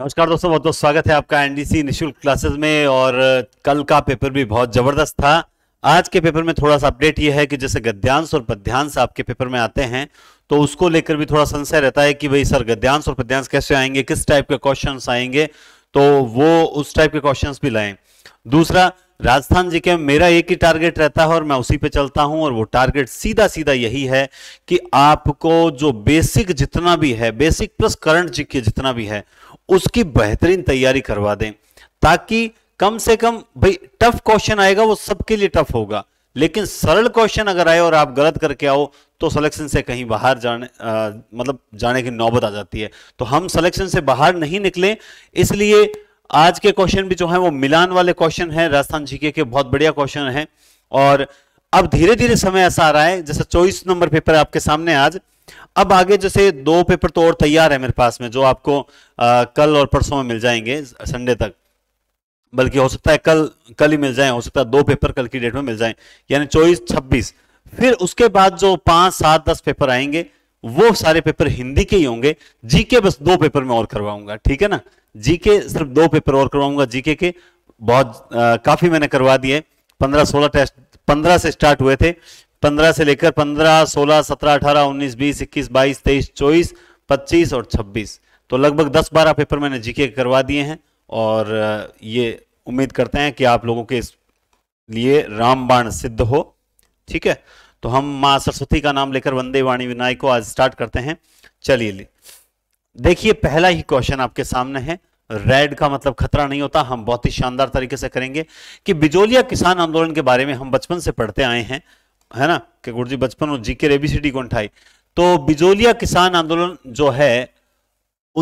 नमस्कार दोस्तों बहुत बहुत स्वागत है आपका एनडीसी निशुल्क क्लासेस में और कल का पेपर भी बहुत ज़बरदस्त था आज के पेपर में थोड़ा सा अपडेट ये है कि जैसे गद्यांश और पद्यांश आपके पेपर में आते हैं तो उसको लेकर भी थोड़ा संशय रहता है कि भाई सर गद्यांश और पद्यांश कैसे आएंगे किस टाइप के क्वेश्चन आएंगे तो वो उस टाइप के क्वेश्चन भी लाएं दूसरा राजस्थान जी के मेरा एक ही टारगेट रहता है और मैं उसी पे चलता हूं और वो टारगेट सीधा सीधा यही है कि आपको जो बेसिक जितना भी है बेसिक प्लस करंट जी के जितना भी है उसकी बेहतरीन तैयारी करवा दें ताकि कम से कम भाई टफ क्वेश्चन आएगा वो सबके लिए टफ होगा लेकिन सरल क्वेश्चन अगर आए और आप गलत करके आओ तो सिलेक्शन से कहीं बाहर जाने आ, मतलब जाने की नौबत आ जाती है तो हम सिलेक्शन से बाहर नहीं निकले इसलिए आज के क्वेश्चन भी जो है वो मिलान वाले क्वेश्चन है राजस्थान जीके के बहुत बढ़िया क्वेश्चन है और अब धीरे धीरे समय ऐसा आ रहा है जैसे चौबीस नंबर पेपर आपके सामने आज अब आगे जैसे दो पेपर तो और तैयार है मेरे पास में जो आपको आ, कल और परसों में मिल जाएंगे संडे तक बल्कि हो सकता है कल कल ही मिल जाए हो सकता है दो पेपर कल की डेट में मिल जाए यानी चौबीस छब्बीस फिर उसके बाद जो पांच सात दस पेपर आएंगे वो सारे पेपर हिंदी के ही होंगे जीके बस दो पेपर में और करवाऊंगा ठीक है ना जीके सिर्फ दो पेपर और करवाऊंगा जीके के बहुत आ, काफी मैंने करवा दिए पंद्रह सोलह टेस्ट पंद्रह से स्टार्ट हुए थे पंद्रह से लेकर पंद्रह सोलह सत्रह अठारह उन्नीस बीस इक्कीस बाईस तेईस चौबीस पच्चीस और छब्बीस तो लगभग दस बारह पेपर मैंने जीके करवा दिए हैं और ये उम्मीद करते हैं कि आप लोगों के लिए रामबाण सिद्ध हो ठीक है तो हम माँ सरस्वती का नाम लेकर वंदे वाणी विनायक को आज स्टार्ट करते हैं चलिए देखिए पहला ही क्वेश्चन आपके सामने है रेड का मतलब खतरा नहीं होता हम बहुत ही शानदार तरीके से करेंगे कि बिजोलिया किसान आंदोलन के बारे में हम बचपन से पढ़ते आए हैं है ना कि गुरु जी बचपन और जीके एबीसीडी कौन ठाई तो बिजोलिया किसान आंदोलन जो है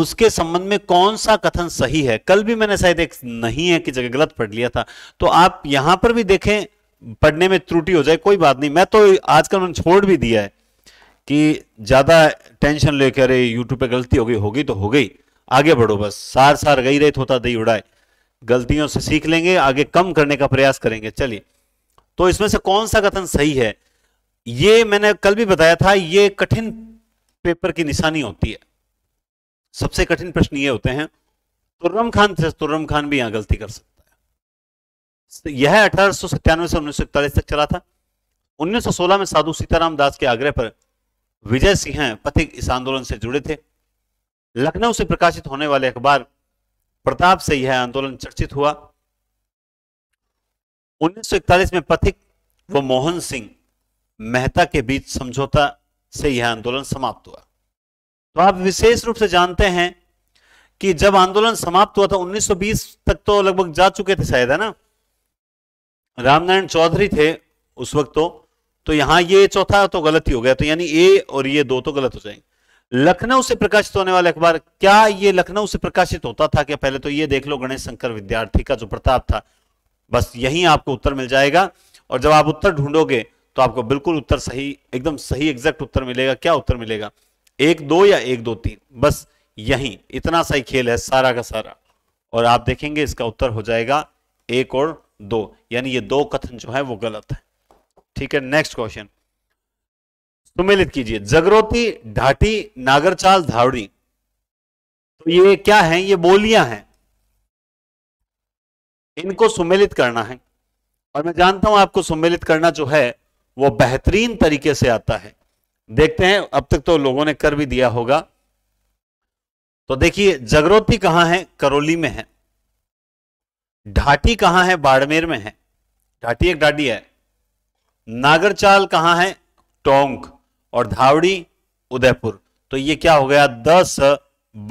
उसके संबंध में कौन सा कथन सही है कल भी मैंने शायद एक नहीं है कि जगह गलत पढ़ लिया था तो आप यहां पर भी देखें पढ़ने में त्रुटि हो जाए कोई बात नहीं मैं तो आजकल मैंने छोड़ भी दिया है कि ज्यादा टेंशन लेकर अरे यूट्यूब पे गलती हो गई होगी तो हो गई आगे बढ़ो बस सार सार गई रही थोता दही उड़ाए गलतियों से सीख लेंगे आगे कम करने का प्रयास करेंगे चलिए तो इसमें से कौन सा कथन सही है ये मैंने कल भी बताया था ये कठिन पेपर की निशानी होती है सबसे कठिन प्रश्न ये होते हैं तुर्रम खान तुर्रम खान भी यहां गलती कर सकता है यह अठारह से उन्नीस तक चला था 1916 में साधु सीताराम दास के आग्रह पर विजय सिंह पथिक इस आंदोलन से जुड़े थे लखनऊ से प्रकाशित होने वाले अखबार प्रताप से यह आंदोलन चर्चित हुआ 1941 में पथिक व हम्म। मोहन सिंह मेहता के बीच समझौता से यह आंदोलन समाप्त हुआ तो आप विशेष रूप से जानते हैं कि जब आंदोलन समाप्त हुआ था 1920 तक तो लगभग जा चुके थे शायद है ना रामनारायण चौधरी थे उस वक्त तो तो यहां ये चौथा तो गलत ही हो गया तो यानी ए और ये दो तो गलत हो जाएंगे लखनऊ से प्रकाशित होने वाले अखबार क्या ये लखनऊ से प्रकाशित होता था क्या पहले तो ये देख लो गणेश शंकर विद्यार्थी का जो प्रताप था बस यही आपको उत्तर मिल जाएगा और जब आप उत्तर ढूंढोगे तो आपको बिल्कुल उत्तर सही एकदम सही एग्जैक्ट उत्तर मिलेगा क्या उत्तर मिलेगा एक दो या एक दो तीन बस यही इतना सही खेल है सारा का सारा और आप देखेंगे इसका उत्तर हो जाएगा एक और दो यानी ये दो कथन जो है वो गलत है ठीक है नेक्स्ट क्वेश्चन सुमेलित कीजिए जगरोती ढाटी नागरचाल धावड़ी तो ये क्या है ये बोलियां हैं इनको सुमेलित करना है और मैं जानता हूं आपको सुमेलित करना जो है वो बेहतरीन तरीके से आता है देखते हैं अब तक तो लोगों ने कर भी दिया होगा तो देखिए जगरोती कहां है करौली में है ढाटी कहां है बाड़मेर में है ढाटी एक डाटी है नागरचाल कहां है टोंक और धावड़ी उदयपुर तो ये क्या हो गया दस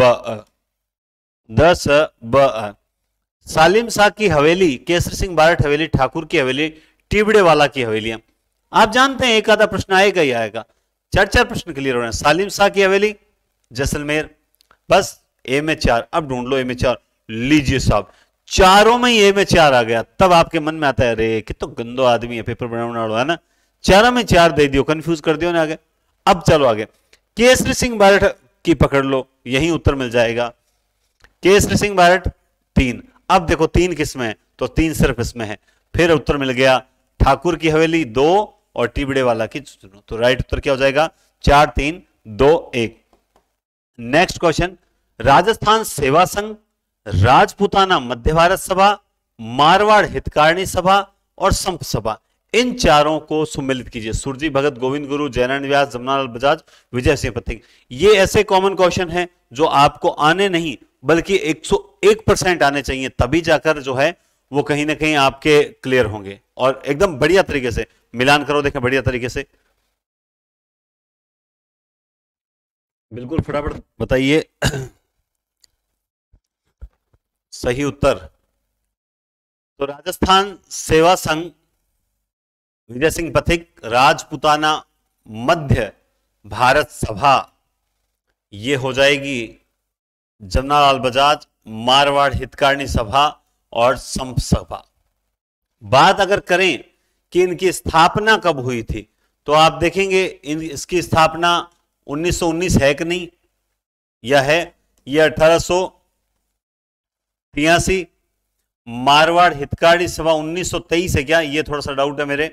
ब दस ब सालिम शाह की हवेली केसर सिंह बारट हवेली ठाकुर की हवेली टिबड़े वाला की हवेलियां आप जानते हैं एक आधा प्रश्न आएगा ही आएगा चार चार प्रश्न क्लियर हो रहे हैं सालिम शाह की हवेली जैसलमेर बस ए में चार अब ढूंढ लो ए में चार लीजिए साहब चारों में ही ए में चार आ गया तब आपके मन में आता है अरे कितना तो गंदो आदमी है पेपर बनाने वाला है ना चारों में चार दे दियो कंफ्यूज कर दियो ना आगे अब चलो आगे केसरी सिंह बारट की पकड़ लो यही उत्तर मिल जाएगा केसरी सिंह बारट तीन अब देखो तीन किस्में तो तीन सिर्फ इसमें है फिर उत्तर मिल गया ठाकुर की हवेली दो और टिबड़े वाला की तो राइट उत्तर क्या हो जाएगा चार तीन दो एक नेक्स्ट क्वेश्चन राजस्थान सेवा संघ राजपुताना मध्य भारत सभा मारवाड़ हितकारिणी सभा और संप सभा इन चारों को सम्मिलित कीजिए सुरजी भगत गोविंद गुरु जयनारायण व्यास जमुनालाल बजाज विजय सिंह पथिक ये ऐसे कॉमन क्वेश्चन हैं जो आपको आने नहीं बल्कि 101 परसेंट आने चाहिए तभी जाकर जो है वो कहीं ना कहीं आपके क्लियर होंगे और एकदम बढ़िया तरीके से मिलान करो देखें बढ़िया तरीके से बिल्कुल फटाफट बताइए सही उत्तर तो राजस्थान सेवा संघ विजय सिंह पथिक राजपुताना मध्य भारत सभा ये हो जाएगी जमनालाल बजाज मारवाड़ हितकारिणी सभा और संप सभा बात अगर करें कि इनकी स्थापना कब हुई थी तो आप देखेंगे इन इसकी स्थापना 1919 है कि नहीं यह है यह अठारह सो मारवाड़ हितकारी सभा 1923 है क्या यह थोड़ा सा डाउट है मेरे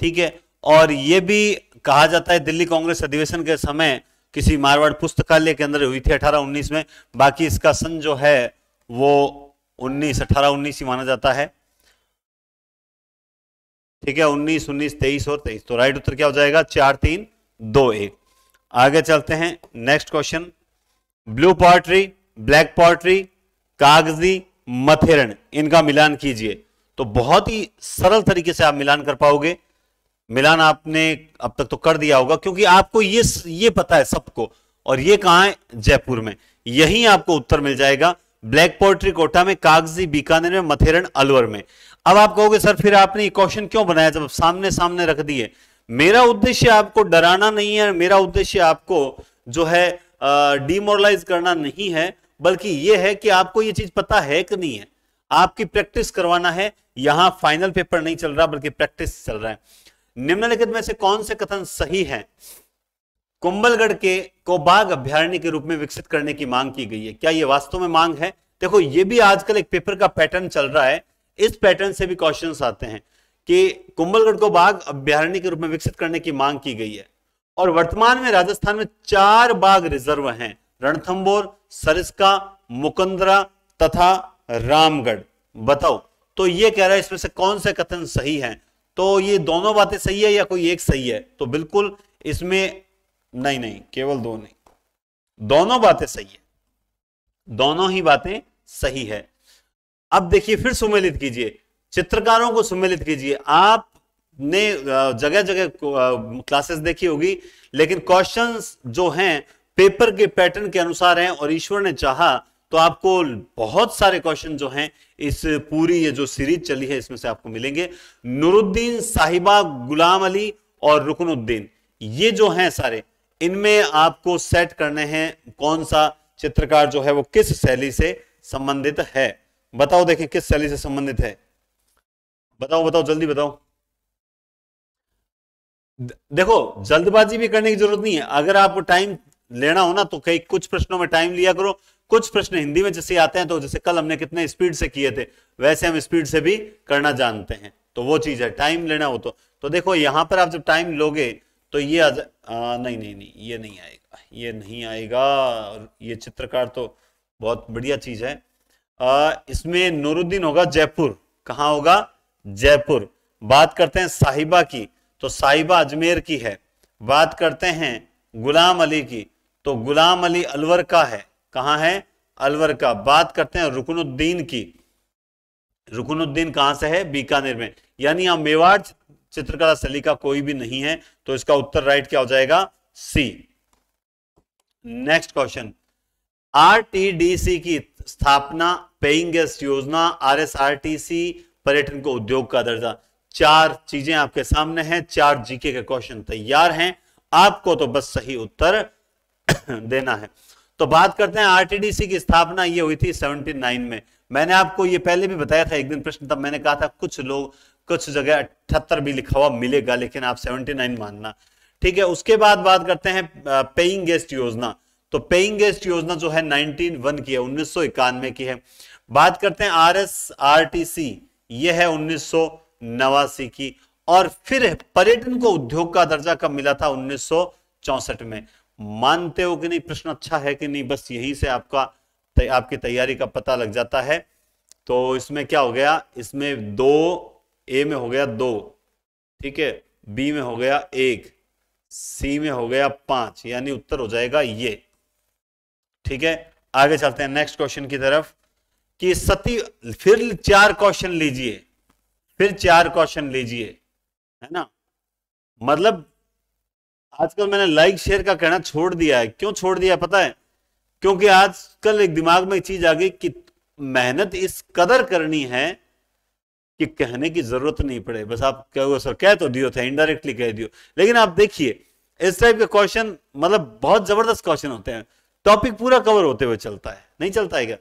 ठीक है और यह भी कहा जाता है दिल्ली कांग्रेस अधिवेशन के समय किसी मारवाड़ पुस्तकालय के अंदर हुई थी अठारह उन्नीस में बाकी इसका सन जो है वो उन्नीस अठारह उन्नीस ही माना जाता है ठीक है उन्नीस उन्नीस तेईस और तेईस तो राइट उत्तर क्या हो जाएगा चार तीन दो एक आगे चलते हैं next question blue pottery black pottery कागजी मथेरन इनका मिलान कीजिए तो बहुत ही सरल तरीके से आप मिलान कर पाओगे मिलान आपने अब तक तो कर दिया होगा क्योंकि आपको ये ये पता है सबको और ये कहाँ है जयपुर में यही आपको उत्तर मिल जाएगा ब्लैक पोल्ट्री कोटा में कागजी बीकानेर में मथेरन अलवर में अब आप कहोगे सर फिर आपने ये क्वेश्चन क्यों बनाया जब सामने सामने रख दिए मेरा उद्देश्य आपको डराना नहीं है मेरा उद्देश्य आपको जो है डिमोरलाइज करना नहीं है बल्कि ये है कि आपको ये चीज पता है कि नहीं है आपकी प्रैक्टिस करवाना है यहां फाइनल पेपर नहीं चल रहा बल्कि प्रैक्टिस चल रहा है निम्नलिखित में से कौन से कथन सही है कुंभलगढ़ के को बाघ अभ्यारण्य के रूप में विकसित करने की मांग की गई है क्या यह वास्तव में मांग है देखो ये भी आजकल एक पेपर का पैटर्न चल रहा है इस पैटर्न से भी क्वेश्चन आते हैं कि कुंबलगढ़ को बाघ अभ्यारण्य के रूप में विकसित करने की मांग की गई है और वर्तमान में राजस्थान में चार बाघ रिजर्व हैं रणथंबोर सरिस्का मुकुंदरा तथा रामगढ़ बताओ तो ये कह रहा है इसमें से कौन से कथन सही है तो ये दोनों बातें सही है या कोई एक सही है तो बिल्कुल इसमें नहीं नहीं केवल दो नहीं दोनों बातें सही है दोनों ही बातें सही है अब देखिए फिर सुमेलित कीजिए चित्रकारों को सुमेलित कीजिए आप ने जगह जगह क्लासेस देखी होगी लेकिन क्वेश्चंस जो हैं पेपर के पैटर्न के अनुसार हैं और ईश्वर ने चाहा तो आपको बहुत सारे क्वेश्चन जो हैं इस पूरी ये जो सीरीज चली है इसमें से आपको मिलेंगे नूरुद्दीन साहिबा गुलाम अली और रुकनुद्दीन ये जो हैं सारे इनमें आपको सेट करने हैं कौन सा चित्रकार जो है वो किस शैली से संबंधित है बताओ देखें किस शैली से संबंधित है बताओ बताओ जल्दी बताओ देखो जल्दबाजी भी करने की जरूरत नहीं है अगर आपको टाइम लेना हो ना तो कई कुछ प्रश्नों में टाइम लिया करो कुछ प्रश्न हिंदी में जैसे आते हैं तो जैसे कल हमने कितने स्पीड से किए थे वैसे हम स्पीड से भी करना जानते हैं तो वो चीज है टाइम लेना हो तो तो देखो यहां पर आप जब टाइम लोगे तो ये आ, नहीं नहीं नहीं ये नहीं आएगा ये नहीं आएगा और ये चित्रकार तो बहुत बढ़िया चीज है आ, इसमें नूरुद्दीन होगा जयपुर कहाँ होगा जयपुर बात करते हैं साहिबा की तो साहिबा अजमेर की है बात करते हैं गुलाम अली की तो गुलाम अली अलवर का है कहाँ है अलवर का बात करते हैं रुकनुद्दीन की रुकनुद्दीन कहाँ से है बीकानेर में यानी यहाँ मेवाड़ चित्रकला शैली का कोई भी नहीं है तो इसका उत्तर राइट क्या हो जाएगा सी नेक्स्ट क्वेश्चन आरटीडीसी की स्थापना पेइंग गेस्ट योजना आरएसआरटीसी पर्यटन को उद्योग का दर्जा चार चीजें आपके सामने हैं चार जीके के क्वेश्चन तैयार हैं आपको तो बस सही उत्तर देना है तो बात करते हैं आरटीडीसी की स्थापना ये हुई थी 79 में मैंने आपको ये पहले भी बताया था एक दिन प्रश्न तब मैंने कहा था कुछ लोग कुछ जगह अठहत्तर भी लिखा हुआ मिलेगा लेकिन आप 79 मानना ठीक है उसके बाद बात करते हैं पेइंग गेस्ट योजना तो पेइंग गेस्ट योजना जो है नाइनटीन वन की है उन्नीस की है बात करते हैं R S R T C ये है उन्नीस की और फिर पर्यटन को उद्योग का दर्जा कब मिला था उन्नीस में मानते हो कि नहीं प्रश्न अच्छा है कि नहीं बस यहीं से आपका आपकी तैयारी का पता लग जाता है तो इसमें क्या हो गया इसमें दो ए में हो गया दो ठीक है बी में हो गया एक सी में हो गया पांच यानी उत्तर हो जाएगा ये ठीक है आगे चलते हैं नेक्स्ट क्वेश्चन की तरफ कि सती फिर चार क्वेश्चन लीजिए फिर चार क्वेश्चन लीजिए है ना मतलब आजकल मैंने लाइक शेयर का कहना छोड़ दिया है क्यों छोड़ दिया पता है क्योंकि आजकल एक दिमाग में एक चीज आ गई कि मेहनत इस कदर करनी है कि कहने की जरूरत नहीं पड़े बस आप कहोगे सर कह तो दियो था इनडायरेक्टली कह दियो लेकिन आप देखिए इस टाइप के क्वेश्चन मतलब बहुत जबरदस्त क्वेश्चन होते हैं टॉपिक पूरा कवर होते हुए चलता है नहीं चलता है क्या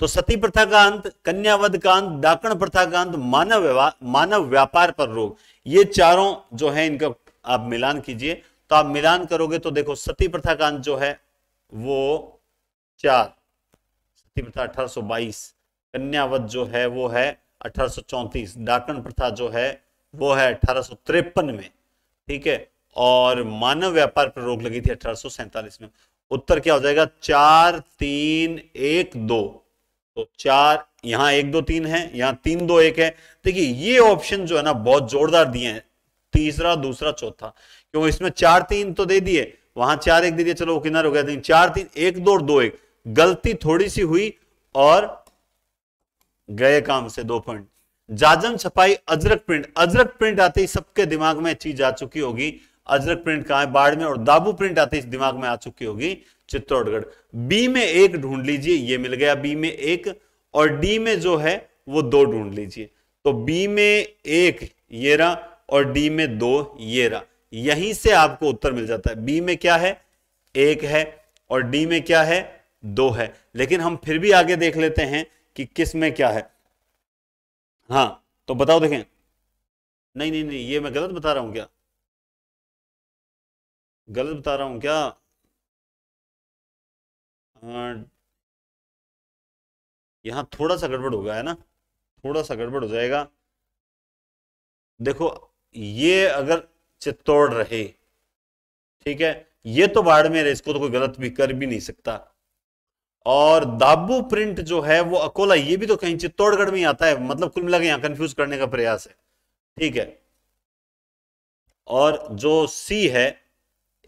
तो सती प्रथा का अंत कन्यावध का अंत डाकण प्रथा का अंत मानव मानव व्यापार पर रोक ये चारों जो है इनका आप मिलान कीजिए तो आप मिलान करोगे तो देखो सती प्रथा का अंत जो है वो चार सती प्रथा 1822 कन्यावत जो है वो है 1834 डाकन प्रथा जो है वो है अठारह में ठीक है और मानव व्यापार पर रोक लगी थी अठारह में उत्तर क्या हो जाएगा चार तीन एक दो तो चार यहां एक दो तीन है यहां तीन दो एक है देखिए ये ऑप्शन जो है ना बहुत जोरदार दिए हैं तीसरा दूसरा चौथा क्यों इसमें चार तीन तो दे दिए वहां चार एक दे दिए चलो वो किनार हो गया तीन चार तीन एक दो और दो एक गलती थोड़ी सी हुई और गए काम से दो पॉइंट जाजम छपाई अजरक प्रिंट अजरक प्रिंट आते ही सबके दिमाग में चीज आ चुकी होगी अजरक प्रिंट कहा है बाढ़ में और दाबू प्रिंट आते ही दिमाग में आ चुकी होगी चित्तौड़गढ़ बी में एक ढूंढ लीजिए ये मिल गया बी में एक और डी में जो है वो दो ढूंढ लीजिए तो बी में एक ये रहा और डी में दो ये रहा यहीं से आपको उत्तर मिल जाता है बी में क्या है एक है और डी में क्या है दो है लेकिन हम फिर भी आगे देख लेते हैं कि किस में क्या है हाँ तो बताओ देखें नहीं नहीं नहीं ये मैं गलत बता रहा हूं क्या गलत बता रहा हूं क्या अं, यहां थोड़ा सा गड़बड़ हो गया है ना थोड़ा सा गड़बड़ हो जाएगा देखो ये अगर चित्तौड़ रहे ठीक है ये तो बाड़मेर है इसको तो कोई गलत भी कर भी नहीं सकता और दाबू प्रिंट जो है वो अकोला ये भी तो कहीं चित्तौड़गढ़ में ही आता है मतलब कुल मिला के यहाँ कंफ्यूज करने का प्रयास है ठीक है और जो सी है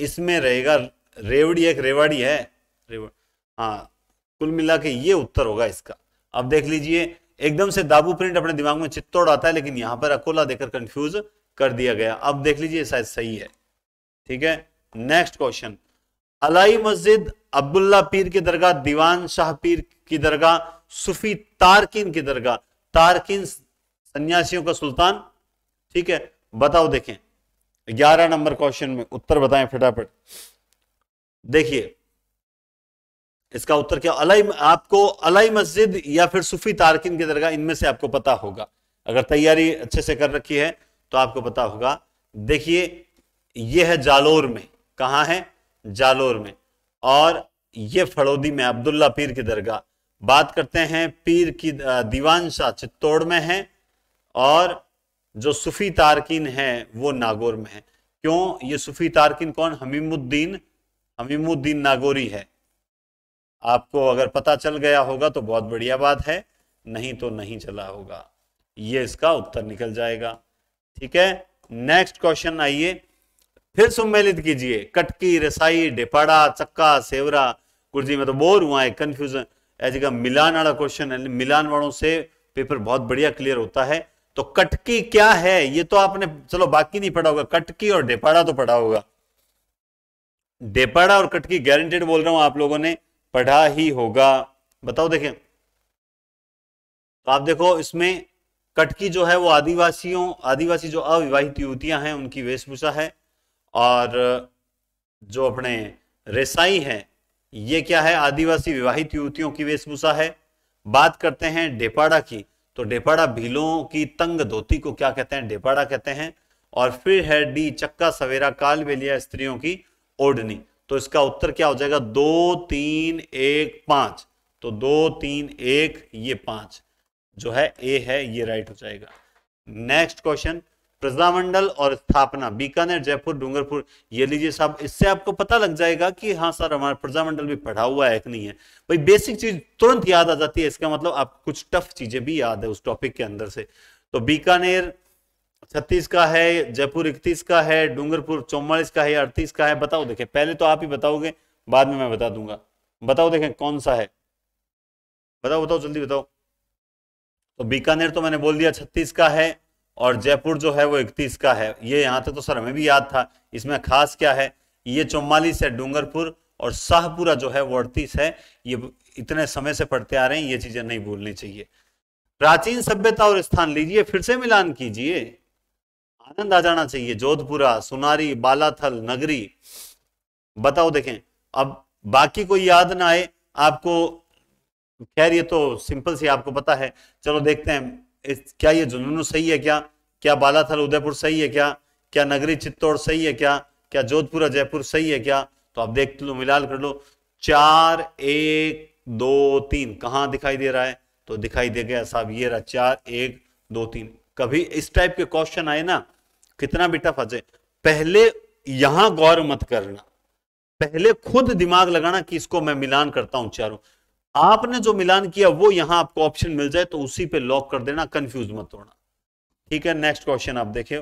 इसमें रहेगा रेवड़ी एक रेवाड़ी है हाँ कुल मिला के ये उत्तर होगा इसका अब देख लीजिए एकदम से दाबू प्रिंट अपने दिमाग में चित्तौड़ आता है लेकिन यहां पर अकोला देकर कंफ्यूज कर दिया गया अब देख लीजिए शायद सही है ठीक है नेक्स्ट क्वेश्चन अलाई मस्जिद अब्दुल्ला पीर की दरगाह दीवान शाह पीर की दरगाह सूफी तारकिन की दरगाह तारकिन सन्यासियों का सुल्तान ठीक है बताओ देखें ग्यारह नंबर क्वेश्चन में उत्तर बताएं फटाफट देखिए इसका उत्तर क्या अलाई आपको अलाई मस्जिद या फिर सूफी तारकिन की दरगाह इनमें से आपको पता होगा अगर तैयारी अच्छे से कर रखी है तो आपको पता होगा देखिए यह है जालोर में कहा है जालोर में और ये फड़ोदी में अब्दुल्ला पीर की दरगाह बात करते हैं पीर की दीवान शाह चित्तौड़ में है और जो सूफी तारकिन है वो नागौर में है क्यों ये सूफी तारकिन कौन हमीमुद्दीन हमीमुद्दीन नागौरी है आपको अगर पता चल गया होगा तो बहुत बढ़िया बात है नहीं तो नहीं चला होगा ये इसका उत्तर निकल जाएगा ठीक है नेक्स्ट क्वेश्चन आइए फिर सुमेलित कीजिए कटकी रसाई डेपाड़ा चक्का सेवरा गुरु मैं तो बोर हुआ है कंफ्यूजन ऐसे का मिलान वाला क्वेश्चन है मिलान वालों से पेपर बहुत बढ़िया क्लियर होता है तो कटकी क्या है ये तो आपने चलो बाकी नहीं पढ़ा होगा कटकी और डेपाड़ा तो पढ़ा होगा डेपाड़ा और कटकी गारंटेड बोल रहा हूं आप लोगों ने पढ़ा ही होगा बताओ देखें तो आप देखो इसमें कटकी जो है वो आदिवासियों आदिवासी जो अविवाहित युवतियां हैं उनकी वेशभूषा है और जो अपने रेसाई हैं ये क्या है आदिवासी विवाहित युवतियों की वेशभूषा है बात करते हैं डेपाड़ा की तो डेपाड़ा भीलों की तंग धोती को क्या कहते हैं डेपाड़ा कहते हैं और फिर है डी चक्का सवेरा काल बेलिया स्त्रियों की ओढ़नी तो इसका उत्तर क्या हो जाएगा दो तीन एक पांच तो दो तीन एक ये पांच जो है ए है ये राइट हो जाएगा नेक्स्ट क्वेश्चन प्रजामंडल और स्थापना बीकानेर जयपुर डूंगरपुर ये लीजिए साहब इससे आपको पता लग जाएगा कि हाँ सर हमारा प्रजामंडल भी पढ़ा हुआ है कि नहीं है भाई बेसिक चीज तुरंत याद आ जाती है इसका मतलब आप कुछ टफ चीजें भी याद है उस टॉपिक के अंदर से तो बीकानेर छत्तीस का है जयपुर इकतीस का है डूंगरपुर चौवालीस का है अड़तीस का है बताओ देखे पहले तो आप ही बताओगे बाद में मैं बता दूंगा बताओ देखें कौन सा है बताओ बताओ जल्दी बताओ तो बीकानेर तो मैंने बोल दिया छत्तीस का है और जयपुर जो है वो इकतीस का है ये यहाँ तक तो सर हमें भी याद था इसमें खास क्या है ये चौवालीस है डूंगरपुर और शाहपुरा जो है वो अड़तीस है ये इतने समय से पढ़ते आ रहे हैं ये चीजें नहीं भूलनी चाहिए प्राचीन सभ्यता और स्थान लीजिए फिर से मिलान कीजिए आनंद आ जाना चाहिए जोधपुरा सुनारी बालाथल नगरी बताओ देखें अब बाकी कोई याद ना आए आपको खैर ये तो सिंपल सी आपको पता है चलो देखते हैं क्या ये जुनून सही है क्या क्या बालाथल उदयपुर सही है क्या क्या नगरी चित्तौड़ सही है क्या क्या जोधपुर जयपुर सही है क्या तो आप देख लो मिलाल कर लो चार एक दो तीन कहाँ दिखाई दे रहा है तो दिखाई दे गया साहब ये रहा चार एक दो तीन कभी इस टाइप के क्वेश्चन आए ना कितना भी टफ अजय पहले यहां गौर मत करना पहले खुद दिमाग लगाना कि इसको मैं मिलान करता हूं चारों आपने जो मिलान किया वो यहां आपको ऑप्शन मिल जाए तो उसी पे लॉक कर देना कंफ्यूज मत होना ठीक है नेक्स्ट क्वेश्चन आप देखे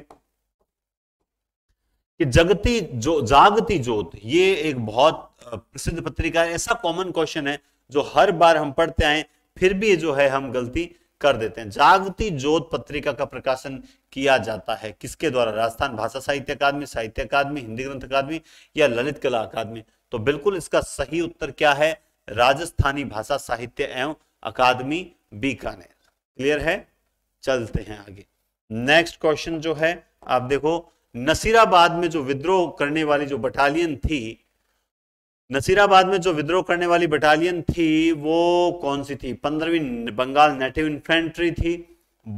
कि जगती जो जागती जोत ये एक बहुत प्रसिद्ध पत्रिका है ऐसा कॉमन क्वेश्चन है जो हर बार हम पढ़ते आए फिर भी जो है हम गलती कर देते हैं जागती जोत पत्रिका का प्रकाशन किया जाता है किसके द्वारा राजस्थान भाषा साहित्य अकादमी साहित्य अकादमी हिंदी ग्रंथ अकादमी या ललित कला अकादमी तो बिल्कुल इसका सही उत्तर क्या है राजस्थानी भाषा साहित्य एवं अकादमी बीकानेर क्लियर है चलते हैं आगे नेक्स्ट क्वेश्चन जो है आप देखो नसीराबाद में जो विद्रोह करने वाली जो बटालियन थी नसीराबाद में जो विद्रोह करने वाली बटालियन थी वो कौन सी थी पंद्रहवीं बंगाल नेटिव इन्फेंट्री थी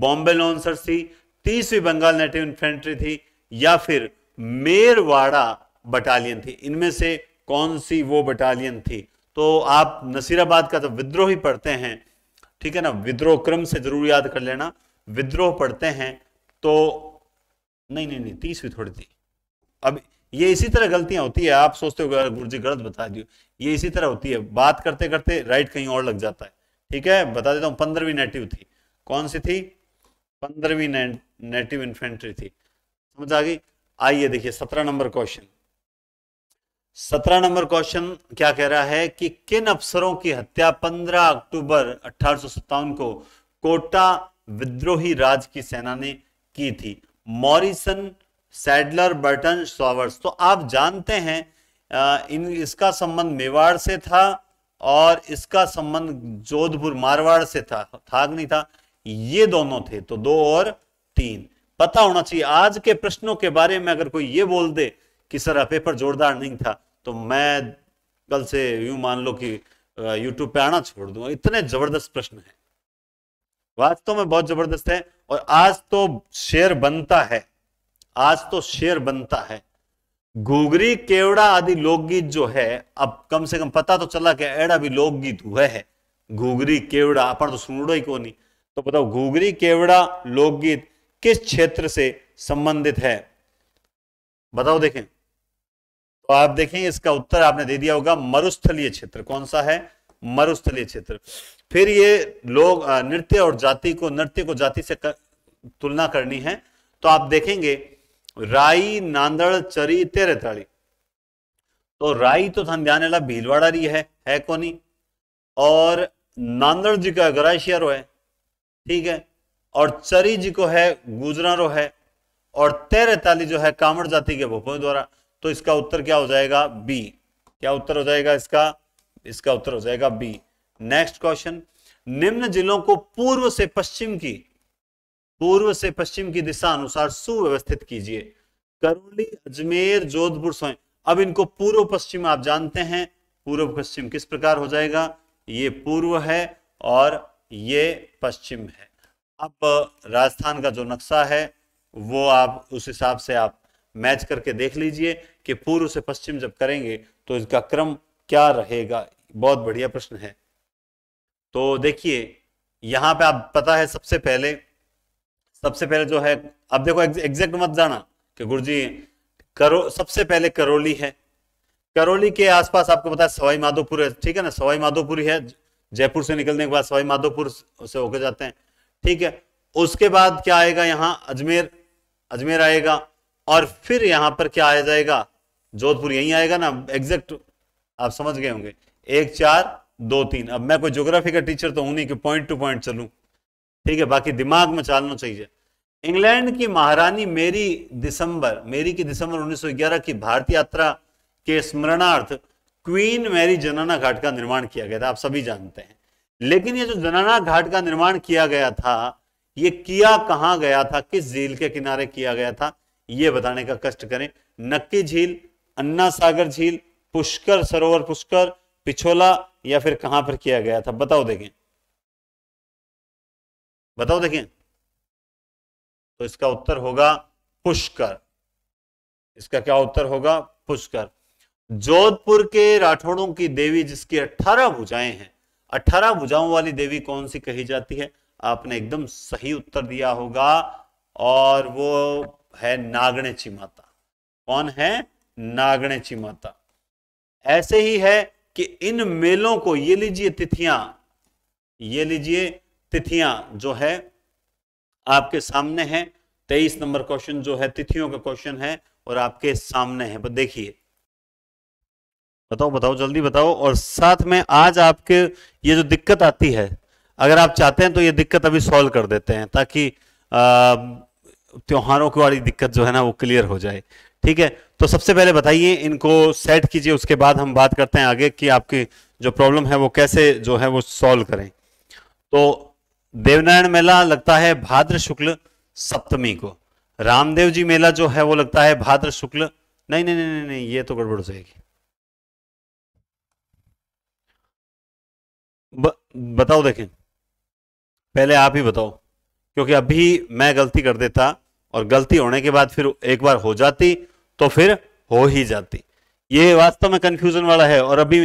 बॉम्बे लॉन्सर्स थी तीसवीं बंगाल नेटिव इन्फेंट्री थी या फिर मेरवाड़ा बटालियन थी इनमें से कौन सी वो बटालियन थी तो आप नसीराबाद का तो विद्रोह ही पढ़ते हैं ठीक है ना विद्रोह क्रम से जरूर याद कर लेना विद्रोह पढ़ते हैं तो नहीं नहीं नहीं तीसवीं थोड़ी थी अब ये इसी तरह गलतियां होती है आप सोचते हो गुरु जी गलत बता दियो ये इसी तरह होती है बात करते करते राइट कहीं और लग जाता है ठीक है बता देता हूँ पंद्रहवीं नेटिव थी कौन सी थी पंद्रहवीं ने, नेटिव इन्फेंट्री थी समझ आ गई आइए देखिए सत्रह नंबर क्वेश्चन सत्रह नंबर क्वेश्चन क्या कह रहा है कि किन अफसरों की हत्या पंद्रह अक्टूबर अठारह को कोटा विद्रोही राज की सेना ने की थी मॉरिसन सैडलर बर्टन सॉवर्स तो आप जानते हैं इन इसका संबंध मेवाड़ से था और इसका संबंध जोधपुर मारवाड़ से था था नहीं था ये दोनों थे तो दो और तीन पता होना चाहिए आज के प्रश्नों के बारे में अगर कोई ये बोल दे कि सर पेपर जोरदार नहीं था तो मैं कल से यूं मान लो कि यूट्यूब पे आना छोड़ दूंगा इतने जबरदस्त प्रश्न है वास्तव तो में बहुत जबरदस्त है और आज तो शेर बनता है आज तो शेर बनता है घुगरी केवड़ा आदि लोकगीत जो है अब कम से कम पता तो चला कि एड़ा भी लोकगीत हुए है घुगरी केवड़ा अपन तो सुनो ही को नहीं तो बताओ घुगरी केवड़ा लोकगीत किस क्षेत्र से संबंधित है बताओ देखें तो आप देखें इसका उत्तर आपने दे दिया होगा मरुस्थलीय क्षेत्र कौन सा है मरुस्थलीय क्षेत्र फिर ये लोग नृत्य और जाति को नृत्य को जाति से कर, तुलना करनी है तो आप देखेंगे राई नांदड़ चरी तेरे तड़ी तो राई तो थंध्यानेला भीलवाड़ा रही है है कोनी और नांदड़ जी का गराशियरो है ठीक है और चरी जी को है गुजरा रो है और तेरे ताली जो है कांवड़ जाति के भोपों द्वारा तो इसका उत्तर क्या हो जाएगा बी क्या उत्तर हो जाएगा इसका इसका उत्तर हो जाएगा बी नेक्स्ट क्वेश्चन निम्न जिलों को पूर्व से पश्चिम की पूर्व से पश्चिम की दिशा अनुसार सुव्यवस्थित कीजिए करौली अजमेर जोधपुर स्वयं अब इनको पूर्व पश्चिम आप जानते हैं पूर्व पश्चिम किस प्रकार हो जाएगा ये पूर्व है और ये पश्चिम है अब राजस्थान का जो नक्शा है वो आप उस हिसाब से आप मैच करके देख लीजिए कि पूर्व से पश्चिम जब करेंगे तो इसका क्रम क्या रहेगा बहुत बढ़िया प्रश्न है तो देखिए यहां पे आप पता है सबसे पहले सबसे पहले जो है अब देखो एग्जैक्ट मत जाना कि गुरु जी करो सबसे पहले करौली है करौली के आसपास आपको पता है सवाई माधोपुर है ठीक है ना सवाई माधोपुर है जयपुर से निकलने के बाद सवाई माधोपुर से होकर जाते हैं ठीक है उसके बाद क्या आएगा यहाँ अजमेर अजमेर आएगा और फिर यहां पर क्या आ जाएगा जोधपुर यहीं आएगा ना एग्जैक्ट आप समझ गए होंगे एक चार दो तीन अब मैं कोई ज्योग्राफी का टीचर तो हूं नहीं कि पॉइंट टू पॉइंट चलू ठीक है बाकी दिमाग में चालना चाहिए इंग्लैंड की महारानी मेरी दिसंबर मेरी की दिसंबर 1911 की भारत यात्रा के स्मरणार्थ क्वीन मैरी जनाना घाट का निर्माण किया गया था आप सभी जानते हैं लेकिन ये जो जनाना घाट का निर्माण किया गया था ये किया कहा गया था किस झील के किनारे किया गया था ये बताने का कष्ट करें नक्की झील अन्ना सागर झील पुष्कर सरोवर पुष्कर पिछोला या फिर कहां पर किया गया था बताओ देखें बताओ देखें तो इसका उत्तर होगा पुष्कर इसका क्या उत्तर होगा पुष्कर जोधपुर के राठौड़ों की देवी जिसकी अठारह भुजाएं हैं अठारह भुजाओं वाली देवी कौन सी कही जाती है आपने एकदम सही उत्तर दिया होगा और वो है ची माता कौन है नागणे माता ऐसे ही है कि इन मेलों को ये लीजिए तिथियां ये लीजिए तिथियां जो है आपके सामने है तेईस नंबर क्वेश्चन जो है तिथियों का क्वेश्चन है और आपके सामने है देखिए बताओ बताओ जल्दी बताओ और साथ में आज आपके ये जो दिक्कत आती है अगर आप चाहते हैं तो ये दिक्कत अभी सॉल्व कर देते हैं ताकि आ, त्योहारों की वाली दिक्कत जो है ना वो क्लियर हो जाए ठीक है तो सबसे पहले बताइए इनको सेट कीजिए उसके बाद हम बात करते हैं आगे कि आपकी जो प्रॉब्लम है वो कैसे जो है वो सॉल्व करें तो देवनारायण मेला लगता है भाद्र शुक्ल सप्तमी को रामदेव जी मेला जो है वो लगता है भाद्र शुक्ल नहीं नहीं नहीं नहीं, नहीं ये तो गड़बड़ हो जाएगी ब, बताओ देखें पहले आप ही बताओ क्योंकि अभी मैं गलती कर देता और गलती होने के बाद फिर एक बार हो जाती तो फिर हो ही जाती ये वास्तव में कंफ्यूजन वाला है और अभी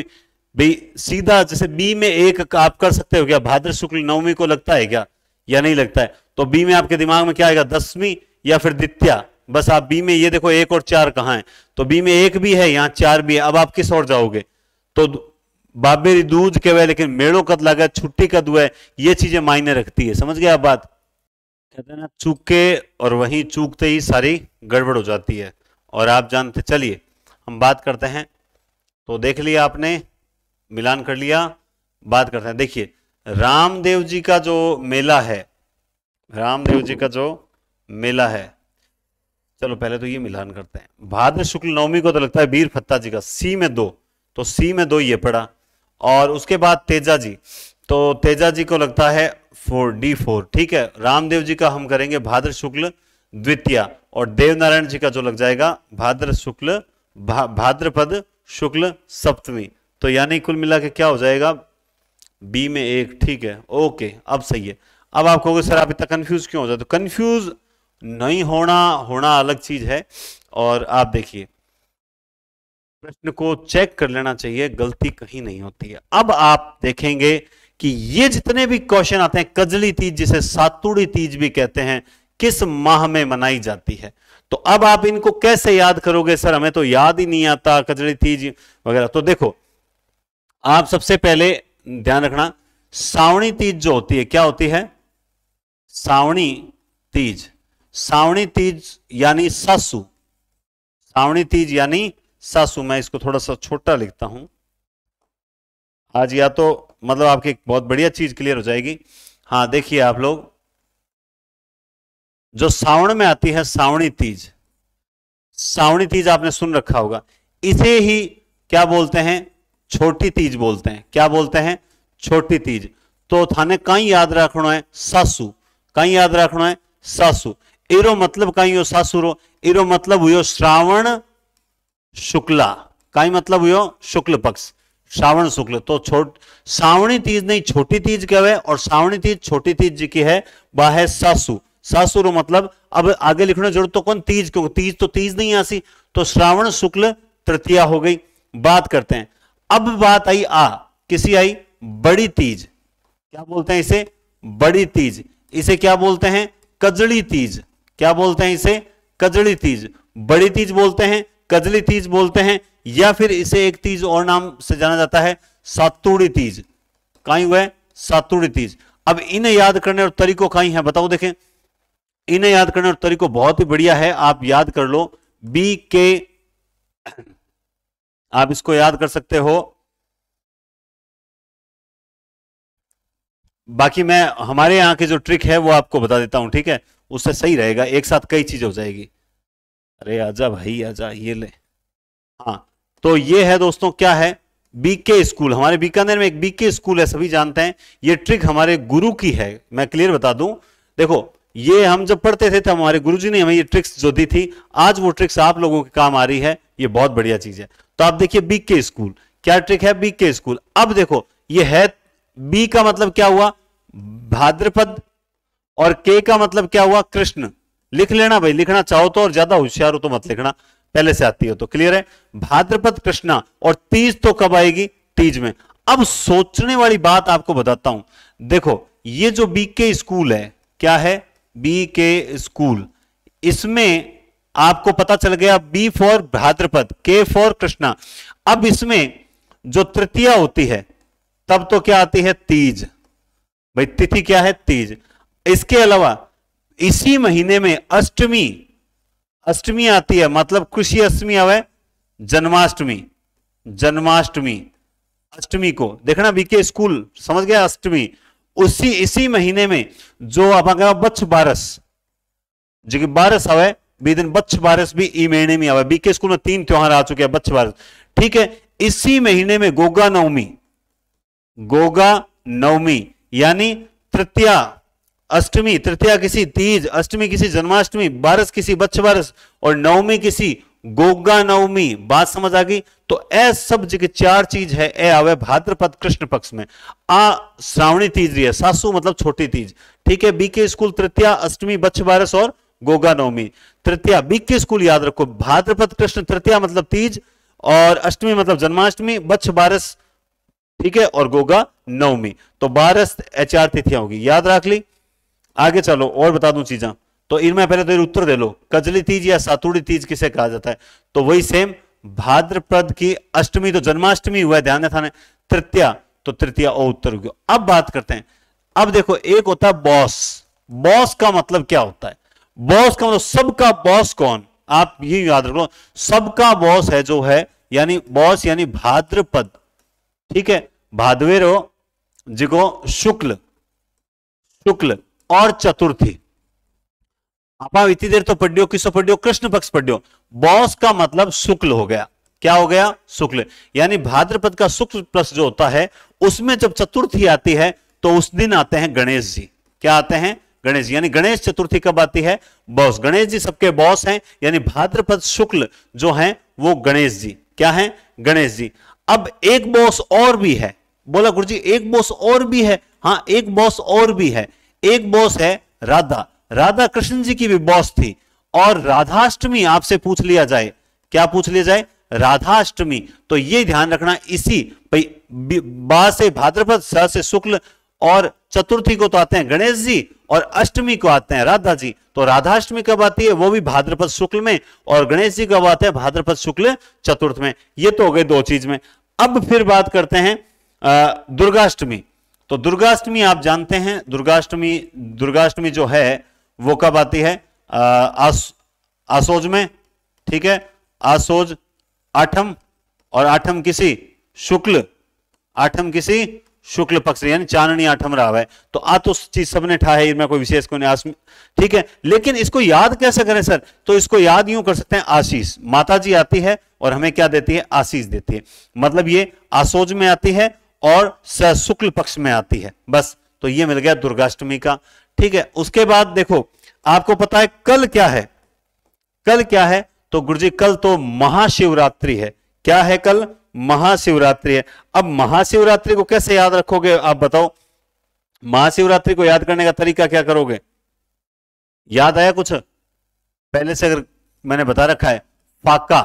भी सीधा जैसे बी में एक आप कर सकते हो क्या भाद्र शुक्ल नवमी को लगता है क्या या नहीं लगता है तो बी में आपके दिमाग में क्या आएगा दसवीं या फिर द्वितीय बस आप बी में ये देखो एक और चार कहा है तो बी में एक भी है यहाँ चार भी है अब आप किस और जाओगे तो बाबेरी दूध के वे लेकिन मेड़ो कद लगा छुट्टी कद हुआ है ये चीजें मायने रखती है समझ गया आप बात कहते हैं ना चूक के और वहीं चूकते ही सारी गड़बड़ हो जाती है और आप जानते चलिए हम बात करते हैं तो देख लिया आपने मिलान कर लिया बात करते हैं देखिए रामदेव जी का जो मेला है रामदेव जी का जो मेला है चलो पहले तो ये मिलान करते हैं भाद्र शुक्ल नवमी को तो लगता है वीर फत्ता जी का सी में दो तो सी में दो ये पड़ा और उसके बाद तेजा जी तो तेजा जी को लगता है फोर डी फोर ठीक है रामदेव जी का हम करेंगे भाद्र शुक्ल द्वितीय और देवनारायण जी का जो लग जाएगा भाद्र शुक्ल भा, भाद्रपद शुक्ल सप्तमी तो यानी कुल मिला के क्या हो जाएगा बी में एक ठीक है ओके अब सही है अब आप कहोगे सर आप इतना कंफ्यूज क्यों हो जाए तो कंफ्यूज नहीं होना होना अलग चीज है और आप देखिए प्रश्न को चेक कर लेना चाहिए गलती कहीं नहीं होती है अब आप देखेंगे कि ये जितने भी क्वेश्चन आते हैं कजली तीज जिसे सातुड़ी तीज भी कहते हैं किस माह में मनाई जाती है तो अब आप इनको कैसे याद करोगे सर हमें तो याद ही नहीं आता कजली तीज वगैरह तो देखो आप सबसे पहले ध्यान रखना सावणी तीज जो होती है क्या होती है सावणी तीज सावणी तीज यानी सासु सावणी तीज यानी सासु मैं इसको थोड़ा सा छोटा लिखता हूं आज या तो मतलब आपकी एक बहुत बढ़िया चीज क्लियर हो जाएगी हाँ देखिए आप लोग जो सावण में आती है सावणी तीज सावणी तीज आपने सुन रखा होगा इसे ही क्या बोलते हैं छोटी तीज बोलते हैं क्या बोलते हैं छोटी तीज तो थाने कहीं याद रखना है सासु कहीं याद रखना है सासु इरो मतलब कहीं हो सासुरो इरो मतलब हुयो श्रावण शुक्ला कहीं मतलब हुयो शुक्ल पक्ष श्रावण शुक्ल तो छोट श्रावणी तीज नहीं छोटी तीज कहे और श्रावणी तीज छोटी तीज जी की है वह है सासू सासुर मतलब अब आगे लिखने जरूरत तो कौन तीज क्यों तीज तो तीज नहीं आसी तो श्रावण शुक्ल तृतीया हो गई बात करते हैं अब बात आई आ किसी आई बड़ी तीज क्या बोलते हैं इसे बड़ी तीज इसे क्या बोलते हैं कजड़ी तीज क्या बोलते हैं इसे कजड़ी तीज बड़ी तीज बोलते हैं कजली तीज बोलते हैं या फिर इसे एक तीज और नाम से जाना जाता है सातुड़ी तीज काई हुआ है सातुड़ी तीज अब इन्हें याद करने और तरीको काई है बताओ देखें इन्हें याद करने और तरीको बहुत ही बढ़िया है आप याद कर लो बी के आप इसको याद कर सकते हो बाकी मैं हमारे यहां की जो ट्रिक है वो आपको बता देता हूं ठीक है उससे सही रहेगा एक साथ कई चीजें हो जाएगी अरे आजा भाई आजा ये ले हाँ तो ये है दोस्तों क्या है बीके स्कूल हमारे बीकानेर में एक बीके स्कूल है सभी जानते हैं ये ट्रिक हमारे गुरु की है मैं क्लियर बता दूं देखो ये हम जब पढ़ते थे तो हमारे गुरुजी ने हमें ये ट्रिक्स जो दी थी आज वो ट्रिक्स आप लोगों के काम आ रही है ये बहुत बढ़िया चीज है तो आप देखिए बीके स्कूल क्या ट्रिक है बीके स्कूल अब देखो ये है बी का मतलब क्या हुआ भाद्रपद और के का मतलब क्या हुआ कृष्ण लिख लेना भाई लिखना चाहो तो और ज्यादा होशियार हो तो मत लिखना पहले से आती हो तो क्लियर है भाद्रपद कृष्णा और तीज तो कब आएगी तीज में अब सोचने वाली बात आपको बताता हूं देखो ये जो बीके स्कूल है क्या है बीके स्कूल इसमें आपको पता चल गया बी फॉर भाद्रपद के फॉर कृष्णा अब इसमें जो तृतीया होती है तब तो क्या आती है तीज भाई तिथि क्या है तीज इसके अलावा इसी महीने में अष्टमी अष्टमी आती है मतलब खुशी अष्टमी आवे जन्माष्टमी जन्माष्टमी अष्टमी को देखना बीके स्कूल समझ गया अष्टमी उसी इसी महीने में जो आप बच्छ बारस जो कि बारस आवे बी दिन बच्छ बारस भी ई महीने में आवे बीके स्कूल में तीन त्योहार आ चुके हैं बच्छ बारस ठीक है इसी महीने में गोगा नवमी गोगा नवमी यानी तृतीया अष्टमी तृतीया किसी तीज अष्टमी किसी जन्माष्टमी बारस किसी बच्च बारस और नवमी किसी गोगा नवमी बात समझ आ गई तो ए सब जगह चार चीज है ए आवे भाद्रपद कृष्ण पक्ष में आ श्रावणी तीज रही है सासु मतलब छोटी तीज ठीक है बीके स्कूल तृतीया अष्टमी बच्च बारस और गोगा नवमी तृतीया बीके स्कूल याद रखो भाद्रपद कृष्ण तृतीया मतलब तीज और अष्टमी मतलब जन्माष्टमी बच्च बारस ठीक है और गोगा नवमी तो बारस चार तिथियां होगी याद रख ली आगे चलो और बता दू चीजा तो इनमें पहले तो उत्तर दे लो कजली तीज या सातुड़ी तीज किसे कहा जाता है तो वही सेम भाद्रपद की अष्टमी तो जन्माष्टमी हुआ ध्यान था तृतीया तो तृतीया और उत्तर हो अब बात करते हैं अब देखो एक होता है बॉस बॉस का मतलब क्या होता है बॉस का मतलब सबका बॉस कौन आप ये याद रख लो सबका बॉस है जो है यानी बॉस यानी भाद्रपद ठीक है भादवेरो जिको शुक्ल शुक्ल और चतुर्थी आप इतनी देर तो पढ़ किसो पढ़ कृष्ण पक्ष पढ़ बॉस का मतलब शुक्ल हो गया क्या हो गया शुक्ल यानी भाद्रपद का शुक्ल प्लस जो होता है उसमें जब चतुर्थी आती है तो उस दिन आते हैं गणेश जी क्या आते हैं गणेश यानी गणेश चतुर्थी कब आती है बॉस गणेश जी सबके बॉस हैं यानी भाद्रपद शुक्ल जो हैं वो गणेश जी क्या हैं गणेश जी अब एक बॉस और भी है बोला गुरु जी एक बॉस और भी है हाँ एक बॉस और भी है एक बॉस है राधा राधा कृष्ण जी की भी बॉस थी और राधाष्टमी आपसे पूछ लिया जाए क्या पूछ लिया जाए राधाष्टमी तो ये ध्यान रखना इसी बा से भाद्रपद स से शुक्ल और चतुर्थी को तो आते हैं गणेश जी और अष्टमी को आते हैं राधा जी तो राधाष्टमी कब आती है वो भी भाद्रपद शुक्ल में और गणेश जी कब आते हैं भाद्रपद शुक्ल चतुर्थ में ये तो हो गए दो चीज में अब फिर बात करते हैं दुर्गाष्टमी तो दुर्गाष्टमी आप जानते हैं दुर्गाष्टमी दुर्गाष्टमी जो है वो कब आती है आसोज में ठीक है आसोज आठम और आठम किसी शुक्ल आठम किसी शुक्ल पक्ष यानी चांदनी आठम रहा है तो आ तो चीज सबने ठा है इनमें कोई विशेष को आस ठीक है लेकिन इसको याद कैसे करें सर तो इसको याद यूं कर सकते हैं आशीष माता जी आती है और हमें क्या देती है आशीष देती है मतलब ये आसोज में आती है और सुक्ल पक्ष में आती है बस तो ये मिल गया दुर्गाष्टमी का ठीक है उसके बाद देखो आपको पता है कल क्या है कल क्या है तो गुरुजी कल तो महाशिवरात्रि है क्या है कल महाशिवरात्रि है अब महाशिवरात्रि को कैसे याद रखोगे आप बताओ महाशिवरात्रि को याद करने का तरीका क्या करोगे याद आया कुछ पहले से अगर मैंने बता रखा है फाका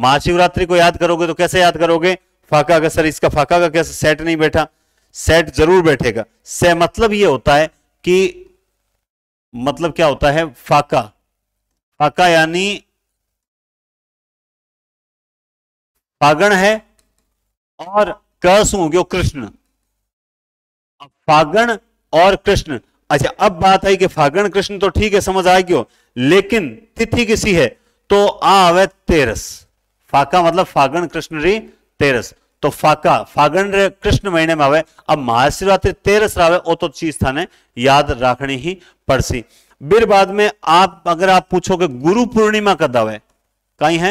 महाशिवरात्रि को याद करोगे तो कैसे याद करोगे फाका का सर इसका फाका का कैसे सेट नहीं बैठा सेट जरूर बैठेगा से मतलब ये होता है कि मतलब क्या होता है फाका फाका यानी फागण है और कसू हो गया कृष्ण फागण और कृष्ण अच्छा अब बात आई कि फागण कृष्ण तो ठीक है समझ आ गयो लेकिन तिथि किसी है तो आवे तेरस फाका मतलब फागण कृष्ण री तेरस तो फाका फागण कृष्ण महीने में આવે अब महाशिवरात्रि तेरस આવે ઓ तो चीज थाने याद रखनी ही पड़सी बिर बाद में आप अगर आप पूछो कि गुरु पूर्णिमा कद आवे कहीं है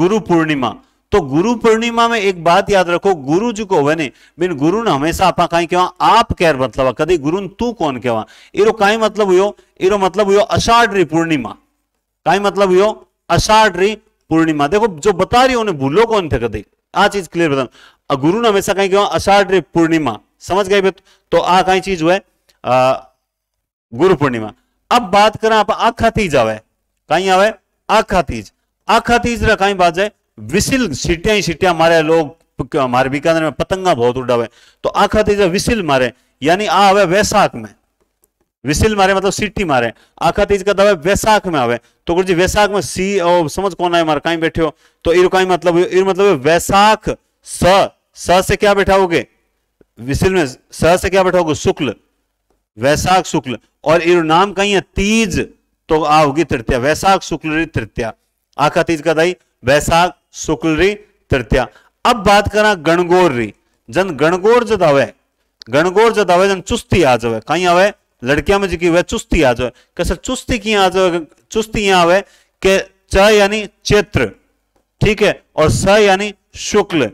गुरु पूर्णिमा तो गुरु पूर्णिमा में एक बात याद रखो गुरु जी को नहीं बिन गुरु ने हमेशा आप कहीं कहवा आप कैर मतलब कदी गुरु ने तू कौन कहवा इरो कहीं मतलब हुयो इरो मतलब हुयो अषाढ़ी पूर्णिमा कहीं मतलब हुयो अषाढ़ी पूर्णिमा देखो जो बता रही हो भूलो कौन थे कदी आ चीज क्लियर बता गुरु ने हमेशा कहीं कहवा अषाढ़ पूर्णिमा समझ गए तो आ कई चीज हुआ गुरु पूर्णिमा अब बात करें आप आखा तीज आवे कहीं आवे आखा तीज आखा तीज रहा कहीं बात जाए विसिल सीटिया सीटिया मारे लोग हमारे बीकानेर में पतंगा बहुत उड़ावे तो आखा तीज विशिल मारे यानी आवे वैशाख में विसिल मारे मतलब सीटी मारे आखा तीज का दवा वैसाख में आवे तो गुरु जी वैसाख में सी और समझ कौन आए मारे कहीं बैठे हो तो इर का मतलब इर मतलब वैसाख स स से क्या बैठाओगे विसिल में स से क्या बैठाओगे शुक्ल वैसाख शुक्ल और इर नाम कहीं है तीज तो आओगी होगी तृतीया वैसाख शुक्ल तृतीया आखा तीज का दाई वैसाख शुक्ल तृतीया अब बात करा गणगोर री जन गणगोर जद आवे गणगोर जद आवे जन चुस्ती आ जावे कहीं आवे लड़कियां में जी वह चुस्ती आ जाए कैसे चुस्ती की आ जाए चुस्ती यहां आवे के च यानी चैत्र ठीक है और स यानी शुक्ल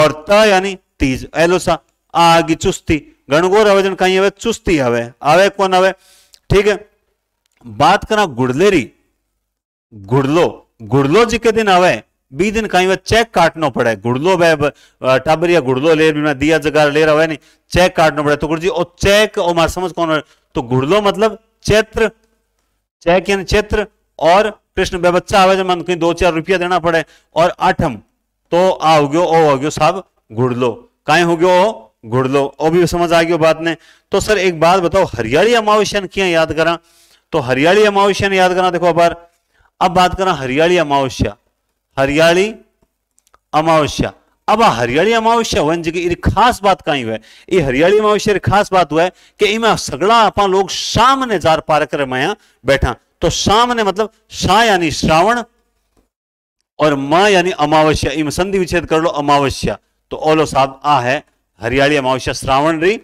और त यानी तीज एलो सा आगे चुस्ती गणगोर आवेदन कहीं आवे चुस्ती आवे आवे कौन आवे ठीक है बात करा गुड़लेरी गुड़लो गुड़लो जी के दिन आवे बी दिन कहीं वह चेक काटना पड़े गुड़लो वह टबर या गुड़लो ले दिया जगह ले रहा है चेक काटना पड़े तो गुरु जी चेक और मार समझ कौन तो गुड़लो मतलब चैत्र चेक यानी चैत्र और कृष्ण बे बच्चा आवे जो मन कहीं दो चार रुपया देना पड़े और आठम तो आ हो गयो ओ हो गयो साहब गुड़लो का हो गयो गुड़लो ओ भी समझ आ गयो बात ने तो सर एक बात बताओ हरियाली अमावस्या क्या याद करा तो हरियाली अमावस्या याद करा देखो अबार अब बात करा हरियाली अमावस्या हरियाली अमावस्या अब हरियाली अमावस्या वन जी इन खास बात कई हुआ ये हरियाली अमावस्या खास बात हुआ है कि इमें सगड़ा अपना लोग सामने जार पार कर माया बैठा तो सामने मतलब शाह यानी श्रावण और माँ यानी अमावस्या इम संधि विच्छेद कर लो अमावस्या तो ओलो साहब आ है हरियाली अमावस्या श्रावण री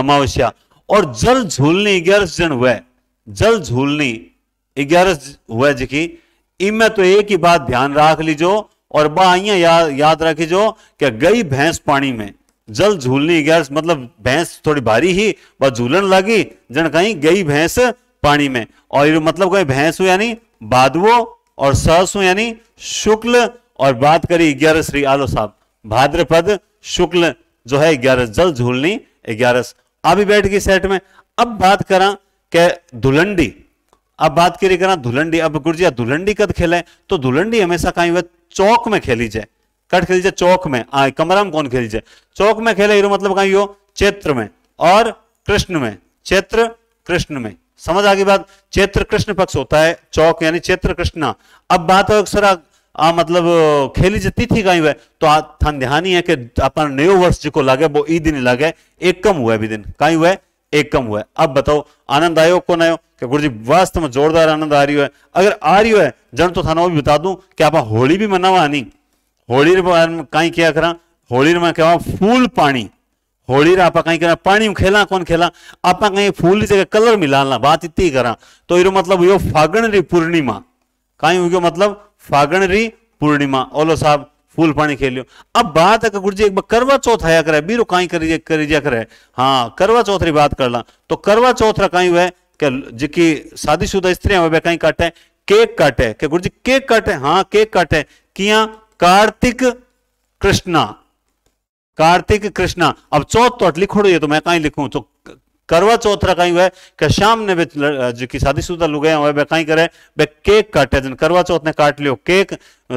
अमावस्या और जल झूलनी ग्यारह जन हुए जल झूलनी ग्यारह हुए जी इनमें तो एक ही बात ध्यान रख लीजो और बाइया या, याद रखीजो कि गई भैंस पानी में जल झूलनी गैस मतलब भैंस थोड़ी भारी ही वह झूलन लगी जन कहीं गई भैंस पानी में और मतलब कहीं भैंस हो यानी बादवो और सहस यानी शुक्ल और बात करी ग्यारह श्री आलो साहब भाद्रपद शुक्ल जो है ग्यारह जल झूलनी ग्यारह अभी बैठ गई सेट में अब बात करा के धुलंडी अब बात करिए करा धुलंडी अब गुरु गुरुजी धुलंडी कद खेले तो धुलंडी हमेशा कहीं हुआ चौक में खेली जाए कट खेली जाए चौक में आ, कमरा में कौन खेली जाए चौक में खेले हीरो मतलब कहीं हो क्षेत्र में और कृष्ण में क्षेत्र कृष्ण में समझ आगे बात क्षेत्र कृष्ण पक्ष होता है चौक यानी क्षेत्र कृष्णा अब बात हो सर आ, मतलब खेली जाती थी कहीं हुआ तो थान ध्यान ही है कि अपन नयो वर्ष जो लागे वो ईद नहीं लागे एक कम हुआ अभी दिन कहीं हुआ एक कम हुआ है अब बताओ आनंद आयो कौन आयो कि गुरु जी वास्तव में जोरदार आनंद आ रही है अगर आ रही है जन तो थाना भी बता दूं कि आप होली भी मनावा नहीं होली कहीं क्या करा होली में कहवा फूल पानी होली रा आप कहीं करा पानी में खेला कौन खेला आप कहीं फूल जगह कलर मिला ला बात इतनी करा तो ये मतलब हुई फागण री पूर्णिमा कहीं हुई मतलब फागण री पूर्णिमा ओलो साहब फूल पानी लियो अब बात है गुरु जी एक बार करवा चौथ आया करे बीरो काई करी करी करे हाँ करवा चौथ री बात कर ला तो करवा चौथ रा काई हुआ है जिकी शादीशुदा स्त्रियां हुए काई काटे केक काटे के गुरु जी केक काटे हाँ केक काटे किया कार्तिक कृष्णा कार्तिक कृष्णा अब चौथ तो लिखोड़ो ये तो मैं कहीं लिखूं तो करवा चौथ रखाई हुआ है कि शाम ने बे जो कि शादीशुदा लुगाया हुआ है कहीं करे बे केक काटे जन करवा चौथ ने काट लियो केक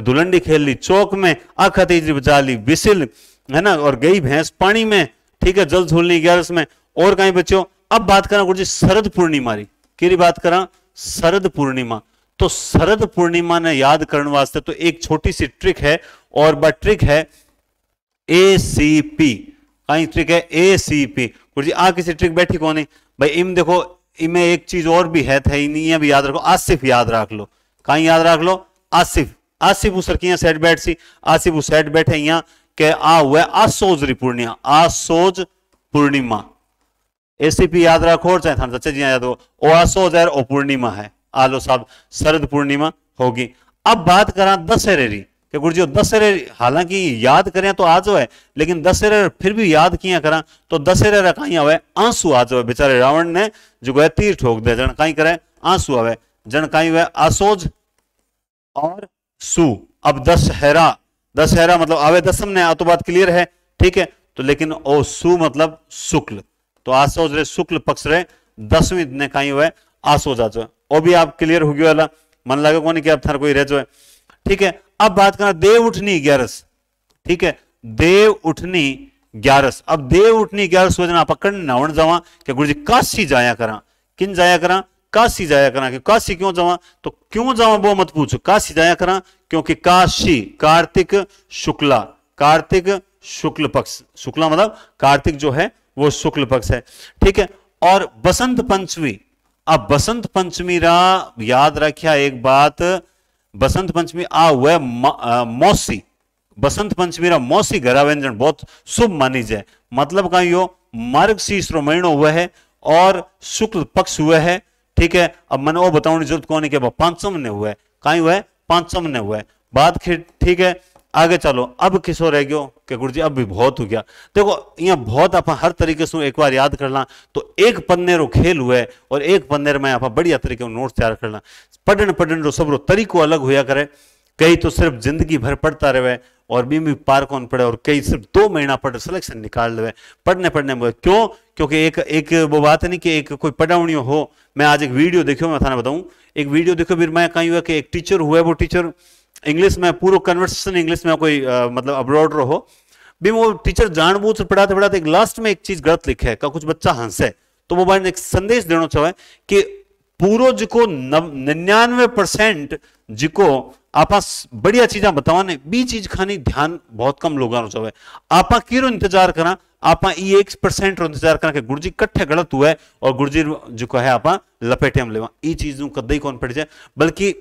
धुलंडी खेल ली चौक में आख तीज बचा ली बिसिल है ना और गई भैंस पानी में ठीक है जल झूलनी गया में और कहीं बच्चों अब बात करा गुरु जी शरद पूर्णिमा री केरी बात करा शरद पूर्णिमा तो शरद पूर्णिमा ने याद करने वास्ते तो एक छोटी सी ट्रिक है और बा ट्रिक है ए सी पी कहीं ट्रिक है ए सी पी गुरु जी आ किसी ट्रिक बैठी कौन है भाई इम देखो इमें एक चीज और भी है थे नहीं है भी याद रखो आसिफ याद रख लो कहा याद रख लो आसिफ आसिफ उसरकियां सेट बैठ सी आसिफ उस सेट बैठे यहाँ के आ हुआ है आसोज री पूर्णिया आसोज पूर्णिमा ऐसी भी याद रखो और चाहे थाना सच्चे जी याद हो ओ आसोज है ओ पूर्णिमा है आलो साहब शरद पूर्णिमा होगी अब बात करा दशहरे री कि गुरु जी दशहरे हालांकि याद करें तो आज है लेकिन दशहरे फिर भी याद किया करा तो दशहरे रा कहीं आवे आंसू आज हुए बेचारे रावण ने जो है तीर ठोक दे जन कहीं करे आंसू आवे जन कहीं हुए आसोज और सु अब दशहरा दशहरा मतलब आवे दसम ने आ तो बात क्लियर है ठीक है तो लेकिन ओ सु मतलब शुक्ल तो आसोज रे शुक्ल पक्ष रहे दसवीं ने कहीं हुए आसोज आज वो भी आप क्लियर हो गया मन लगे कौन कि आप थार कोई रह जाए ठीक है अब बात करना देव उठनी ग्यारस ठीक है देव उठनी ग्यारस अब देव उठनी ग्यारस योजना पकड़ नवण जावा कि गुरु जी काशी जाया करा किन जाया करा काशी जाया करा कि काशी क्यों जावा तो क्यों जावा वो मत पूछो काशी जाया करा क्योंकि काशी कार्तिक शुक्ला कार्तिक शुक्ल पक्ष शुक्ला मतलब कार्तिक जो है वो शुक्ल पक्ष है ठीक है और बसंत पंचमी अब बसंत पंचमी रा याद रखिया एक बात बसंत पंचमी आ वह मौसी बसंत पंचमी रा मौसी घरा व्यंजन बहुत शुभ मानी जाए मतलब का यो मार्ग शीर्ष महीनो हुआ है और शुक्ल पक्ष हुआ है ठीक है अब मैंने वो बताने जरूरत कौन है कि पांचम ने हुआ है कहीं हुआ है पांचम ने हुआ है बात ठीक है आगे चलो अब किसो रह गयो कि गुरु अब भी बहुत हो गया देखो यहाँ बहुत आप हर तरीके से एक बार याद कर ला तो एक पन्ने रो खेल हुए और एक पन्ने में आप बढ़िया तरीके से नोट तैयार कर ला पढ़न पढ़न रो सब रो तरीको अलग हुआ करे कई तो सिर्फ जिंदगी भर पढ़ता रहे और बीमी पार कौन पढ़े और कई सिर्फ दो महीना पढ़ सिलेक्शन निकाल ले पढ़ने पढ़ने में क्यों क्योंकि एक एक वो बात नहीं कि एक कोई पढ़ावणियों हो मैं आज एक वीडियो देखियो मैं थाना बताऊं एक वीडियो देखो फिर मैं कहीं हुआ कि एक टीचर हुआ वो टीचर इंग्लिश में पूरा कन्वर्सेशन इंग्लिश में कोई आ, मतलब अब्रॉड रहो भी वो टीचर जानबूझ पढ़ाते पढ़ाते एक लास्ट में एक चीज गलत लिखे का कुछ बच्चा हंसे तो वो बारे एक संदेश देना चाहे कि पूरो जिको निन्यानवे परसेंट जिको आप बढ़िया चीजा बतावाने बी चीज खानी ध्यान बहुत कम लोग चाहे आपा कीरो इंतजार करा आप एक परसेंट रो इंतजार करा कि गुरुजी कट्ठे गलत हुआ है और गुरुजी जो है आप लपेटे में लेवा ये चीज कदई कौन पड़ जाए बल्कि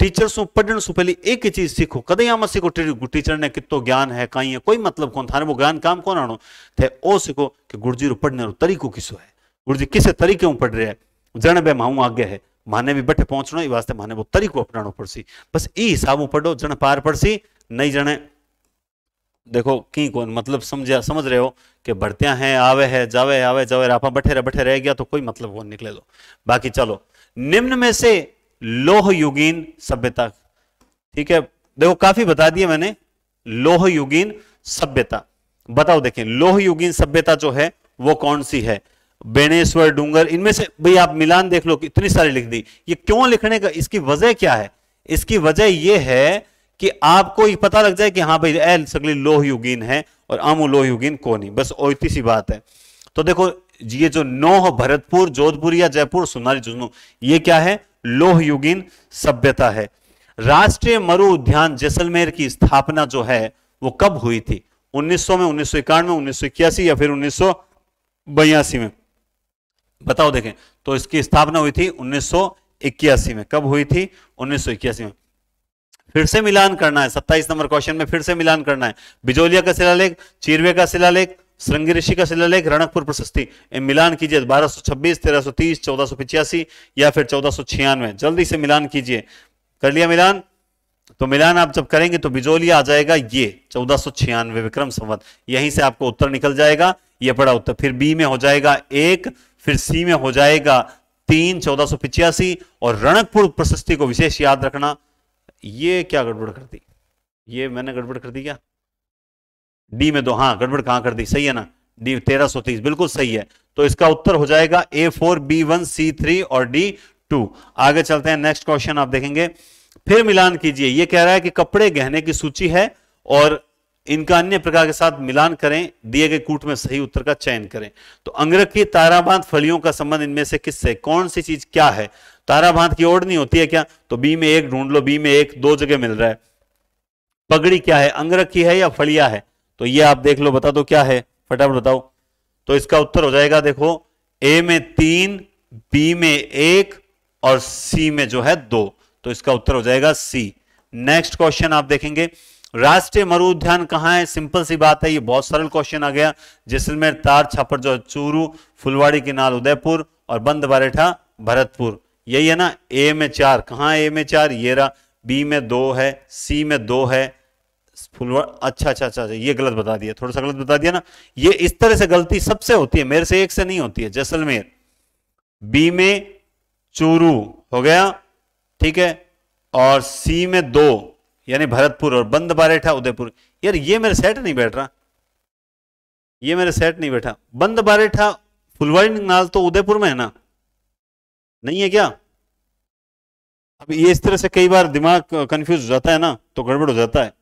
टीचर सो पढ़ने सु पहले एक ही चीज सीखो कदे या मत सीखो टीचर ने कितो ज्ञान है काई है कोई मतलब कौन थारे वो ज्ञान काम कौन आनो थे ओ सीखो कि गुरुजी रो पढ़ने रो तरीको किसो है गुरुजी किसे तरीके में पढ़ रहे है जण बे माऊ आगे है माने भी बठे पहुंचनो ई वास्ते माने वो तरीको अपनानो पड़सी बस ई हिसाब पढ़ो जण पार पड़सी नहीं जणे देखो की कौन मतलब समझा समझ रहे हो कि भर्तियां है आवे है जावे आवे जावे रापा बैठे रहे बैठे रह गया तो कोई मतलब कौन निकले लो बाकी चलो निम्न में से लोह युगीन सभ्यता ठीक है देखो काफी बता दिया मैंने लोह युगीन सभ्यता बताओ देखें लोह युगीन सभ्यता जो है वो कौन सी है बेणेश्वर डूंगर इनमें से भाई आप मिलान देख लो इतनी सारी लिख दी ये क्यों लिखने का इसकी वजह क्या है इसकी वजह यह है कि आपको ये पता लग जाए कि हाँ भाई एल सगली लोह युगीन है और आमो लोह युगीन को नहीं बस और इतनी सी बात है तो देखो ये जो नोह भरतपुर जोधपुर या जयपुर सुनारी जुजनू ये क्या है लोह युगीन सभ्यता है राष्ट्रीय मरु उद्यान जैसलमेर की स्थापना जो है वो कब हुई थी 1900 में उन्नीस में उन्नीस या फिर उन्नीस में बताओ देखें तो इसकी स्थापना हुई थी उन्नीस में कब हुई थी उन्नीस में फिर से मिलान करना है 27 नंबर क्वेश्चन में फिर से मिलान करना है बिजोलिया का शिलालेख चीरवे का शिलालेख श्रृंगी ऋषि का शिलालेख रणकपुर प्रशस्ति मिलान कीजिए 1226, 1330, 1485 या फिर चौदह जल्दी से मिलान कीजिए कर लिया मिलान तो मिलान आप जब करेंगे तो बिजोलिया आ जाएगा ये चौदह विक्रम संवत यहीं से आपको उत्तर निकल जाएगा ये पड़ा उत्तर फिर बी में हो जाएगा एक फिर सी में हो जाएगा तीन चौदह और रणकपुर प्रशस्ति को विशेष याद रखना ये क्या गड़बड़ कर दी ये मैंने गड़बड़ कर दी क्या डी में दो तो हाँ गड़बड़ कहां कर दी सही है ना डी तेरह सौ तीस बिल्कुल सही है तो इसका उत्तर हो जाएगा A four B one C three और डी टू आगे चलते हैं नेक्स्ट क्वेश्चन आप देखेंगे फिर मिलान कीजिए यह कह रहा है कि कपड़े गहने की सूची है और इनका अन्य प्रकार के साथ मिलान करें दिए गए कूट में सही उत्तर का चयन करें तो अंग्रक की ताराबांध फलियों का संबंध इनमें से किससे कौन सी चीज क्या है ताराबांध की ओर नहीं होती है क्या तो बी में एक ढूंढ लो बी में एक दो जगह मिल रहा है पगड़ी क्या है अंग्रक की है या फलिया है तो ये आप देख लो बता दो क्या है फटाफट बताओ तो इसका उत्तर हो जाएगा देखो ए में तीन बी में एक और सी में जो है दो तो इसका उत्तर हो जाएगा सी नेक्स्ट क्वेश्चन आप देखेंगे राष्ट्रीय मरु उद्यान कहाँ है सिंपल सी बात है ये बहुत सरल क्वेश्चन आ गया जैसलमेर तार छापर जो चूरू फुलवाड़ी किनाल उदयपुर और बंद बारेठा भरतपुर यही है ना ए में चार कहाँ ए में चार ये बी में दो है सी में दो है फुलवा अच्छा, अच्छा अच्छा अच्छा ये गलत बता दिया थोड़ा सा गलत बता दिया ना ये इस तरह से गलती सबसे होती है मेरे से एक से नहीं होती है जैसलमेर बी में चूरू हो गया ठीक है और सी में दो यानी भरतपुर और बंद बारेठा उदयपुर यार ये मेरे सेट नहीं बैठ रहा ये मेरे सेट नहीं बैठा बंद बारेठा फुलवारी नाल तो उदयपुर में है ना नहीं है क्या अब ये इस तरह से कई बार दिमाग कंफ्यूज हो जाता है ना तो गड़बड़ हो जाता है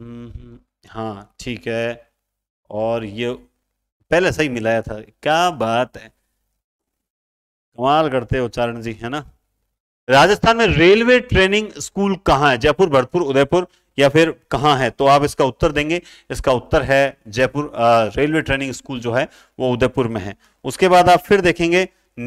हम्म, हाँ ठीक है और ये पहले सही मिलाया था क्या बात है कमाल करते हो जी है ना राजस्थान में रेलवे ट्रेनिंग स्कूल कहाँ है जयपुर भरतपुर उदयपुर या फिर कहाँ है तो आप इसका उत्तर देंगे इसका उत्तर है जयपुर रेलवे ट्रेनिंग स्कूल जो है वो उदयपुर में है उसके बाद आप फिर देखेंगे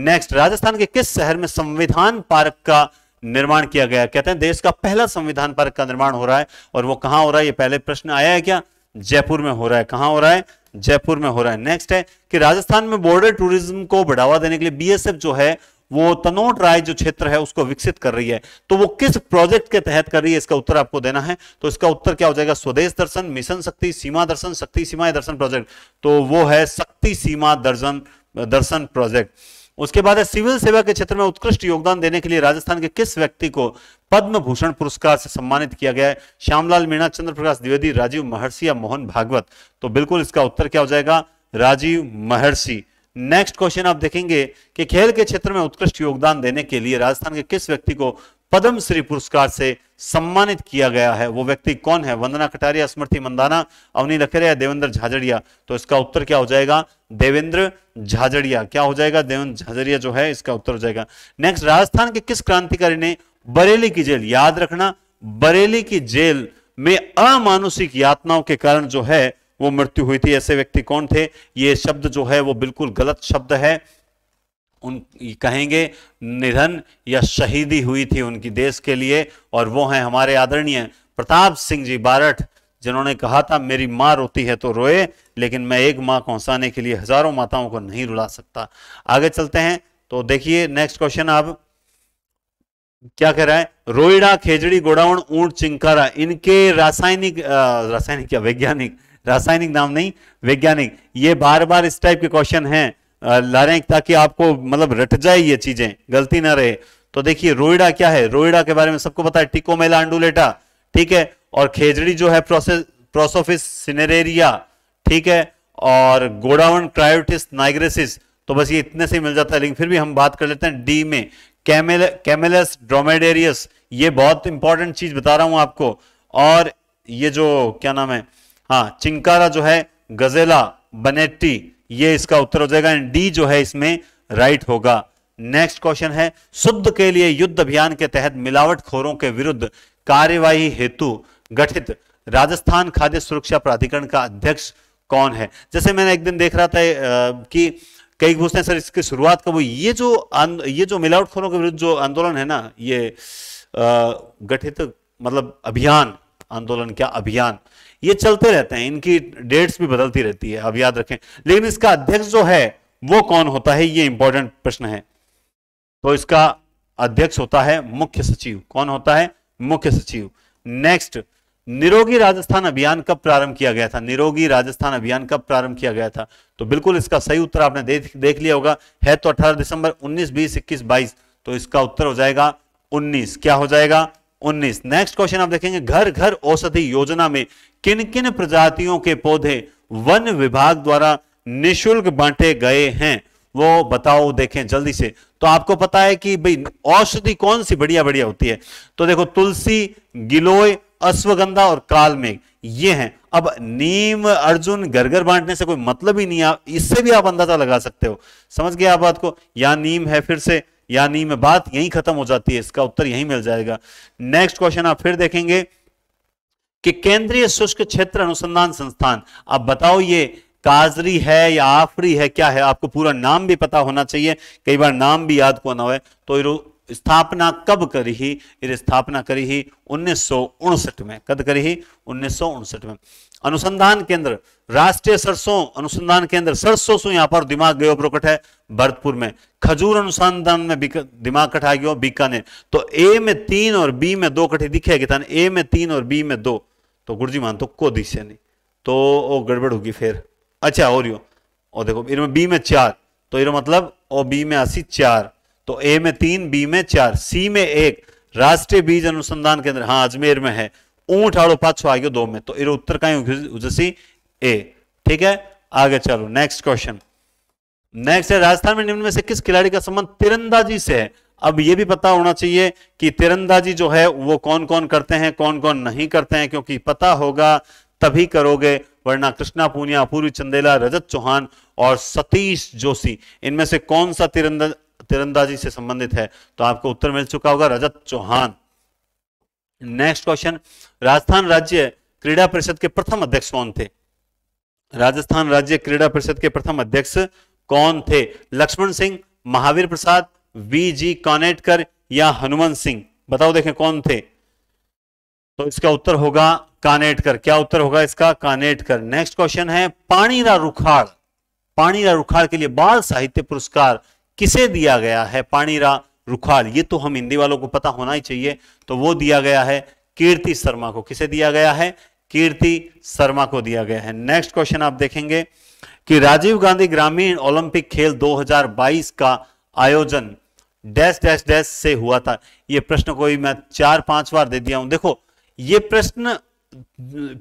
नेक्स्ट राजस्थान के किस शहर में संविधान पार्क का निर्माण किया गया कहते हैं देश का पहला संविधान पार्क का निर्माण हो रहा है और वो कहां हो रहा है ये पहले प्रश्न आया है क्या जयपुर में हो रहा है कहां हो रहा है जयपुर में हो रहा है नेक्स्ट है कि राजस्थान में बॉर्डर टूरिज्म को बढ़ावा देने के लिए बीएसएफ जो है वो तनोट राय जो क्षेत्र है उसको विकसित कर रही है तो वो किस प्रोजेक्ट के तहत कर रही है इसका उत्तर आपको देना है तो इसका उत्तर क्या हो जाएगा स्वदेश दर्शन मिशन शक्ति सीमा दर्शन शक्ति सीमा दर्शन प्रोजेक्ट तो वो है शक्ति सीमा दर्शन दर्शन प्रोजेक्ट उसके बाद है सिविल सेवा के क्षेत्र में उत्कृष्ट योगदान देने के लिए राजस्थान के किस व्यक्ति को पद्म भूषण पुरस्कार से सम्मानित किया गया है श्यामलाल मीणा चंद्र प्रकाश द्विवेदी राजीव महर्षि या मोहन भागवत तो बिल्कुल इसका उत्तर क्या हो जाएगा राजीव महर्षि नेक्स्ट क्वेश्चन आप देखेंगे कि खेल के क्षेत्र में उत्कृष्ट योगदान देने के लिए राजस्थान के किस व्यक्ति को पद्म श्री पुरस्कार से सम्मानित किया गया है वो व्यक्ति कौन है वंदना कटारिया स्मृति मंदाना अवनी लखेरिया देवेंद्र झाझड़िया तो इसका उत्तर क्या हो जाएगा देवेंद्र झाझड़िया क्या हो जाएगा देवेंद्र झाझड़िया जो है इसका उत्तर हो जाएगा नेक्स्ट राजस्थान के किस क्रांतिकारी ने बरेली की जेल याद रखना बरेली की जेल में अमानुषिक यातनाओं के कारण जो है वो मृत्यु हुई थी ऐसे व्यक्ति कौन थे ये शब्द जो है वो बिल्कुल गलत शब्द है उन कहेंगे निधन या शहीदी हुई थी उनकी देश के लिए और वो हैं हमारे आदरणीय प्रताप सिंह जी बारठ जिन्होंने कहा था मेरी माँ रोती है तो रोए लेकिन मैं एक माँ को के लिए हजारों माताओं को नहीं रुला सकता आगे चलते हैं तो देखिए नेक्स्ट क्वेश्चन आप क्या कह रहा है रोइडा खेजड़ी गोडाउन ऊंट चिंकारा इनके रासायनिक रासायनिक क्या वैज्ञानिक रासायनिक नाम नहीं वैज्ञानिक ये बार बार इस टाइप के क्वेश्चन हैं ला रहे हैं ताकि आपको मतलब रट जाए ये चीजें गलती ना रहे तो देखिए रोइडा क्या है रोइडा के बारे में सबको पता है टिकोमेला अंडुलेटा ठीक है और खेजड़ी जो है प्रोसेस प्रोसोफिस सिनेरेरिया ठीक है और गोडावन क्रायोटिस नाइग्रेसिस तो बस ये इतने से मिल जाता है लेकिन फिर भी हम बात कर लेते हैं डी में कैमेल कैमेलस ड्रोमेडेरियस ये बहुत इंपॉर्टेंट चीज बता रहा हूं आपको और ये जो क्या नाम है हाँ चिंकारा जो है गजेला बनेट्टी ये इसका उत्तर हो जाएगा एंड डी जो है इसमें राइट होगा नेक्स्ट क्वेश्चन है शुद्ध के लिए युद्ध अभियान के तहत मिलावटखोरों के विरुद्ध कार्यवाही हेतु गठित राजस्थान खाद्य सुरक्षा प्राधिकरण का अध्यक्ष कौन है जैसे मैंने एक दिन देख रहा था कि कई पूछते हैं सर इसकी शुरुआत कब हुई ये जो ये जो मिलावटखोरों के विरुद्ध जो आंदोलन है ना ये गठित मतलब अभियान आंदोलन क्या अभियान ये चलते रहते हैं इनकी डेट्स भी बदलती रहती है अब याद रखें लेकिन इसका अध्यक्ष जो है वो कौन होता है ये इंपॉर्टेंट प्रश्न है तो इसका अध्यक्ष होता है मुख्य सचिव कौन होता है मुख्य सचिव नेक्स्ट निरोगी राजस्थान अभियान कब प्रारंभ किया गया था निरोगी राजस्थान अभियान कब प्रारंभ किया गया था तो बिल्कुल इसका सही उत्तर आपने देख देख लिया होगा है तो 18 दिसंबर 19 20 21 22 तो इसका उत्तर हो जाएगा 19 क्या हो जाएगा 19 नेक्स्ट क्वेश्चन आप देखेंगे घर घर औषधि योजना में किन किन प्रजातियों के पौधे वन विभाग द्वारा निशुल्क बांटे गए हैं वो बताओ देखें जल्दी से तो आपको पता है कि भाई औषधि कौन सी बढ़िया बढ़िया होती है तो देखो तुलसी गिलोय अश्वगंधा और कालमेघ ये हैं अब नीम अर्जुन गरगर बांटने से कोई मतलब ही नहीं आप इससे भी आप अंदाजा लगा सकते हो समझ गया आप बात को या नीम है फिर से यानी में बात यहीं खत्म हो जाती है इसका उत्तर यहीं मिल जाएगा नेक्स्ट क्वेश्चन आप फिर देखेंगे कि केंद्रीय शुष्क क्षेत्र अनुसंधान संस्थान आप बताओ ये काजरी है या आफरी है क्या है आपको पूरा नाम भी पता होना चाहिए कई बार नाम भी याद को ना हो तो स्थापना कब करी ही इर स्थापना करी ही उन्नीस में कद करी ही उन्नीस में अनुसंधान केंद्र राष्ट्रीय सरसों अनुसंधान केंद्र सरसों सु यहां पर दिमाग गयो प्रकट है भरतपुर में खजूर अनुसंधान में दिमाग कटा गयो बीकानेर तो ए में तीन और बी में दो कटे दिखे गए ए में तीन और बी में दो तो गुरु जी मान तो को दिशे नहीं तो वो गड़बड़ होगी फिर अच्छा और यो और देखो इनमें बी में चार तो इनमें मतलब ओ बी में आसी चार तो ए में तीन बी में चार सी में एक राष्ट्रीय बीज अनुसंधान केंद्र हाँ अजमेर में है ऊंट आड़ो पाछो आगे दो में तो उत्तर का ही ए ठीक है आगे चलो नेक्स्ट क्वेश्चन नेक्स्ट है राजस्थान में निम्न में से किस खिलाड़ी का संबंध तिरंदाजी से है अब यह भी पता होना चाहिए कि तिरंदाजी जो है वो कौन कौन करते हैं कौन कौन नहीं करते हैं क्योंकि पता होगा तभी करोगे वरना कृष्णा पूनिया अपूर्वी चंदेला रजत चौहान और सतीश जोशी इनमें से कौन सा तीरंदाज तीरंदाजी से संबंधित है तो आपको उत्तर मिल चुका होगा रजत चौहान नेक्स्ट क्वेश्चन राजस्थान राज्य क्रीड़ा परिषद के प्रथम अध्यक्ष कौन थे राजस्थान राज्य क्रीड़ा परिषद के प्रथम अध्यक्ष कौन थे लक्ष्मण सिंह महावीर प्रसाद वी जी कानेटकर या हनुमान सिंह बताओ देखें कौन थे तो इसका उत्तर होगा कानेटकर क्या उत्तर होगा इसका कानेटकर नेक्स्ट क्वेश्चन है पानीरा रुखाड़ पानीरा रुखाड़ के लिए बाल साहित्य पुरस्कार किसे दिया गया है पानी रुखाल ये तो हम हिंदी वालों को पता होना ही चाहिए तो वो दिया गया है कीर्ति शर्मा को किसे दिया गया है कीर्ति शर्मा को दिया गया है नेक्स्ट क्वेश्चन आप देखेंगे कि राजीव गांधी ग्रामीण ओलंपिक खेल 2022 का आयोजन डैश डैश डैश से हुआ था ये प्रश्न कोई मैं चार पांच बार दे दिया हूं देखो ये प्रश्न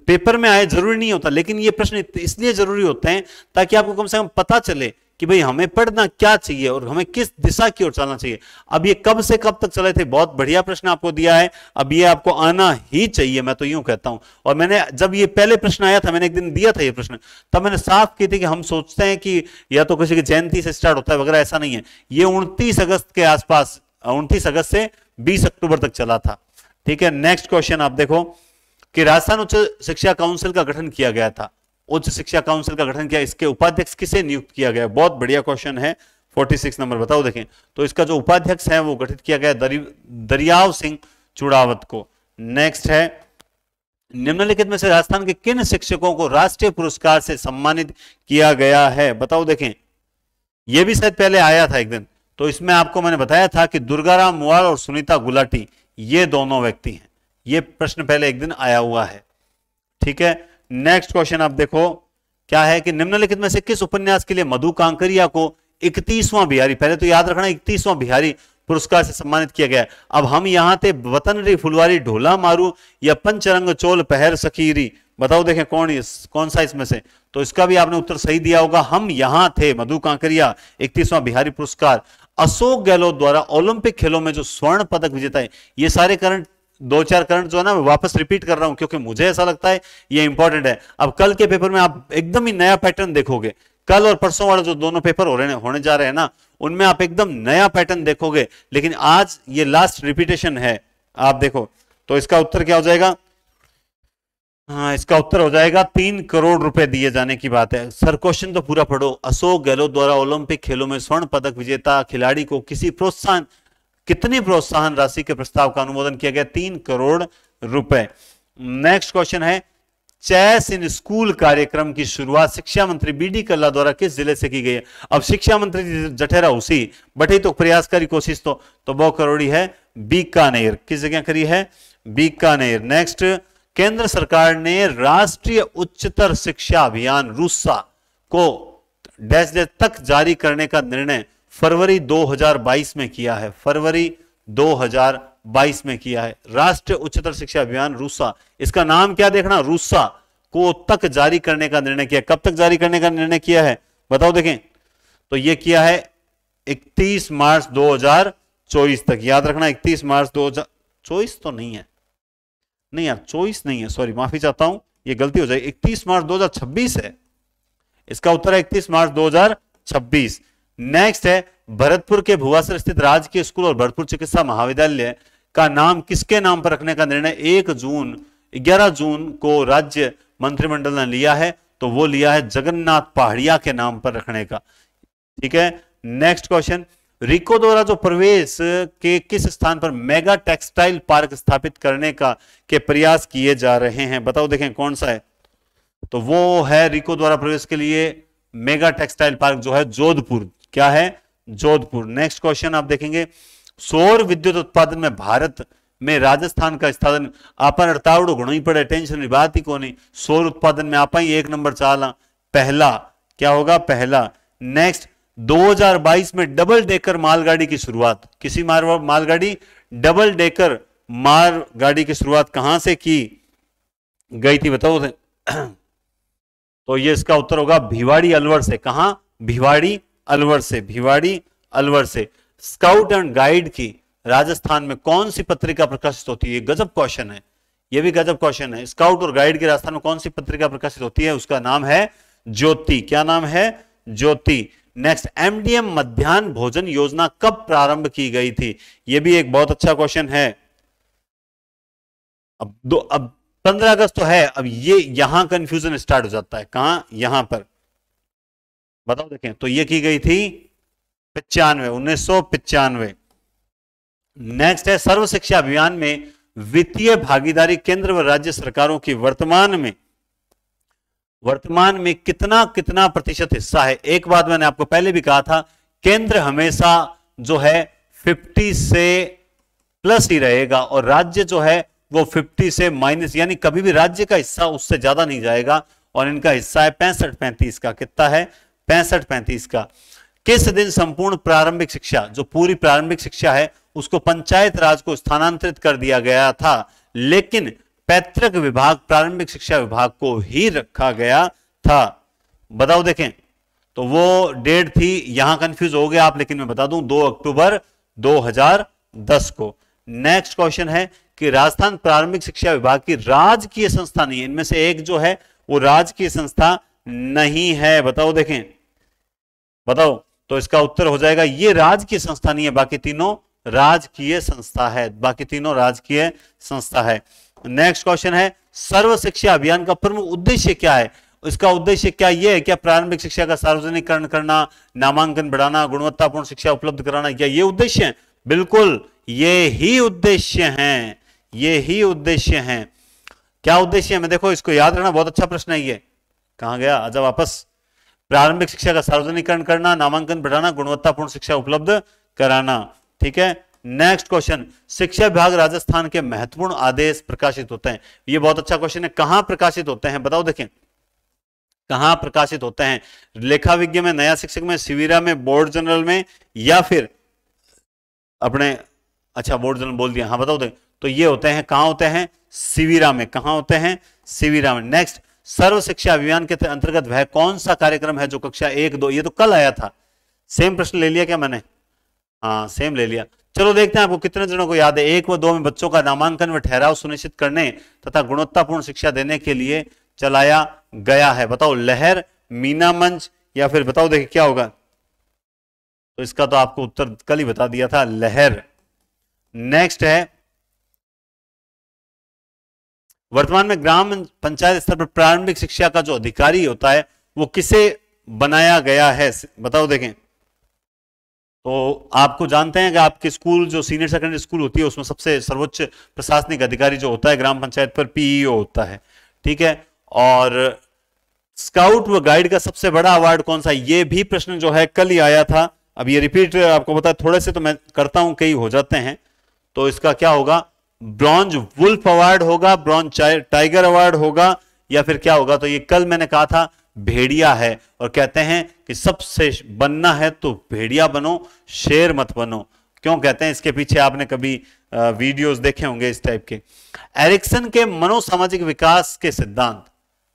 पेपर में आए जरूरी नहीं होता लेकिन ये प्रश्न इसलिए जरूरी होते हैं ताकि आपको कम से कम पता चले कि भाई हमें पढ़ना क्या चाहिए और हमें किस दिशा की ओर चलना चाहिए अब ये कब से कब तक चले थे बहुत बढ़िया प्रश्न आपको दिया है अब ये आपको आना ही चाहिए मैं तो यूं कहता हूं और मैंने जब ये पहले प्रश्न आया था मैंने एक दिन दिया था ये प्रश्न तब मैंने साफ की थी कि हम सोचते हैं कि या तो किसी की जयंती से स्टार्ट होता है वगैरह ऐसा नहीं है ये उनतीस अगस्त के आसपास उनतीस अगस्त से बीस अक्टूबर तक चला था ठीक है नेक्स्ट क्वेश्चन आप देखो कि राजस्थान उच्च शिक्षा काउंसिल का गठन किया गया था उच्च शिक्षा काउंसिल का गठन किया इसके उपाध्यक्ष किसे नियुक्त किया गया बहुत बढ़िया क्वेश्चन है 46 नंबर बताओ देखें तो इसका जो उपाध्यक्ष है वो गठित किया गया दरियाव सिंह चुड़ावत को नेक्स्ट है निम्नलिखित में से राजस्थान के किन शिक्षकों को राष्ट्रीय पुरस्कार से सम्मानित किया गया है बताओ देखें यह भी शायद पहले आया था एक दिन तो इसमें आपको मैंने बताया था कि दुर्गाराम मुआल और सुनीता गुलाटी ये दोनों व्यक्ति हैं ये प्रश्न पहले एक दिन आया हुआ है ठीक है नेक्स्ट क्वेश्चन आप देखो क्या है कि निम्नलिखित में से किस उपन्यास के लिए मधु कांकरिया को इकतीसवां बिहारी पहले तो याद रखना इकतीसवां बिहारी पुरस्कार से सम्मानित किया गया अब हम यहां थे वतन री फुलवारी ढोला मारू या पंचरंग चोल पहर सखीरी बताओ देखें कौन इस कौन सा इसमें से तो इसका भी आपने उत्तर सही दिया होगा हम यहां थे मधु कांकरिया इकतीसवां बिहारी पुरस्कार अशोक गहलोत द्वारा ओलंपिक खेलों में जो स्वर्ण पदक विजेता है ये सारे करंट दो चार करंट जो है ना मैं वापस रिपीट कर रहा हूं क्योंकि मुझे ऐसा लगता है ये इंपॉर्टेंट है अब कल के पेपर में आप एकदम ही नया पैटर्न देखोगे कल और परसों वाले जो दोनों पेपर हो रहे होने जा रहे हैं ना उनमें आप एकदम नया पैटर्न देखोगे लेकिन आज ये लास्ट रिपीटेशन है आप देखो तो इसका उत्तर क्या हो जाएगा हाँ इसका उत्तर हो जाएगा तीन करोड़ रुपए दिए जाने की बात है सर क्वेश्चन तो पूरा पढ़ो अशोक गहलोत द्वारा ओलंपिक खेलों में स्वर्ण पदक विजेता खिलाड़ी को किसी प्रोत्साहन कितनी प्रोत्साहन राशि के प्रस्ताव का अनुमोदन किया गया तीन करोड़ रुपए नेक्स्ट क्वेश्चन है चैस इन स्कूल कार्यक्रम की शुरुआत शिक्षा मंत्री बी डी कल्ला द्वारा किस जिले से की गई है अब शिक्षा मंत्री जठेरा उसी बटे तो करी कोशिश तो तो बहु करोड़ी है बीकानेर किस जगह करी है बीकानेर नेक्स्ट केंद्र सरकार ने राष्ट्रीय उच्चतर शिक्षा अभियान रूसा को डैश डैश तक जारी करने का निर्णय फरवरी 2022 में किया है फरवरी 2022 में किया है राष्ट्रीय उच्चतर शिक्षा अभियान रूसा इसका नाम क्या देखना रूसा को तक जारी करने का निर्णय किया कब तक जारी करने का निर्णय किया है बताओ देखें तो यह किया है 31 मार्च 2024 तक याद रखना 31 मार्च 2024 तो नहीं है नहीं यार चौबीस नहीं है सॉरी माफी चाहता हूं यह गलती हो जाएगी इकतीस मार्च दो है इसका उत्तर है इकतीस मार्च दो नेक्स्ट है भरतपुर के भुवासर स्थित राजकीय स्कूल और भरतपुर चिकित्सा महाविद्यालय का नाम किसके नाम पर रखने का निर्णय एक जून ग्यारह जून को राज्य मंत्रिमंडल ने लिया है तो वो लिया है जगन्नाथ पहाड़िया के नाम पर रखने का ठीक है नेक्स्ट क्वेश्चन रिको द्वारा जो प्रवेश के किस स्थान पर मेगा टेक्सटाइल पार्क स्थापित करने का के प्रयास किए जा रहे हैं बताओ देखें कौन सा है तो वो है रिको द्वारा प्रवेश के लिए मेगा टेक्सटाइल पार्क जो है जोधपुर क्या है जोधपुर नेक्स्ट क्वेश्चन आप देखेंगे सौर विद्युत उत्पादन में भारत में राजस्थान का स्थान आपन अड़तावड़ो घुण ही पड़े टेंशन बात ही कौन सौर उत्पादन में आप ही एक नंबर चाल पहला क्या होगा पहला नेक्स्ट 2022 में डबल डेकर मालगाड़ी की शुरुआत किसी मार मालगाड़ी डबल डेकर मालगाड़ी गाड़ी की शुरुआत कहां से की गई थी बताओ तो ये इसका उत्तर होगा भिवाड़ी अलवर से कहा भिवाड़ी अलवर से भिवाड़ी अलवर से स्काउट एंड गाइड की राजस्थान में कौन सी पत्रिका प्रकाशित होती है गजब क्वेश्चन है यह भी गजब क्वेश्चन है स्काउट और गाइड की राजस्थान में कौन सी पत्रिका प्रकाशित होती है उसका नाम है ज्योति क्या नाम है ज्योति नेक्स्ट एमडीएम मध्यान्ह भोजन योजना कब प्रारंभ की गई थी यह भी एक बहुत अच्छा क्वेश्चन है अब दो अब पंद्रह अगस्त तो है अब ये यहां कंफ्यूजन स्टार्ट हो जाता है कहा यहां पर बताओ देखें तो ये की गई थी पिचानवे उन्नीस सौ पिचानवे नेक्स्ट है सर्व शिक्षा अभियान में वित्तीय भागीदारी केंद्र व राज्य सरकारों की वर्तमान में वर्तमान में कितना कितना प्रतिशत हिस्सा है एक बात मैंने आपको पहले भी कहा था केंद्र हमेशा जो है 50 से प्लस ही रहेगा और राज्य जो है वो 50 से माइनस यानी कभी भी राज्य का हिस्सा उससे ज्यादा नहीं जाएगा और इनका हिस्सा है पैंसठ पैंतीस का कितना है पैंसठ पैंतीस का किस दिन संपूर्ण प्रारंभिक शिक्षा जो पूरी प्रारंभिक शिक्षा है उसको पंचायत राज को स्थानांतरित कर दिया गया था लेकिन पैतृक विभाग प्रारंभिक शिक्षा विभाग को ही रखा गया था बताओ देखें तो वो डेट थी यहां कंफ्यूज हो गया आप लेकिन मैं बता दूं 2 अक्टूबर 2010 को नेक्स्ट क्वेश्चन है कि राजस्थान प्रारंभिक शिक्षा विभाग की राजकीय संस्था नहीं इनमें से एक जो है वो राजकीय संस्था नहीं है बताओ देखें बताओ तो इसका उत्तर हो जाएगा ये राज की संस्था नहीं है बाकी तीनों राजकीय संस्था है बाकी तीनों राजकीय संस्था है नेक्स्ट क्वेश्चन है सर्व शिक्षा अभियान का प्रमुख उद्देश्य क्या है इसका उद्देश्य क्या यह है क्या प्रारंभिक शिक्षा का सार्वजनिकरण करना नामांकन बढ़ाना गुणवत्तापूर्ण शिक्षा उपलब्ध कराना क्या ये उद्देश्य है बिल्कुल ये ही उद्देश्य है ये ही उद्देश्य है क्या उद्देश्य है मैं देखो इसको याद रखना बहुत अच्छा प्रश्न है ये कहा गया आजा वापस प्रारंभिक शिक्षा का सार्वजनिकरण करना नामांकन बढ़ाना गुणवत्तापूर्ण शिक्षा उपलब्ध कराना ठीक है नेक्स्ट क्वेश्चन शिक्षा विभाग राजस्थान के महत्वपूर्ण आदेश प्रकाशित होते हैं ये बहुत अच्छा क्वेश्चन है कहां प्रकाशित होते हैं बताओ देखें कहां प्रकाशित होते हैं लेखा विज्ञ में नया शिक्षक में सिविरा में बोर्ड जनरल में या फिर अपने अच्छा बोर्ड जनरल बोल दिया हाँ बताओ देखें तो ये होते हैं कहां होते हैं सिविरा में कहा होते हैं सिविरा में नेक्स्ट सर्व शिक्षा अभियान के अंतर्गत वह कौन सा कार्यक्रम है जो कक्षा एक दो ये तो कल आया था सेम प्रश्न ले लिया क्या मैंने हाँ सेम ले लिया चलो देखते हैं आपको कितने जनों को याद है एक व दो में बच्चों का नामांकन व ठहराव सुनिश्चित करने तथा गुणवत्तापूर्ण शिक्षा देने के लिए चलाया गया है बताओ लहर मीना मंच या फिर बताओ देखिए क्या होगा तो इसका तो आपको उत्तर कल ही बता दिया था लहर नेक्स्ट है वर्तमान में ग्राम पंचायत स्तर पर प्रारंभिक शिक्षा का जो अधिकारी होता है वो किसे बनाया गया है बताओ देखें तो आपको जानते हैं कि आपके स्कूल जो सीनियर सेकेंडरी स्कूल होती है उसमें सबसे सर्वोच्च प्रशासनिक अधिकारी जो होता है ग्राम पंचायत पर पीईओ e होता है ठीक है और स्काउट व गाइड का सबसे बड़ा अवार्ड कौन सा ये भी प्रश्न जो है कल ही आया था अब ये रिपीट आपको बताया थोड़े से तो मैं करता हूं कई हो जाते हैं तो इसका क्या होगा ब्रॉन्ज वुल्फ अवार्ड होगा ब्रॉन्ज टाइगर अवार्ड होगा या फिर क्या होगा तो ये कल मैंने कहा था भेड़िया है और कहते हैं कि सबसे बनना है तो भेड़िया बनो शेर मत बनो क्यों कहते हैं इसके पीछे आपने कभी वीडियोस देखे होंगे इस टाइप के एरिक्सन के मनोसामाजिक विकास के सिद्धांत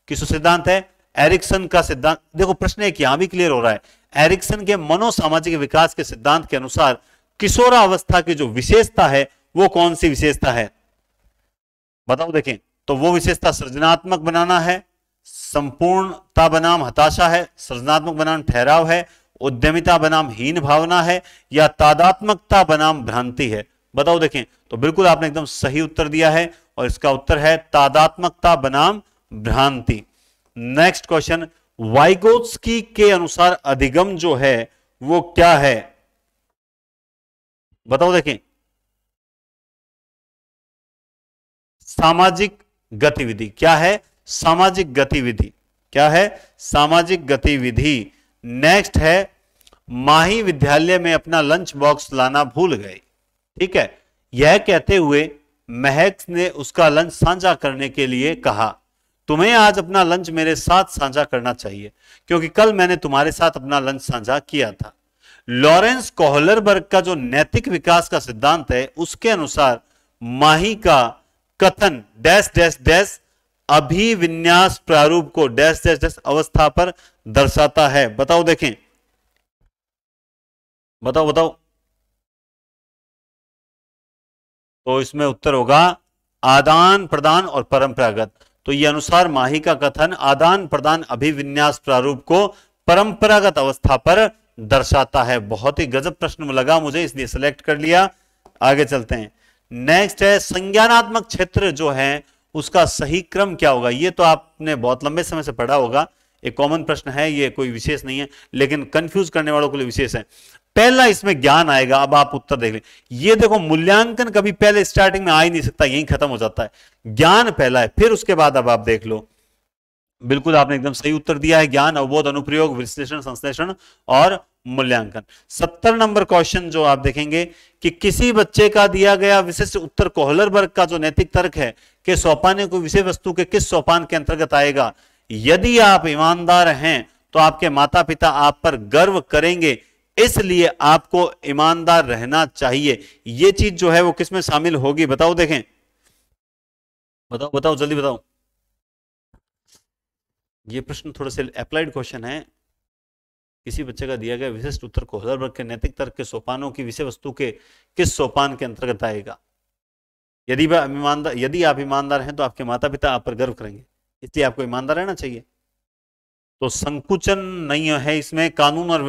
किस सिद्धांत है एरिक्सन का सिद्धांत देखो प्रश्न एक यहां भी क्लियर हो रहा है एरिक्सन के मनोसामाजिक विकास के सिद्धांत के अनुसार किशोरावस्था की जो विशेषता है वो कौन सी विशेषता है बताओ देखें तो वो विशेषता सृजनात्मक बनाना है संपूर्णता बनाम हताशा है सृजनात्मक बनाम ठहराव है उद्यमिता बनाम हीन भावना है या तादात्मकता बनाम भ्रांति है बताओ देखें तो बिल्कुल आपने एकदम सही उत्तर दिया है और इसका उत्तर है तादात्मकता बनाम भ्रांति नेक्स्ट क्वेश्चन वाइगोत्सकी के अनुसार अधिगम जो है वो क्या है बताओ देखें सामाजिक गतिविधि क्या है सामाजिक गतिविधि क्या है सामाजिक गतिविधि नेक्स्ट है माही विद्यालय में अपना लंच बॉक्स लाना भूल गई ठीक है यह कहते हुए महक ने उसका लंच साझा करने के लिए कहा तुम्हें आज अपना लंच मेरे साथ साझा करना चाहिए क्योंकि कल मैंने तुम्हारे साथ अपना लंच साझा किया था लॉरेंस कोहलरबर्ग का जो नैतिक विकास का सिद्धांत है उसके अनुसार माही का कथन डैश डैश डैश अभिविन्यास प्रारूप को डैश डैश डैश अवस्था पर दर्शाता है बताओ देखें बताओ बताओ तो इसमें उत्तर होगा आदान प्रदान और परंपरागत तो ये अनुसार माही का कथन आदान प्रदान अभिविन्यास प्रारूप को परंपरागत अवस्था पर दर्शाता है बहुत ही गजब प्रश्न लगा मुझे इसलिए सिलेक्ट कर लिया आगे चलते हैं नेक्स्ट है संज्ञानात्मक क्षेत्र जो है उसका सही क्रम क्या होगा ये तो आपने बहुत लंबे समय से पढ़ा होगा एक कॉमन प्रश्न है ये कोई विशेष नहीं है लेकिन कंफ्यूज करने वालों के लिए विशेष है पहला इसमें ज्ञान आएगा अब आप उत्तर देख लें ये देखो मूल्यांकन कभी पहले स्टार्टिंग में आ ही नहीं सकता यही खत्म हो जाता है ज्ञान पहला है फिर उसके बाद अब आप देख लो बिल्कुल आपने एकदम सही उत्तर दिया है ज्ञान अवबोध अनुप्रयोग विश्लेषण संश्लेषण और मूल्यांकन सत्तर नंबर क्वेश्चन जो आप देखेंगे कि किसी बच्चे का दिया गया विशिष्ट उत्तर कोहलर वर्ग का जो नैतिक तर्क है कि सोपाने को विषय वस्तु के किस सोपान के अंतर्गत आएगा यदि आप ईमानदार हैं तो आपके माता पिता आप पर गर्व करेंगे इसलिए आपको ईमानदार रहना चाहिए यह चीज जो है वो किसमें शामिल होगी बताओ देखें बताओ बताओ जल्दी बताओ ये प्रश्न थोड़ा सा अप्लाइड क्वेश्चन है किसी बच्चे का दिया गया विशिष्ट उत्तर को हजार वर्ग के नैतिक तर्क के सोपानों की विषय वस्तु के किस सोपान के अंतर्गत आएगा यदि वह ईमानदार यदि आप ईमानदार हैं तो आपके माता पिता आप पर गर्व करेंगे इसलिए आपको ईमानदार रहना चाहिए तो संकुचन नहीं है इसमें कानून और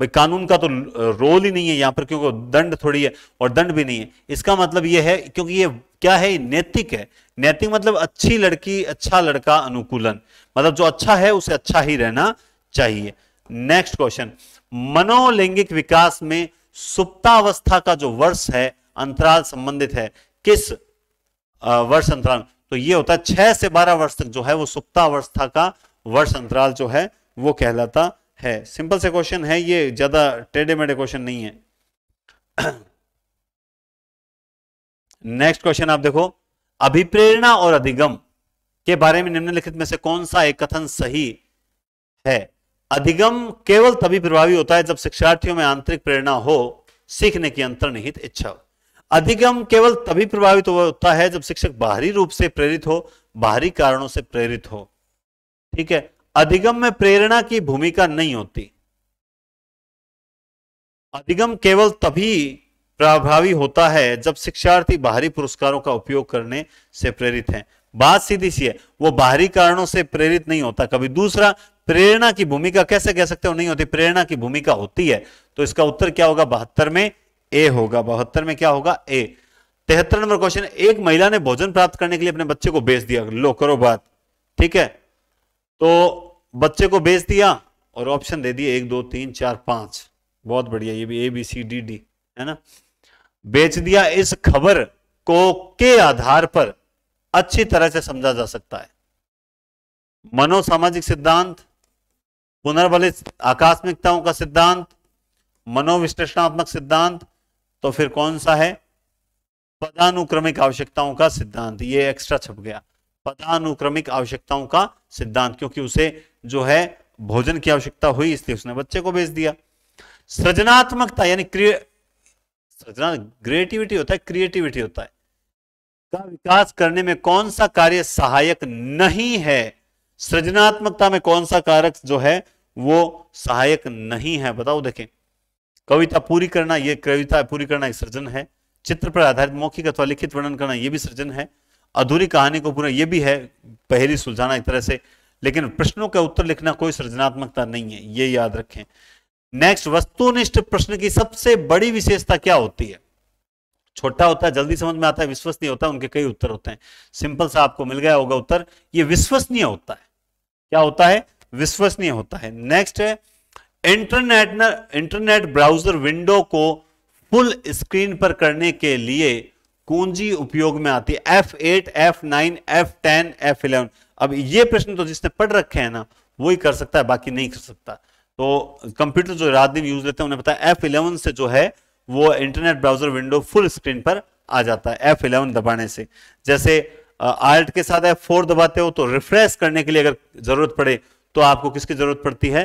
भाई कानून का तो रोल ही नहीं है यहाँ पर क्योंकि दंड थोड़ी है और दंड भी नहीं है इसका मतलब यह है क्योंकि ये क्या है नैतिक है नैतिक मतलब अच्छी लड़की अच्छा लड़का अनुकूलन मतलब जो अच्छा है उसे अच्छा ही रहना चाहिए नेक्स्ट क्वेश्चन मनोलैंगिक विकास में सुप्तावस्था का जो वर्ष है अंतराल संबंधित है किस वर्ष अंतराल तो ये होता है छह से बारह वर्ष तक जो है वो सुप्तावस्था का वर्ष अंतराल जो है वो कहलाता है सिंपल से क्वेश्चन है ये ज्यादा टेढ़े मेढ़े क्वेश्चन नहीं है नेक्स्ट क्वेश्चन आप देखो अभिप्रेरणा और अधिगम के बारे में निम्नलिखित में से कौन सा एक कथन सही है अधिगम केवल तभी प्रभावी होता है जब शिक्षार्थियों में आंतरिक प्रेरणा हो सीखने की अंतर्निहित इच्छा हो अधिगम केवल तभी प्रभावित होता है जब शिक्षक बाहरी रूप से प्रेरित हो बाहरी कारणों से प्रेरित हो ठीक है अधिगम में प्रेरणा की भूमिका नहीं होती अधिगम केवल तभी प्रभावी होता है जब शिक्षार्थी बाहरी पुरस्कारों का उपयोग करने से प्रेरित हैं बात सीधी सी है वो बाहरी कारणों से प्रेरित नहीं होता कभी दूसरा प्रेरणा की भूमिका कैसे कह सकते हो नहीं होती प्रेरणा की भूमिका होती है तो इसका उत्तर क्या होगा बहत्तर में ए होगा बहत्तर में क्या होगा ए तिहत्तर नंबर क्वेश्चन एक महिला ने भोजन प्राप्त करने के लिए अपने बच्चे को बेच दिया लो करो बात ठीक है तो बच्चे को बेच दिया और ऑप्शन दे दिए एक दो तीन चार पांच बहुत बढ़िया ये भी A B C D D है ना बेच दिया इस खबर को के आधार पर अच्छी तरह से समझा जा सकता है मनोसामाजिक सिद्धांत पुनर्बलित आकस्मिकताओं का सिद्धांत मनोविश्लेषणात्मक सिद्धांत तो फिर कौन सा है पदानुक्रमिक आवश्यकताओं का सिद्धांत ये एक्स्ट्रा छप गया पदानुक्रमिक आवश्यकताओं का सिद्धांत क्योंकि उसे जो है भोजन की आवश्यकता हुई इसलिए उसने बच्चे को भेज दिया सृजनात्मकता यानी क्रिए सृजना क्रिएटिविटी होता है क्रिएटिविटी होता है का विकास करने में कौन सा कार्य सहायक नहीं है सृजनात्मकता में कौन सा कारक जो है वो सहायक नहीं है बताओ देखें कविता पूरी करना ये कविता पूरी करना एक सृजन है चित्र पर आधारित मौखिक अथवा लिखित वर्णन करना यह भी सृजन है अधूरी कहानी को पूरा ये भी है पहली सुलझाना एक तरह से लेकिन प्रश्नों का उत्तर लिखना कोई सृजनात्मकता नहीं है ये याद रखें नेक्स्ट वस्तुनिष्ठ प्रश्न की सबसे बड़ी विशेषता क्या होती है छोटा होता है जल्दी समझ में आता है विश्वसनीय होता है उनके कई उत्तर होते हैं सिंपल सा आपको मिल गया होगा उत्तर ये विश्वसनीय होता है क्या होता है विश्वसनीय होता है नेक्स्ट है इंटरनेट इंटरनेट ब्राउजर विंडो को फुल स्क्रीन पर करने के लिए कुंजी उपयोग में आती है एफ टेन एफ इलेवन अब ये प्रश्न तो जिसने पढ़ रखे हैं ना ही कर सकता है बाकी नहीं कर सकता तो कंप्यूटर जो रात दिन यूज लेते हैं उन्हें पता है इलेवन से जो है वो internet browser window full screen पर आ जाता है एफ इलेवन दबाने से जैसे आर्ट के साथ फोर दबाते हो तो रिफ्रेश करने के लिए अगर जरूरत पड़े तो आपको किसकी जरूरत पड़ती है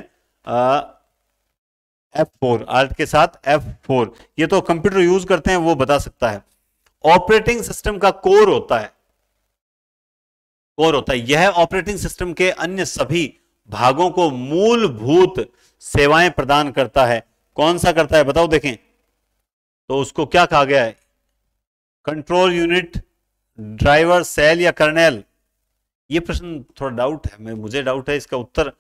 एफ फोर आर्ट के साथ एफ फोर ये तो कंप्यूटर यूज करते हैं वो बता सकता है ऑपरेटिंग सिस्टम का कोर होता है कोर होता है यह ऑपरेटिंग सिस्टम के अन्य सभी भागों को मूलभूत सेवाएं प्रदान करता है कौन सा करता है बताओ देखें तो उसको क्या कहा गया है कंट्रोल यूनिट ड्राइवर सेल या कर्नेल ये प्रश्न थोड़ा डाउट है मुझे डाउट है इसका उत्तर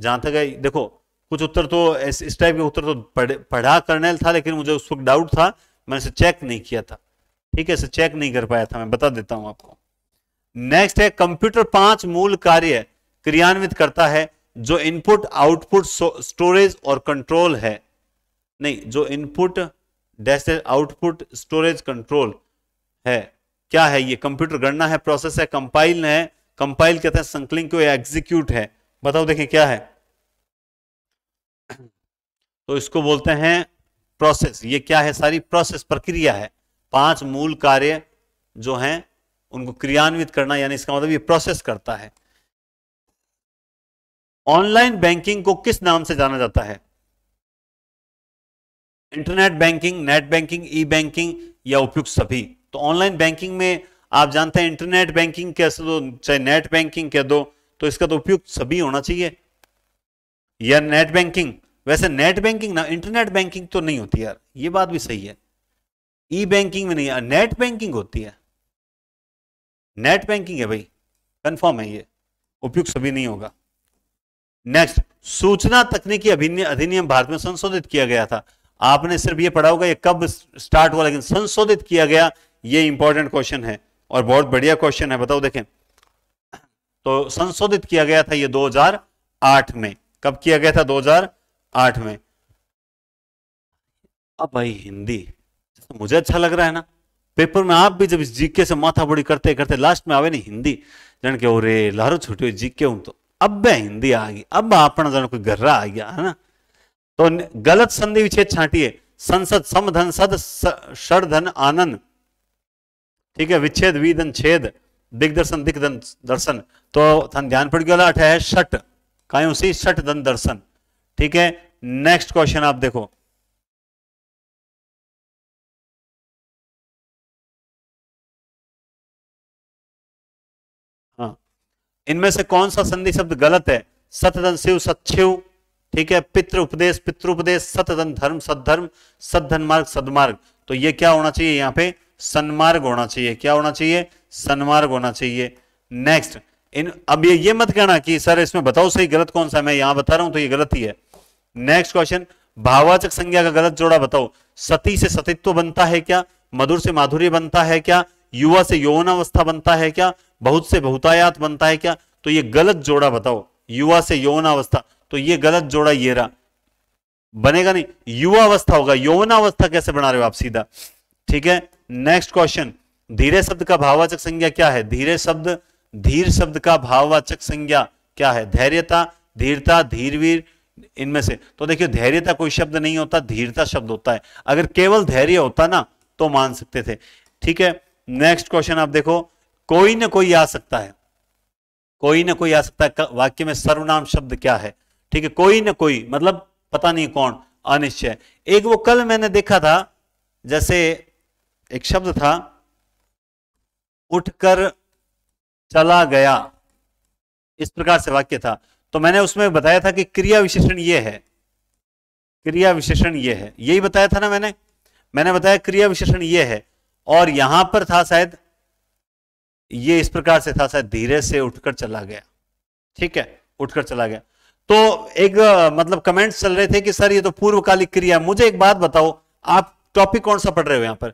जहाँ तक है देखो कुछ उत्तर तो इस, इस टाइप के उत्तर तो पढ़, पढ़ा कर्नल था लेकिन मुझे उस वक्त डाउट था मैंने इसे चेक नहीं किया था ठीक है इसे चेक नहीं कर पाया था मैं बता देता हूं आपको नेक्स्ट है कंप्यूटर पांच मूल कार्य क्रियान्वित करता है जो इनपुट आउटपुट स्टोरेज और कंट्रोल है नहीं जो इनपुट डेस्ट आउटपुट स्टोरेज कंट्रोल है क्या है ये कंप्यूटर गणना है प्रोसेस है कंपाइल है कंपाइल कहते हैं संकलिंग क्यों एग्जीक्यूट है बताओ देखिए क्या है तो इसको बोलते हैं प्रोसेस ये क्या है सारी प्रोसेस प्रक्रिया है पांच मूल कार्य जो हैं उनको क्रियान्वित करना यानी इसका मतलब ये प्रोसेस करता है ऑनलाइन बैंकिंग को किस नाम से जाना जाता है internet banking net banking E banking या उपयुक्त सभी तो ऑनलाइन बैंकिंग में आप जानते हैं इंटरनेट बैंकिंग कैसे दो चाहे नेट बैंकिंग कह दो तो इसका तो उपयोग सभी होना चाहिए या नेट बैंकिंग वैसे नेट बैंकिंग ना इंटरनेट बैंकिंग तो नहीं होती यार ये बात भी सही है ई बैंकिंग में नहीं है नेट बैंकिंग होती है नेट बैंकिंग है भाई कंफर्म है ये उपयुक्त सभी नहीं होगा नेक्स्ट सूचना तकनीकी अधिनियम भारत में संशोधित किया गया था आपने सिर्फ ये पढ़ा होगा ये कब स्टार्ट हुआ लेकिन संशोधित किया गया ये इंपॉर्टेंट क्वेश्चन है और बहुत बढ़िया क्वेश्चन है बताओ देखें तो संशोधित किया गया था ये 2008 में कब किया गया था 2008 में अब भाई हिंदी तो मुझे अच्छा लग रहा है ना पेपर में आप भी जब इस जीके से माथा बड़ी करते करते लास्ट में आवे नहीं हिंदी जन के रे लहरों छुट्टी जीके हूं तो अब हिंदी आ गई अब अपना जन कोई गर्रा आ गया है ना तो गलत संधि विच्छेद छाटिए संसद समधन सद षडधन आनंद ठीक है विच्छेद विदन छेद दिग्दर्शन दिग्धन दर्शन तो थन ध्यान पड़ गया अठ है षट कायू षट दन दर्शन ठीक है नेक्स्ट क्वेश्चन आप देखो हाँ इनमें से कौन सा संधि शब्द गलत है सतधन शिव सत्शिव ठीक है पितृ उपदेश पितृ उपदेश सतधन धर्म सद्धर्म सद्धन मार्ग सदमार्ग तो ये क्या होना चाहिए यहाँ पे सन्मार्ग होना चाहिए क्या होना चाहिए सन्मार्ग होना चाहिए नेक्स्ट इन अब ये ये मत कहना कि सर इसमें बताओ सही गलत कौन सा मैं यहां बता रहा हूं तो ये गलत ही है नेक्स्ट क्वेश्चन भावाचक संज्ञा का गलत जोड़ा बताओ सती से सतीत्व बनता है क्या मधुर से माधुर्य बनता है क्या युवा से अवस्था बनता है क्या बहुत से बहुतायात बनता है क्या तो ये गलत जोड़ा बताओ युवा से यौनावस्था तो ये गलत जोड़ा ये रहा बनेगा नहीं युवा अवस्था होगा अवस्था कैसे बना रहे हो आप सीधा ठीक है नेक्स्ट क्वेश्चन धीरे शब्द का भाववाचक संज्ञा क्या है धीरे शब्द धीर शब्द का भाववाचक संज्ञा क्या है धैर्यता धीरता धीरवीर इनमें से तो देखिए धैर्यता कोई शब्द नहीं होता धीरता शब्द होता है अगर केवल धैर्य होता ना तो मान सकते थे ठीक है नेक्स्ट क्वेश्चन आप देखो कोई ना कोई आ सकता है कोई ना कोई आ सकता है वाक्य में सर्वनाम शब्द क्या है ठीक है कोई ना कोई मतलब पता नहीं कौन अनिश्चय एक वो कल मैंने देखा था जैसे एक शब्द था उठकर चला गया इस प्रकार से वाक्य था तो मैंने उसमें बताया था कि क्रिया विशेषण ये है क्रिया विशेषण ये है यही बताया था ना मैंने मैंने बताया क्रिया विशेषण ये है और यहां पर था शायद ये इस प्रकार से था शायद धीरे से उठकर चला गया ठीक है उठकर चला गया तो एक मतलब कमेंट्स चल रहे थे कि सर ये तो पूर्वकालिक क्रिया मुझे एक बात बताओ आप टॉपिक कौन सा पढ़ रहे हो यहां पर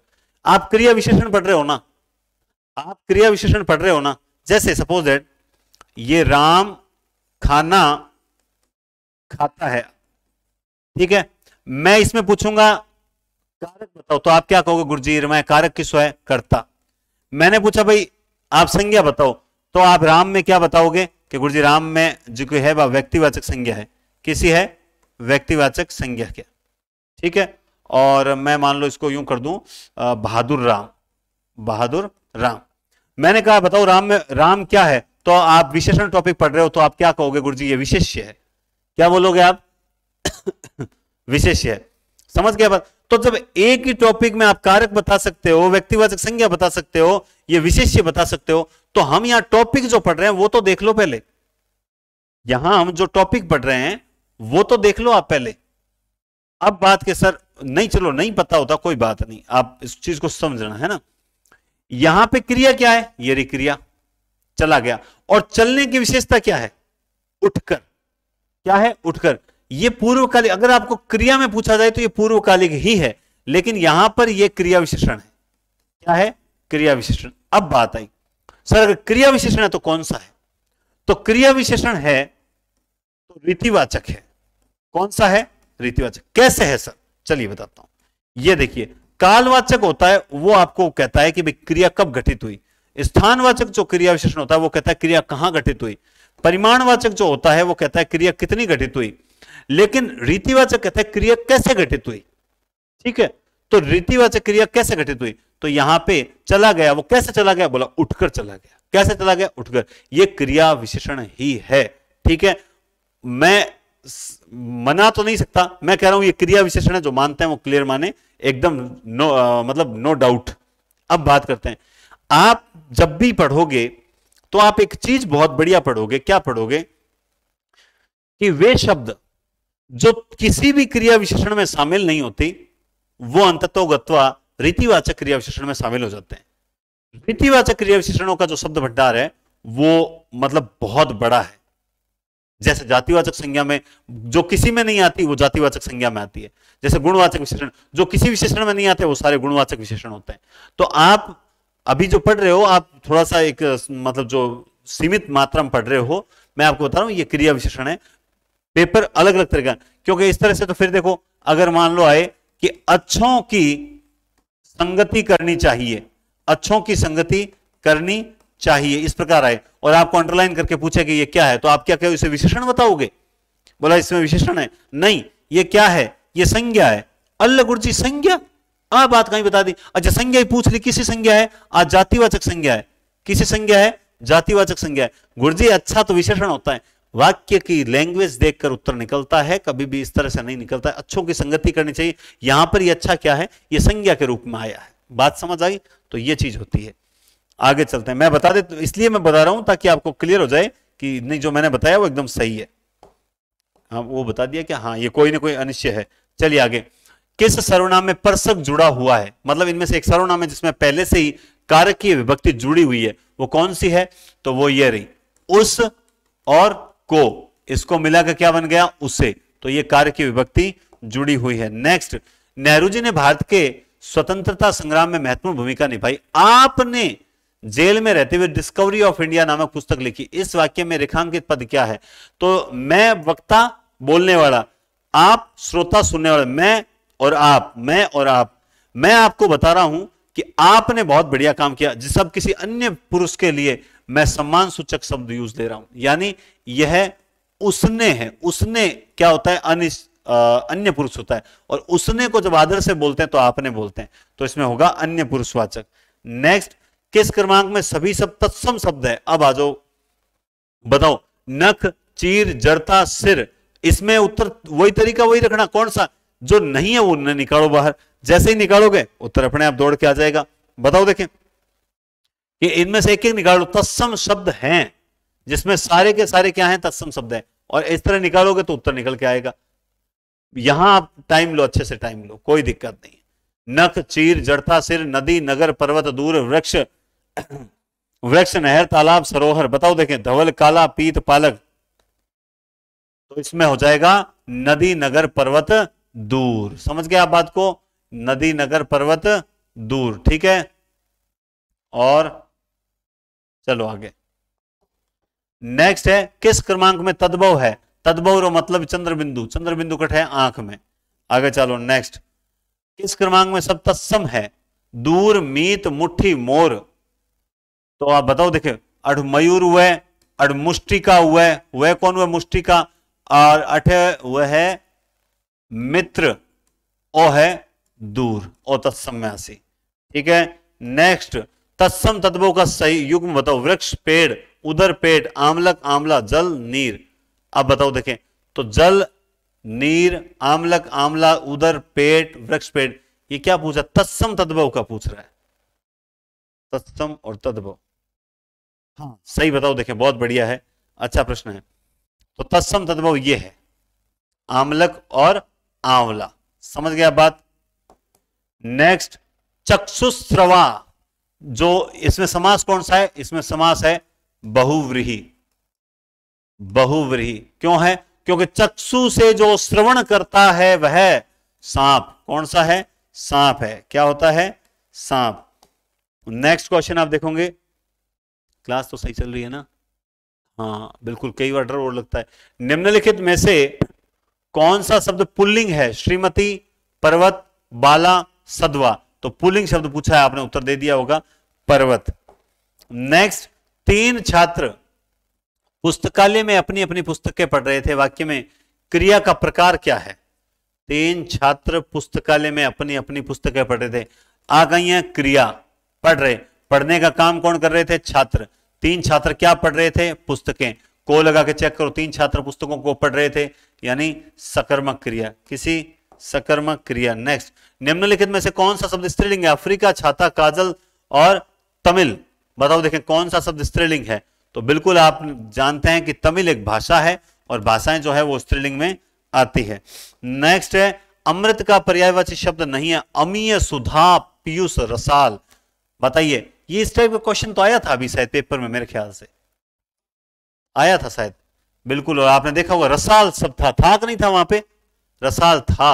आप क्रिया विशेषण पढ़ रहे हो ना आप क्रिया विशेषण पढ़ रहे हो ना जैसे सपोज दैट ये राम खाना खाता है ठीक है मैं इसमें पूछूंगा कारक बताओ तो आप क्या कहोगे गुरुजी मैं कारक किस है करता मैंने पूछा भाई आप संज्ञा बताओ तो आप राम में क्या बताओगे कि गुरुजी राम में जो है वह व्यक्तिवाचक संज्ञा है किसी है व्यक्तिवाचक संज्ञा क्या ठीक है और मैं मान लो इसको यूं कर दूं बहादुर राम बहादुर राम मैंने कहा बताओ राम में राम क्या है तो आप विशेषण टॉपिक पढ़ रहे हो तो आप क्या कहोगे गुरु जी ये विशेष्य है क्या बोलोगे आप विशेष्य है समझ गया बात तो जब एक ही टॉपिक में आप कारक बता सकते हो व्यक्तिवाचक संज्ञा बता सकते हो ये विशेष्य बता सकते हो तो हम यहां टॉपिक जो पढ़ रहे हैं वो तो देख लो पहले यहां हम जो टॉपिक पढ़ रहे हैं वो तो देख लो आप पहले अब बात के सर नहीं चलो नहीं पता होता कोई बात नहीं आप इस चीज को समझना है ना यहां पे क्रिया क्या है ये रही क्रिया चला गया और चलने की विशेषता क्या है उठकर क्या है उठकर ये पूर्वकालिक अगर आपको क्रिया में पूछा जाए तो ये पूर्वकालिक ही है लेकिन यहां पर यह क्रिया विशेषण है क्या है क्रिया विशेषण अब बात आई सर अगर क्रिया विशेषण है तो कौन सा है तो क्रिया विशेषण है तो रीतिवाचक है कौन सा है रीतिवाचक कैसे है सर चलिए बताता हूं यह देखिए कालवाचक होता है वो आपको कहता है कि भाई क्रिया कब घटित हुई स्थानवाचक जो क्रिया विशेषण होता है वो कहता है क्रिया कहां घटित हुई परिमाणवाचक जो होता है वो कहता है क्रिया कितनी घटित हुई लेकिन रीतिवाचक कहता है क्रिया कैसे घटित हुई ठीक है तो रीतिवाचक क्रिया कैसे घटित हुई तो यहां पे चला गया वो कैसे चला गया बोला उठकर चला गया कैसे चला गया उठकर ये क्रिया विशेषण ही है ठीक है मैं मना तो नहीं सकता मैं कह रहा हूं ये क्रिया विशेषण है जो मानते हैं वो क्लियर माने एकदम नो आ, मतलब नो डाउट अब बात करते हैं आप जब भी पढ़ोगे तो आप एक चीज बहुत बढ़िया पढ़ोगे क्या पढ़ोगे कि वे शब्द जो किसी भी क्रिया विशेषण में शामिल नहीं होती वो अंततोगत्वा रीतिवाचक क्रिया विशेषण में शामिल हो जाते हैं रीतिवाचक क्रिया विशेषणों का जो शब्द भंडार है वो मतलब बहुत बड़ा है जैसे जातिवाचक संज्ञा में जो किसी में नहीं आती वो जातिवाचक संज्ञा में आती है जैसे गुणवाचक विशेषण जो किसी विशेषण में नहीं आते वो सारे गुणवाचक विशेषण होते हैं तो आप अभी जो पढ़ रहे हो आप थोड़ा सा एक मतलब जो सीमित मात्रा में पढ़ रहे हो मैं आपको बता रहा हूं ये क्रिया विशेषण है पेपर अलग अलग तरीके क्योंकि इस तरह से तो फिर देखो अगर मान लो आए कि अच्छों की संगति करनी चाहिए अच्छों की संगति करनी चाहिए इस प्रकार आए और आपको अंडरलाइन करके पूछे कि ये क्या है तो आप क्या कहो इसे विशेषण बताओगे बोला इसमें विशेषण है नहीं ये क्या है ये संज्ञा है अल्लाह गुरुजी संज्ञा आ बात कहीं बता दी अच्छा संज्ञा ही पूछ ली किसी संज्ञा है आज जातिवाचक संज्ञा है किसी संज्ञा है जातिवाचक संज्ञा है गुरुजी अच्छा तो विशेषण होता है वाक्य की लैंग्वेज देखकर उत्तर निकलता है कभी भी इस तरह से नहीं निकलता है अच्छों की संगति करनी चाहिए यहां पर ये अच्छा क्या है ये संज्ञा के रूप में आया है बात समझ आई तो ये चीज होती है आगे चलते हैं मैं बता दे इसलिए मैं बता रहा हूं ताकि आपको क्लियर हो जाए कि नहीं जो मैंने बताया वो एकदम सही है हाँ वो बता दिया कि हाँ ये कोई ना कोई अनिश्चय है चलिए आगे किस सर्वनाम में परसक जुड़ा हुआ है मतलब इनमें से एक सर्वनाम है जिसमें पहले से ही कारक की विभक्ति जुड़ी हुई है वो कौन सी है तो वो ये रही उस और को इसको मिलाकर क्या बन गया उसे तो ये कार्य की विभक्ति जुड़ी हुई है नेक्स्ट नेहरू जी ने भारत के स्वतंत्रता संग्राम में महत्वपूर्ण भूमिका निभाई आपने जेल में रहते हुए डिस्कवरी ऑफ इंडिया नामक पुस्तक लिखी इस वाक्य में रेखांकित पद क्या है तो मैं वक्ता बोलने वाला आप श्रोता सुनने वाला मैं और आप मैं और आप मैं आपको बता रहा हूं कि आपने बहुत बढ़िया काम किया जिस सब किसी अन्य पुरुष के लिए मैं सम्मान सूचक शब्द यूज दे रहा हूं यानी यह उसने है उसने क्या होता है अनिश अन्य पुरुष होता है और उसने को जब आदर से बोलते हैं तो आपने बोलते हैं तो इसमें होगा अन्य पुरुषवाचक नेक्स्ट किस क्रमांक में सभी शब्द तत्सम शब्द है अब आ जाओ बताओ नख चीर जड़ता सिर इसमें उत्तर वही तरीका वही रखना कौन सा जो नहीं है वो न निकालो बाहर जैसे ही निकालोगे उत्तर अपने आप दौड़ के आ जाएगा बताओ देखें कि इनमें से एक एक निकालो तत्सम शब्द हैं जिसमें सारे के सारे क्या हैं तत्सम शब्द हैं और इस तरह निकालोगे तो उत्तर निकल के आएगा यहां आप टाइम लो अच्छे से टाइम लो कोई दिक्कत नहीं नख चीर जड़ता सिर नदी नगर पर्वत दूर वृक्ष वृक्ष नहर तालाब सरोहर बताओ देखें धवल काला पीत पालक तो इसमें हो जाएगा नदी नगर पर्वत दूर समझ गया आप बात को नदी नगर पर्वत दूर ठीक है और चलो आगे नेक्स्ट है किस क्रमांक में तद्भव है तद्भव रो मतलब चंद्र बिंदु चंद्र बिंदु कट है आंख में आगे चलो नेक्स्ट किस क्रमांक में सब तत्सम है दूर मीत मुट्ठी मोर तो आप बताओ देखे अठ मयूर हुए अठ मुष्टिका हुए वह कौन हुए मुष्टिका और अठ वह है मित्र ओ है दूर ओ तत्समयासी ठीक है नेक्स्ट तत्सम तत्वों का सही युग्म बताओ वृक्ष पेड़ उधर पेट आमलक आमला जल नीर अब बताओ देखें तो जल नीर आमलक आमला उदर पेट वृक्ष पेट ये क्या पूछा तत्सम तद्भव का पूछ रहा है तत्सम और तद्भव हाँ सही बताओ देखें बहुत बढ़िया है अच्छा प्रश्न है तो तत्सम तद्भव ये है आमलक और आंवला समझ गया बात नेक्स्ट चक्षुश्रवा जो इसमें समास कौन सा है इसमें समास है बहुव्रीही बहुव्रीही क्यों है क्योंकि चक्षु से जो श्रवण करता है वह सांप कौन सा है सांप है क्या होता है सांप नेक्स्ट क्वेश्चन आप देखोगे क्लास तो सही चल रही है ना हाँ बिल्कुल कई बार डर और लगता है निम्नलिखित में से कौन सा शब्द पुल्लिंग है श्रीमती पर्वत बाला सदवा तो पुलिंग शब्द पूछा है आपने उत्तर दे दिया होगा पर्वत नेक्स्ट तीन छात्र पुस्तकालय में अपनी अपनी पुस्तकें पढ़ रहे थे वाक्य में क्रिया का प्रकार क्या है तीन छात्र पुस्तकालय में अपनी अपनी पुस्तकें पढ़ रहे थे आ गई है क्रिया पढ़ रहे पढ़ने का काम कौन कर रहे थे छात्र तीन छात्र क्या पढ़ रहे थे पुस्तकें को लगा के चेक करो तीन छात्र पुस्तकों को पढ़ रहे थे यानी सकर्मक क्रिया किसी सकर्मक क्रिया नेक्स्ट निम्नलिखित में से कौन सा शब्द स्त्रीलिंग है अफ्रीका छाता काजल और तमिल बताओ देखें कौन सा शब्द स्त्रीलिंग है तो बिल्कुल आप जानते हैं कि तमिल एक भाषा है और भाषाएं जो है वो स्त्रीलिंग में आती है नेक्स्ट है अमृत का पर्यायवाची शब्द नहीं है अमीय सुधा पीयूष रसाल बताइए ये इस टाइप का क्वेश्चन तो आया था अभी शायद पेपर में मेरे ख्याल से आया था शायद बिल्कुल और आपने देखा होगा रसाल सब था था कि नहीं था वहां पे रसाल था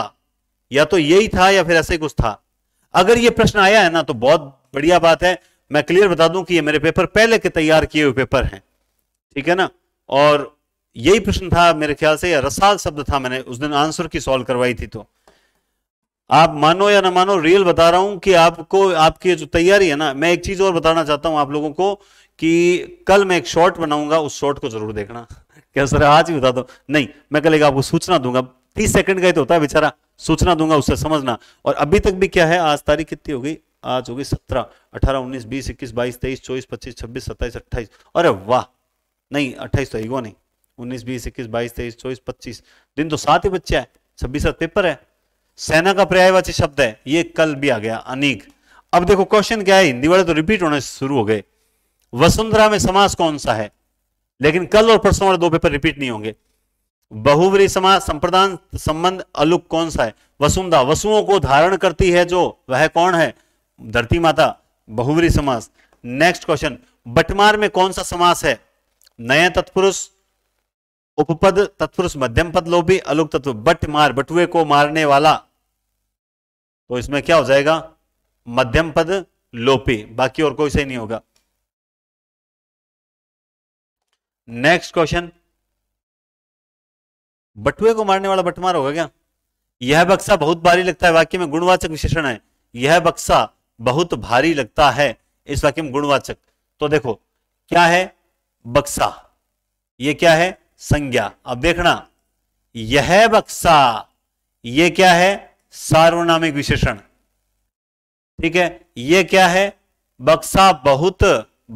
या तो यही था या फिर ऐसे कुछ था अगर ये प्रश्न आया है ना तो बहुत बढ़िया बात है मैं क्लियर बता दूं कि ये मेरे पेपर पहले के तैयार किए हुए पेपर हैं ठीक है ना और यही प्रश्न था मेरे ख्याल से या रसाल शब्द था मैंने उस दिन आंसर की सॉल्व करवाई थी तो आप मानो या ना मानो रियल बता रहा हूं कि आपको आपकी जो तैयारी है ना मैं एक चीज और बताना चाहता हूं आप लोगों को कि कल मैं एक शॉर्ट बनाऊंगा उस शॉर्ट को जरूर देखना क्या सर आज ही बता दो नहीं मैं कल एक आपको सूचना दूंगा तीस सेकंड का ही तो होता है बेचारा सूचना दूंगा उससे समझना और अभी तक भी क्या है आज तारीख कितनी हो गई आज हो गई सत्रह अठारह उन्नीस बीस इक्कीस बाईस तेईस चौबीस पच्चीस छब्बीस सत्ताईस अट्ठाईस अरे वाह नहीं अट्ठाईस तो है नहीं उन्नीस बीस इक्कीस बाईस तेईस चौबीस पच्चीस दिन तो सात ही बच्चे है छब्बीस सात पेपर है सेना का पर्यायवाची शब्द है ये कल भी आ गया अनेक अब देखो क्वेश्चन क्या है हिंदी वाले तो रिपीट होने शुरू हो गए वसुंधरा में समास कौन सा है लेकिन कल और परसों वाले दो पेपर रिपीट नहीं होंगे बहुवरी समाज संप्रदान संबंध अलुक कौन सा है वसुंधा वसुओं को धारण करती है जो वह कौन है धरती माता बहुवरी समास नेक्स्ट क्वेश्चन बटमार में कौन सा समास है नए तत्पुरुष उपपद तत्पुरुष मध्यम पद लोभी अलुक तत्व बट मार बटुए को मारने वाला तो इसमें क्या हो जाएगा मध्यम पद लोपी बाकी और कोई सही नहीं होगा नेक्स्ट क्वेश्चन बटुए को मारने वाला बटमार होगा क्या यह बक्सा बहुत भारी लगता है वाक्य में गुणवाचक विशेषण है यह बक्सा बहुत भारी लगता है इस वाक्य में गुणवाचक तो देखो क्या है बक्सा यह क्या है संज्ञा अब देखना यह बक्सा यह क्या है सार्वनामिक विशेषण ठीक है ये क्या है बक्सा बहुत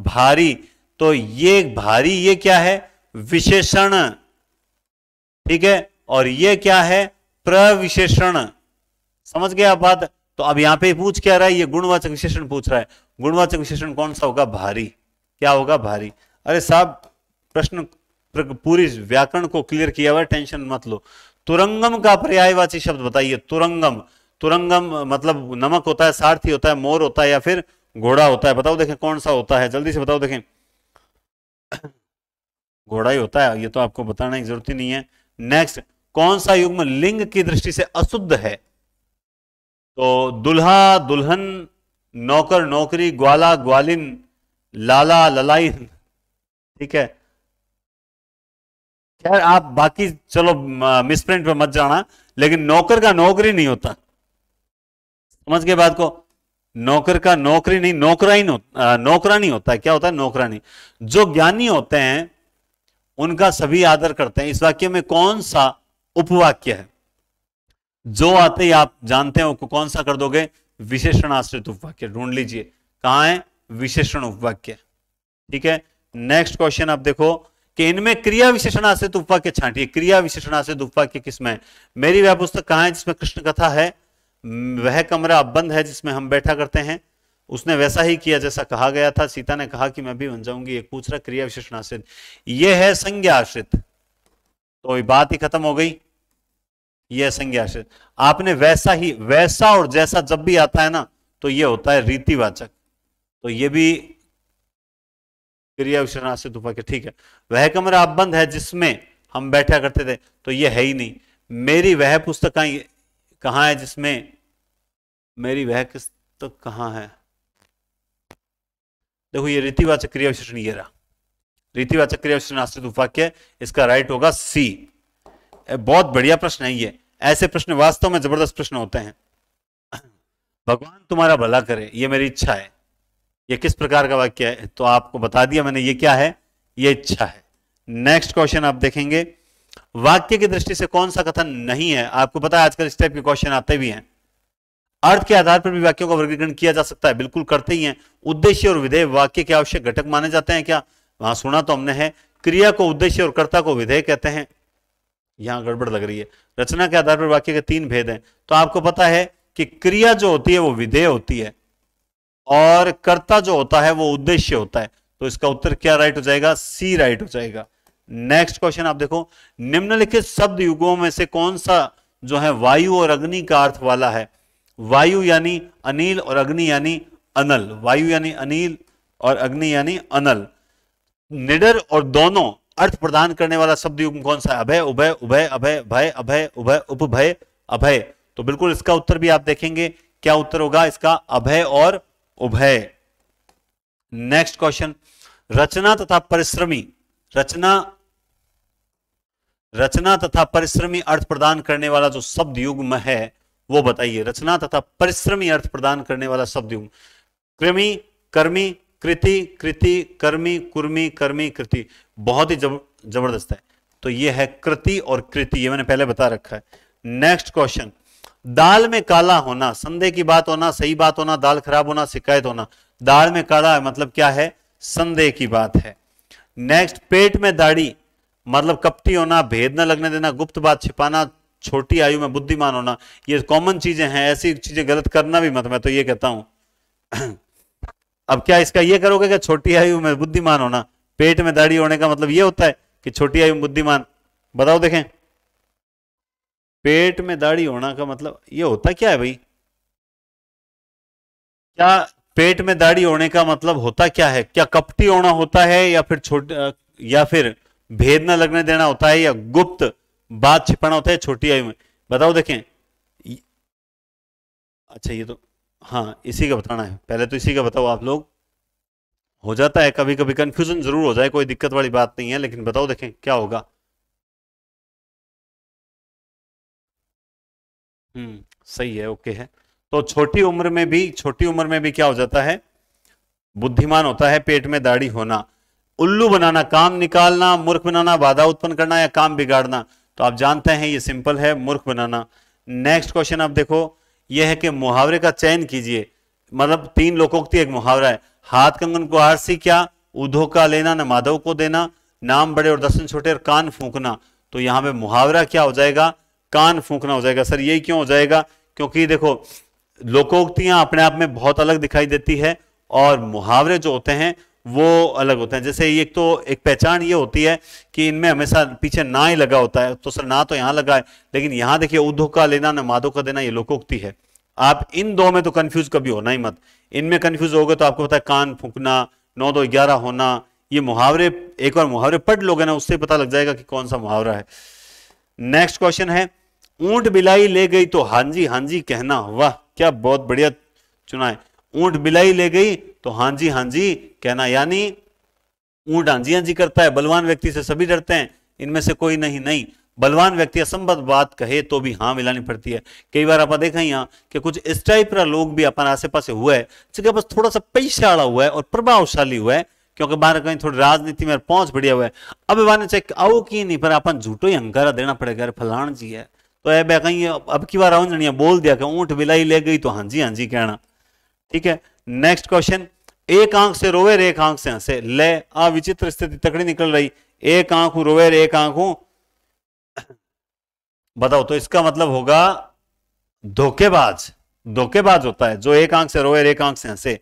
भारी तो ये भारी ये क्या है विशेषण ठीक है और ये क्या है प्रविशेषण समझ गया बात तो अब यहां पे पूछ क्या रहा है ये गुणवाचक विशेषण पूछ रहा है गुणवाचक विशेषण कौन सा होगा भारी क्या होगा भारी अरे साहब प्रश्न पूरी व्याकरण को क्लियर किया हुआ टेंशन मत लो तुरंगम का पर्यायवाची शब्द बताइए तुरंगम तुरंगम मतलब नमक होता है सारथी होता है मोर होता है या फिर घोड़ा होता है बताओ देखें कौन सा होता है जल्दी से बताओ देखें घोड़ा ही होता है ये तो आपको बताने की जरूरत ही नहीं है नेक्स्ट कौन सा युग्म लिंग की दृष्टि से अशुद्ध है तो दुल्हा दुल्हन नौकर नौकरी ग्वाला ग्वालिन लाला ललाई ठीक है यार आप बाकी चलो मिसप्रिंट पे मत जाना लेकिन नौकर का नौकरी नहीं होता समझ के बात को नौकर का नौकरी नहीं नौकरा ही नौकरा नहीं होता है क्या होता है नौकरा नहीं जो ज्ञानी होते हैं उनका सभी आदर करते हैं इस वाक्य में कौन सा उपवाक्य है जो आते ही आप जानते हो कौन सा कर दोगे विशेषण आश्रित उपवाक्य ढूंढ लीजिए कहा है विशेषण उपवाक्य ठीक है नेक्स्ट क्वेश्चन आप देखो कि इनमें क्रिया विशेषण से दुप्पा के छांटिए क्रिया विशेषण से दुप्पा के किसमें मेरी वह पुस्तक कहा है जिसमें कृष्ण कथा है वह कमरा अब बंद है जिसमें हम बैठा करते हैं उसने वैसा ही किया जैसा कहा गया था सीता ने कहा कि मैं भी बन जाऊंगी एक पूछ रहा क्रिया विशेषण आश्रित यह है संज्ञा आश्रित तो बात ही खत्म हो गई यह संज्ञा आश्रित आपने वैसा ही वैसा और जैसा जब भी आता है ना तो यह होता है रीतिवाचक तो ये भी क्रिया विश्वनाथ से दुपा के ठीक है वह कमरा अब बंद है जिसमें हम बैठा करते थे तो यह है ही नहीं मेरी वह पुस्तक कहाँ है जिसमें मेरी वह पुस्तक कहाँ है देखो ये रीतिवाचक क्रिया विशेषण ये रहा रीतिवाचक क्रिया विशेषण आश्रित वाक्य इसका राइट होगा सी बहुत बढ़िया प्रश्न है ये ऐसे प्रश्न वास्तव में जबरदस्त प्रश्न होते हैं भगवान तुम्हारा भला करे ये मेरी इच्छा है ये किस प्रकार का वाक्य है तो आपको बता दिया मैंने ये क्या है ये इच्छा है नेक्स्ट क्वेश्चन आप देखेंगे वाक्य की दृष्टि से कौन सा कथन नहीं है आपको पता है आजकल इस टाइप के क्वेश्चन आते भी हैं अर्थ के आधार पर भी वाक्यों का वर्गीकरण किया जा सकता है बिल्कुल करते ही है उद्देश्य और विधेय वाक्य के आवश्यक घटक माने जाते हैं क्या वहां सुना तो हमने है क्रिया को उद्देश्य और कर्ता को विधेय कहते हैं यहां गड़बड़ लग रही है रचना के आधार पर वाक्य के तीन भेद हैं तो आपको पता है कि क्रिया जो होती है वो विधेय होती है और कर्ता जो होता है वो उद्देश्य होता है तो इसका उत्तर क्या राइट हो जाएगा सी राइट हो जाएगा नेक्स्ट क्वेश्चन आप देखो निम्नलिखित शब्द युगों में से कौन सा जो है वायु और अग्नि का अर्थ वाला है वायु यानी अनिल और अग्नि यानी अनल वायु यानी अनिल और अग्नि यानी अनल निडर और दोनों अर्थ प्रदान करने वाला शब्द युग कौन सा अभय उभय उभय अभय भय अभय उभय उपभय अभय तो बिल्कुल इसका उत्तर भी आप देखेंगे क्या उत्तर होगा इसका अभय और उभय नेक्स्ट क्वेश्चन रचना तथा परिश्रमी रचना रचना तथा परिश्रमी अर्थ प्रदान करने वाला जो शब्द युग्म है वो बताइए रचना तथा परिश्रमी अर्थ प्रदान करने वाला शब्द युग्म कृमि कर्मी कृति कृति कर्मी कुर्मी कर्मी कृति बहुत ही जब, जबरदस्त है तो ये है कृति और कृति ये मैंने पहले बता रखा है नेक्स्ट क्वेश्चन दाल में काला होना संदेह की बात होना सही बात होना दाल खराब होना शिकायत होना दाल में काला मतलब क्या है संदेह की बात है नेक्स्ट पेट में दाढ़ी मतलब कपटी होना भेद न लगने देना गुप्त बात छिपाना छोटी आयु में बुद्धिमान होना ये कॉमन चीजें हैं ऐसी चीजें गलत करना भी मत मैं तो ये कहता हूं अब क्या इसका ये करोगे क्या छोटी आयु में बुद्धिमान होना पेट में दाढ़ी होने का मतलब ये होता है कि छोटी आयु में बुद्धिमान बताओ देखें पेट में दाढ़ी होना का मतलब ये होता क्या है भाई क्या पेट में दाढ़ी होने का मतलब होता क्या है क्या कपटी होना होता है या फिर छोटे या फिर भेद न लगने देना होता है या गुप्त बात छिपाना होता है छोटी आयु में बताओ देखें अच्छा ये तो हाँ इसी का बताना है पहले तो इसी का बताओ आप लोग हो जाता है कभी कभी कंफ्यूजन जरूर हो जाए कोई दिक्कत वाली बात नहीं है लेकिन बताओ देखें क्या होगा हम्म सही है ओके है तो छोटी उम्र में भी छोटी उम्र में भी क्या हो जाता है बुद्धिमान होता है पेट में दाढ़ी होना उल्लू बनाना काम निकालना मूर्ख बनाना बाधा उत्पन्न करना या काम बिगाड़ना तो आप जानते हैं ये सिंपल है मूर्ख बनाना नेक्स्ट क्वेश्चन आप देखो यह है कि मुहावरे का चयन कीजिए मतलब तीन लोकोक्ति एक मुहावरा है हाथ कंगन को आरसी क्या उधो का लेना न माधव को देना नाम बड़े और दर्शन छोटे और कान फूकना तो यहां पे मुहावरा क्या हो जाएगा कान फूकना हो जाएगा सर ये क्यों हो जाएगा क्योंकि देखो लोकोक्तियां अपने आप में बहुत अलग दिखाई देती है और मुहावरे जो होते हैं वो अलग होते हैं जैसे एक तो एक पहचान ये होती है कि इनमें हमेशा पीछे ना ही लगा होता है तो सर ना तो यहाँ लगा है लेकिन यहाँ देखिए उद्धो का लेना न माधो का देना ये लोकोक्ति है आप इन दो में तो कन्फ्यूज कभी होना ही मत इनमें कंफ्यूज हो गए तो आपको पता है कान फूकना नौ दो ग्यारह होना ये मुहावरे एक बार मुहावरे पढ़ लोगे ना उससे पता लग जाएगा कि कौन सा मुहावरा है नेक्स्ट क्वेश्चन है ऊंट बिलाई ले गई तो हांजी हांजी कहना वाह क्या बहुत बढ़िया चुना है ऊंट बिलाई ले गई तो हांजी हांजी कहना यानी ऊंट हांजी हांजी करता है बलवान व्यक्ति से सभी डरते हैं इनमें से कोई नहीं नहीं बलवान व्यक्ति असंभव बात कहे तो भी हाँ मिलानी पड़ती है कई बार आप देखा यहाँ कि कुछ इस टाइप का लोग भी अपन आसे पास हुआ है जिसके पास थोड़ा सा पैसा आड़ा हुआ है और प्रभावशाली हुआ है क्योंकि बाहर कहीं थोड़ी राजनीति में पहुंच बढ़िया हुआ है अब बारे चेक आओ की नहीं पर अपन झूठो ही अंगारा देना पड़ेगा अरे फलान जी है तो ऐ बह कहीं अब की बार आवंजनी बोल दिया कि ऊंट बिलाई ले गई तो हाँ जी हाँ जी कहना ठीक है नेक्स्ट क्वेश्चन एक आंख से रोवे एक आंख से हंसे ले आ विचित्र स्थिति तकड़ी निकल रही एक आंख हूं रोवे एक आंख हूं बताओ तो इसका मतलब होगा धोखेबाज धोखेबाज होता है जो एक आंख से रोए एक आंख से हंसे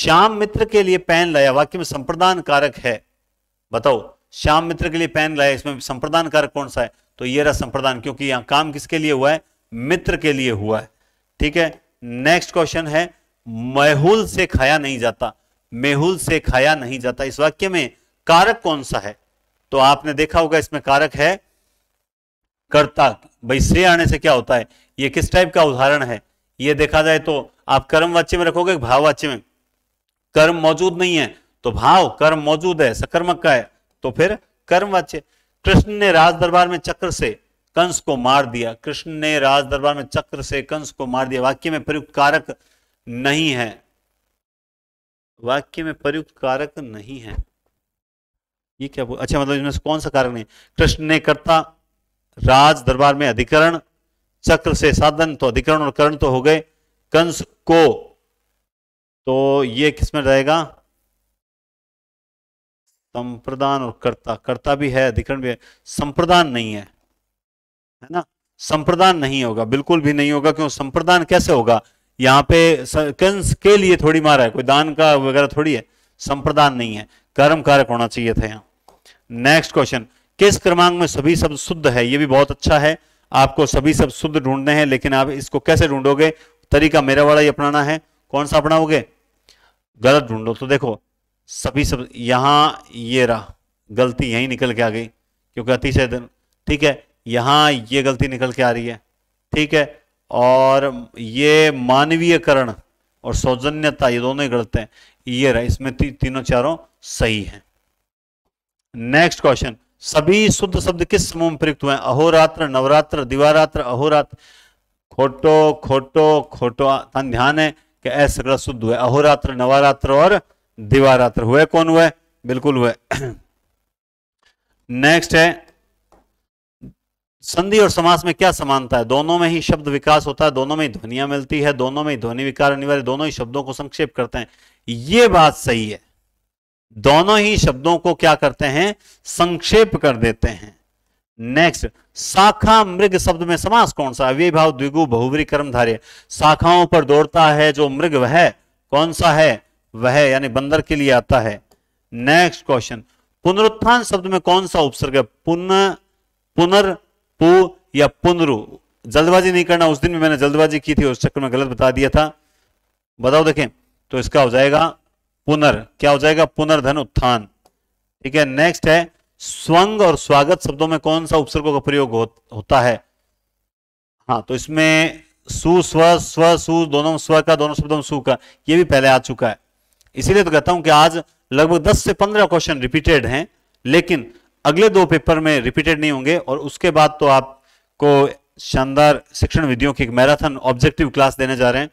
श्याम मित्र के लिए पेन लाया वाक्य में संप्रदान कारक है बताओ श्याम मित्र के लिए पेन लाया इसमें संप्रदान कारक कौन सा है तो ये रहा संप्रदान क्योंकि यहां काम किसके लिए हुआ है मित्र के लिए हुआ है ठीक है नेक्स्ट क्वेश्चन है मेहुल से खाया नहीं जाता मेहुल से खाया नहीं जाता इस वाक्य में कारक कौन सा है तो आपने देखा होगा इसमें कारक है कर्ता भाई श्रेय आने से क्या होता है ये किस टाइप का उदाहरण है ये देखा जाए तो आप कर्म वाच्य में रखोगे भाव वाच्य में कर्म मौजूद नहीं है तो भाव कर्म मौजूद है सकर्मक का है तो फिर कर्म वाच्य कृष्ण ने राज दरबार में चक्र से कंस को मार दिया कृष्ण ने राज दरबार में चक्र से कंस को मार दिया वाक्य में प्रयुक्त कारक नहीं है वाक्य में प्रयुक्त कारक नहीं है ये क्या बोल अच्छा मतलब इनमें से कौन सा कारक नहीं कृष्ण ने करता राज दरबार में अधिकरण चक्र से साधन तो अधिकरण और करण तो हो गए कंस को तो ये किसमें रहेगा संप्रदान और कर्ता कर्ता भी है अधिकरण भी है संप्रदान नहीं है है ना संप्रदान नहीं होगा बिल्कुल भी नहीं होगा क्यों संप्रदान कैसे होगा यहाँ पे कंस के लिए थोड़ी मारा है कोई दान का वगैरह थोड़ी है संप्रदान नहीं है कर्म कारक होना चाहिए था यहाँ नेक्स्ट क्वेश्चन किस क्रमांक में सभी शब्द शुद्ध है ये भी बहुत अच्छा है आपको सभी शब्द शुद्ध ढूंढने हैं लेकिन आप इसको कैसे ढूंढोगे तरीका मेरा वाला ही अपनाना है कौन सा अपनाओगे गलत ढूंढो तो देखो सभी सब यहाँ ये रहा गलती यहीं निकल के आ गई क्योंकि अतिशय दिन ठीक है यहाँ ये गलती निकल के आ रही है ठीक है और ये मानवीयकरण और सौजन्यता ये दोनों ही गलत हैं ये रहा इसमें ती, तीनों चारों सही हैं नेक्स्ट क्वेश्चन सभी शुद्ध शब्द किस समूह में प्रयुक्त हुए अहोरात्र नवरात्र दिवारात्र अहोरात्र खोटो खोटो खोटो ध्यान है कि ऐसा शुद्ध हुआ अहोरात्र नवरात्र और दिवारात्र हुए कौन हुए बिल्कुल हुए नेक्स्ट है संधि और समास में क्या समानता है दोनों में ही शब्द विकास होता है दोनों में ही ध्वनिया मिलती है दोनों में ही ध्वनि विकार अनिवार्य दोनों ही शब्दों को संक्षेप करते हैं ये बात सही है दोनों ही शब्दों को क्या करते हैं संक्षेप कर देते हैं नेक्स्ट शाखा मृग शब्द में समास कौन सा अव्य भाव द्विगु बहुवरी कर्मधारे शाखाओं पर दौड़ता है जो मृग वह कौन सा है वह यानी बंदर के लिए आता है नेक्स्ट क्वेश्चन पुनरुत्थान शब्द में कौन सा उपसर्ग है पुनः पुनर पु या पुनरु जल्दबाजी नहीं करना उस दिन में मैंने जल्दबाजी की थी उस चक्कर में गलत बता दिया था बताओ देखें तो इसका हो जाएगा पुनर क्या हो जाएगा पुनर्धन उत्थान ठीक है नेक्स्ट है स्वंग और स्वागत शब्दों में कौन सा उपसर्गों का प्रयोग हो, होता है हाँ तो इसमें सु स्व स्व सु दोनों स्व का दोनों शब्दों में सु का ये भी पहले आ चुका है इसीलिए तो कहता हूं कि आज लगभग 10 से 15 क्वेश्चन रिपीटेड हैं लेकिन अगले दो पेपर में रिपीटेड नहीं होंगे और उसके बाद तो आपको शानदार शिक्षण विधियों की एक मैराथन ऑब्जेक्टिव क्लास देने जा रहे हैं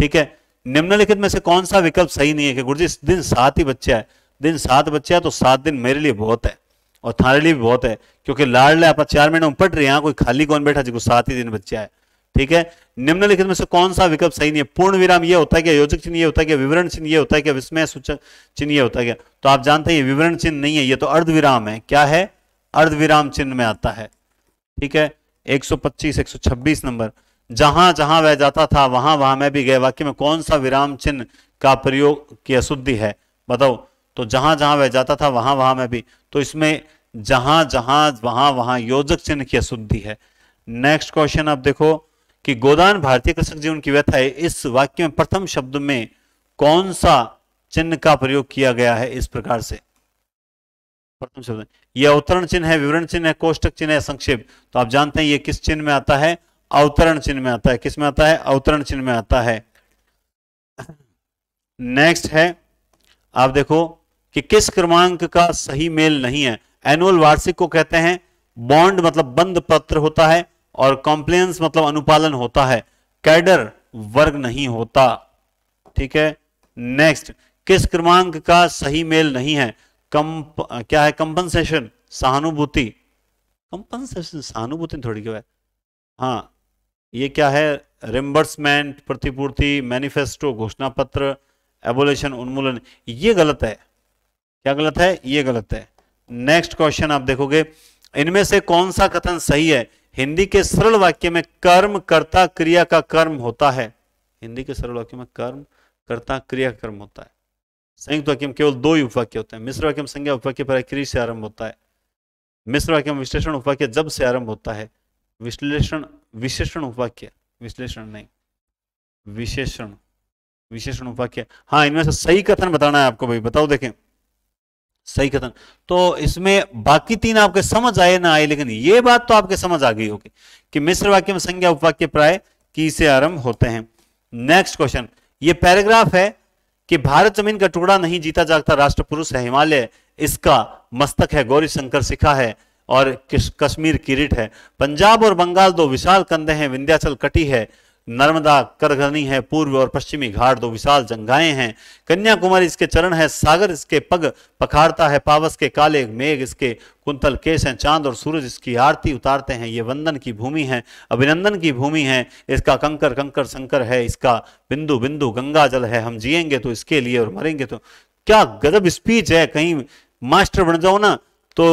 ठीक है निम्नलिखित में से कौन सा विकल्प सही नहीं है कि गुरु जी दिन सात ही बच्चे है दिन सात बच्चे है तो सात दिन मेरे लिए बहुत है और थारे लिए भी बहुत है क्योंकि लाड ले आप चार महीने में पट रहे हैं कोई खाली कौन बैठा जिसको सात ही दिन बच्चा है ठीक है निम्नलिखित में से कौन सा विकल्प सही नहीं है पूर्ण विराम ये होता है कि योजक चिन्ह ये होता है कि विवरण चिन्ह ये होता है कि विस्मय सूचक चिन्ह ये होता है तो आप जानते हैं ये विवरण चिन्ह नहीं है ये तो अर्धविराम है क्या है अर्धविराम चिन्ह में आता है ठीक है 125 126 नंबर जहां जहां वह जाता था वहां वहां मैं भी गए वाक्य में कौन सा विराम चिन्ह का प्रयोग की अशुद्धि है बताओ तो जहां जहां वह जाता था वहां वहां मैं भी तो इसमें जहां जहां वहां वहां योजक चिन्ह की अशुद्धि है नेक्स्ट क्वेश्चन आप देखो कि गोदान भारतीय कृषक जीवन की व्यथा है इस वाक्य में प्रथम शब्द में कौन सा चिन्ह का प्रयोग किया गया है इस प्रकार से प्रथम शब्द यह अवतरण चिन्ह है विवरण चिन्ह है कोष्टक चिन्ह है संक्षेप तो आप जानते हैं यह किस चिन्ह में आता है अवतरण चिन्ह में आता है किस में आता है अवतरण चिन्ह में आता है नेक्स्ट है आप देखो कि किस क्रमांक का सही मेल नहीं है एनुअल वार्षिक को कहते हैं बॉन्ड मतलब बंद पत्र होता है और कंप्लेन्स मतलब अनुपालन होता है कैडर वर्ग नहीं होता ठीक है नेक्स्ट किस क्रमांक का सही मेल नहीं है कंप क्या है कंपनसेशन सहानुभूति कंपनसेशन सहानुभूति थोड़ी क्यों है हाँ ये क्या है रिम्बर्समेंट प्रतिपूर्ति मैनिफेस्टो घोषणा पत्र एबोलेशन उन्मूलन ये गलत है क्या गलत है ये गलत है नेक्स्ट क्वेश्चन आप देखोगे इनमें से कौन सा कथन सही है हिंदी के सरल वाक्य में कर्म कर्ता क्रिया का कर्म होता है हिंदी के सरल वाक्य में कर्म कर्ता क्रिया कर्म होता है संयुक्त वाक्य में केवल दो ही उपवाक्य होते हैं मिश्र वाक्य में संज्ञा उपवाक्य पर क्रिया से आरंभ होता है मिश्र वाक्य में विश्लेषण उपवाक्य जब से आरंभ होता है विश्लेषण विशेषण उपवाक्य विश्लेषण नहीं विशेषण विशेषण उपवाक्य हाँ इनमें से सही कथन बताना है आपको भाई बताओ देखें सही कथन तो इसमें बाकी तीन आपके समझ आए ना आए लेकिन ये बात तो आपके समझ आ गई होगी कि मिश्र वाक्य में संज्ञा उपवाक्य प्राय की से आरंभ होते हैं नेक्स्ट क्वेश्चन ये पैराग्राफ है कि भारत जमीन का टुकड़ा नहीं जीता जाता राष्ट्र पुरुष है हिमालय इसका मस्तक है गौरी शंकर शिखा है और कश्मीर किरीट है पंजाब और बंगाल दो विशाल कंधे हैं विंध्याचल कटी है नर्मदा करघनी है पूर्व और पश्चिमी घाट दो विशाल जंगाएं हैं कन्याकुमारी इसके चरण है सागर इसके पग पखारता है पावस के काले मेघ इसके कुंतल केश हैं चांद और सूरज इसकी आरती उतारते हैं ये वंदन की भूमि है अभिनंदन की भूमि है इसका कंकर कंकर शंकर है इसका बिंदु बिंदु गंगा जल है हम जियेंगे तो इसके लिए और मरेंगे तो क्या गजब स्पीच है कहीं मास्टर बन जाओ ना तो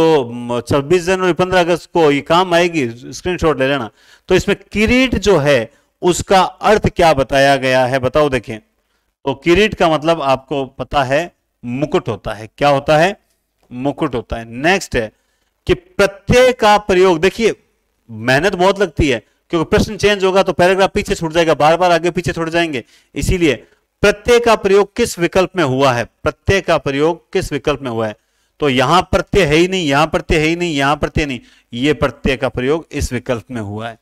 26 जनवरी 15 अगस्त को ये काम आएगी स्क्रीनशॉट ले लेना तो इसमें किरीट जो है उसका अर्थ क्या बताया गया है बताओ देखें तो किरीट का मतलब आपको पता है मुकुट होता है क्या होता है मुकुट होता है नेक्स्ट है कि प्रत्यय का प्रयोग देखिए मेहनत बहुत लगती है क्योंकि प्रश्न चेंज होगा तो पैराग्राफ पीछे छूट जाएगा बार बार आगे पीछे छूट जाएंगे इसीलिए प्रत्यय का प्रयोग किस विकल्प में हुआ है प्रत्यय का प्रयोग किस विकल्प में हुआ है तो यहां प्रत्यय है ही नहीं यहां प्रत्यय है ही नहीं यहां प्रत्यय नहीं ये प्रत्यय का प्रयोग इस विकल्प में हुआ है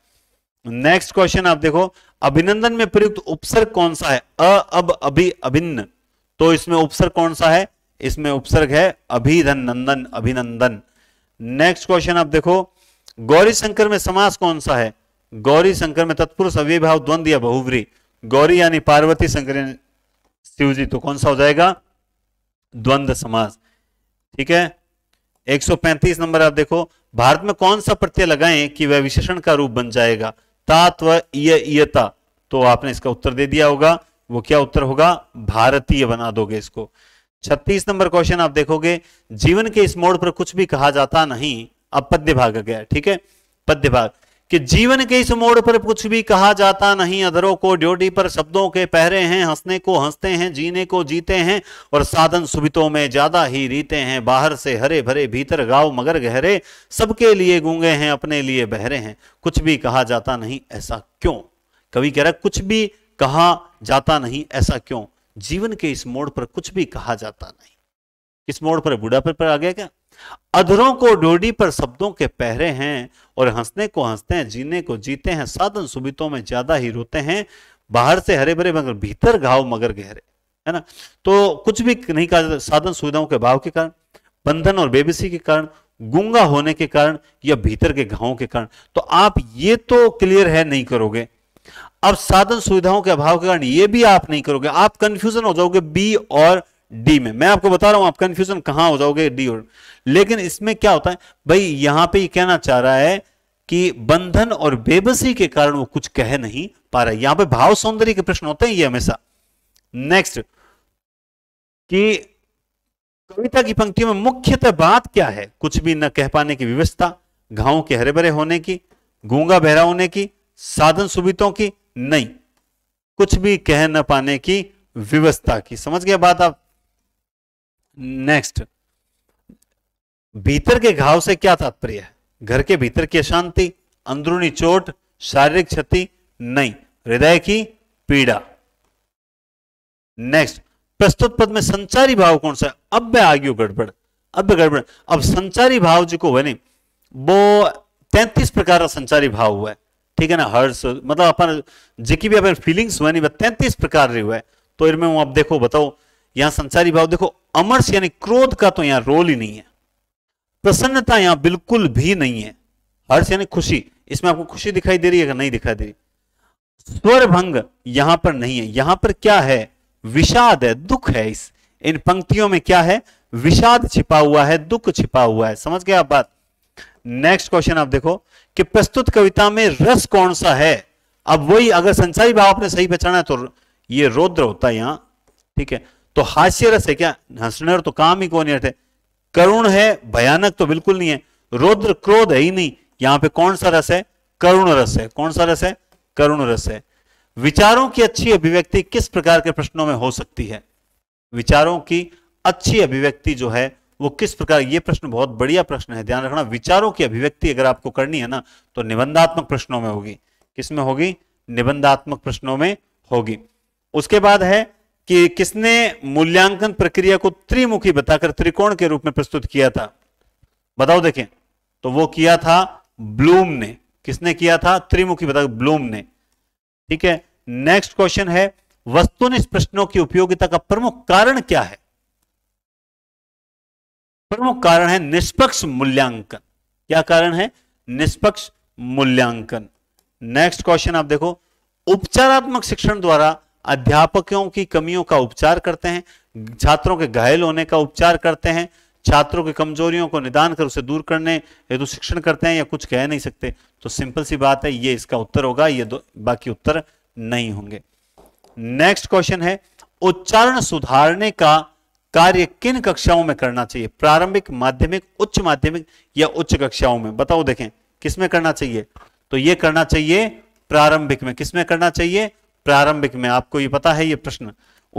नेक्स्ट क्वेश्चन आप देखो अभिनंदन में प्रयुक्त उपसर्ग कौन सा है अ अब अभि अभिन्न तो इसमें उपसर्ग कौन सा है इसमें उपसर्ग है अभिधन नंदन अभिनंदन नेक्स्ट क्वेश्चन आप देखो गौरी शंकर में समास कौन सा है गौरी शंकर में तत्पुरुष अव्यभाव द्वंद या बहुवरी गौरी यानी पार्वती शंकर शिव जी तो कौन सा हो जाएगा द्वंद समास ठीक है 135 नंबर आप देखो भारत में कौन सा प्रत्यय लगाएं कि वह विशेषण का रूप बन जाएगा तात्व इयता तो आपने इसका उत्तर दे दिया होगा वो क्या उत्तर होगा भारतीय बना दोगे इसको छत्तीस नंबर क्वेश्चन आप देखोगे जीवन के इस मोड़ पर कुछ भी कहा जाता नहीं अब पद्य भाग गया ठीक है पद्य भाग कि जीवन के इस मोड़ पर कुछ भी कहा जाता नहीं अधरों को ड्योटी पर शब्दों के पहरे हैं हंसने को हंसते हैं जीने को जीते हैं और साधन सुबितों में ज्यादा ही रीते हैं बाहर से हरे भरे भीतर गाव मगर गहरे सबके लिए गूंगे हैं अपने लिए बहरे हैं कुछ भी कहा जाता नहीं ऐसा क्यों कवि कह रहा कुछ भी कहा जाता नहीं ऐसा क्यों जीवन के इस मोड़ पर कुछ भी कहा जाता नहीं इस मोड़ पर बुढ़ापे पर आ गया क्या अधरों को डोडी पर शब्दों के पहरे हैं और हंसने को हंसते हैं जीने को जीते हैं साधन सुबितों में ज्यादा ही रोते हैं बाहर से हरे भरे मगर भीतर घाव मगर गहरे है ना तो कुछ भी नहीं कहा जाता साधन सुविधाओं के भाव के कारण बंधन और बेबसी के कारण गुंगा होने के कारण या भीतर के घावों के कारण तो आप ये तो क्लियर है नहीं करोगे अब साधन सुविधाओं के अभाव के कारण ये भी आप नहीं करोगे आप कंफ्यूजन हो जाओगे बी और डी में मैं आपको बता रहा हूं आप कंफ्यूजन कहां हो जाओगे डी और लेकिन इसमें क्या होता है भाई यहां पे ये कहना चाह रहा है कि बंधन और बेबसी के कारण वो कुछ कह नहीं पा रहा है यहां पे भाव सौंदर्य के प्रश्न होते हैं ये हमेशा नेक्स्ट कि कविता की पंक्तियों में मुख्यतः बात क्या है कुछ भी न कह पाने की व्यवस्था घाव के हरे भरे होने की गूंगा बहरा होने की साधन सुविधों की नहीं कुछ भी कह न पाने की व्यवस्था की समझ गया बात आप नेक्स्ट भीतर के घाव से क्या तात्पर्य है घर के भीतर की अशांति अंदरूनी चोट शारीरिक क्षति नहीं हृदय की पीड़ा नेक्स्ट प्रस्तुत पद में संचारी भाव कौन सा अब अब आगे गड़बड़ अब गड़बड़ अब संचारी भाव जो को हुआ नहीं वो तैतीस प्रकार का संचारी भाव हुआ है ठीक है ना हर्ष मतलब अपन जिकी भी अपन फीलिंग्स हुआ नहीं तैतीस प्रकार रही हुआ है तो इनमें आप देखो बताओ यहां संसारी भाव देखो अमर्ष यानी क्रोध का तो यहां रोल ही नहीं है प्रसन्नता यहां बिल्कुल भी नहीं है हर्ष यानी खुशी इसमें आपको खुशी दिखाई दे रही है नहीं दिखाई दे रही स्वर भंग यहां पर नहीं है यहां पर क्या है विषाद है दुख है इस इन पंक्तियों में क्या है विषाद छिपा हुआ है दुख छिपा हुआ है समझ गए आप बात नेक्स्ट क्वेश्चन आप देखो कि प्रस्तुत कविता में रस कौन सा है अब वही अगर संसारी भाव आपने सही पहचाना है तो ये रौद्र होता है यहां ठीक है तो हास्यरस है क्या हंसने तो काम ही कौन है करुण है भयानक तो बिल्कुल नहीं है रौद्र क्रोध है ही नहीं यहां पे कौन सा रस है करुण रस है कौन सा रस है करुण रस है विचारों की अच्छी अभिव्यक्ति किस प्रकार के प्रश्नों में हो सकती है विचारों की अच्छी अभिव्यक्ति जो है वो किस प्रकार ये प्रश्न बहुत बढ़िया प्रश्न है ध्यान रखना विचारों की अभिव्यक्ति अगर आपको करनी है ना तो निबंधात्मक प्रश्नों में होगी किसमें होगी निबंधात्मक प्रश्नों में होगी उसके बाद है कि किसने मूल्यांकन प्रक्रिया को त्रिमुखी बताकर त्रिकोण के रूप में प्रस्तुत किया था बताओ देखें तो वो किया था ब्लूम ने किसने किया था त्रिमुखी बताकर ब्लूम ने ठीक है नेक्स्ट क्वेश्चन है वस्तुनिष्ठ प्रश्नों की उपयोगिता का प्रमुख कारण क्या है प्रमुख कारण है निष्पक्ष मूल्यांकन क्या कारण है निष्पक्ष मूल्यांकन नेक्स्ट क्वेश्चन आप देखो उपचारात्मक शिक्षण द्वारा अध्यापकों की कमियों का उपचार करते हैं छात्रों के घायल होने का उपचार करते हैं छात्रों की कमजोरियों को निदान कर उसे दूर करने तो शिक्षण करते हैं या कुछ कह नहीं सकते तो सिंपल सी बात है ये इसका उत्तर होगा ये दो बाकी उत्तर नहीं होंगे नेक्स्ट क्वेश्चन है उच्चारण सुधारने का कार्य किन कक्षाओं में करना चाहिए प्रारंभिक माध्यमिक उच्च माध्यमिक या उच्च कक्षाओं में बताओ देखें किसमें करना चाहिए तो ये करना चाहिए प्रारंभिक में किसमें करना चाहिए प्रारंभिक में आपको ये पता है ये प्रश्न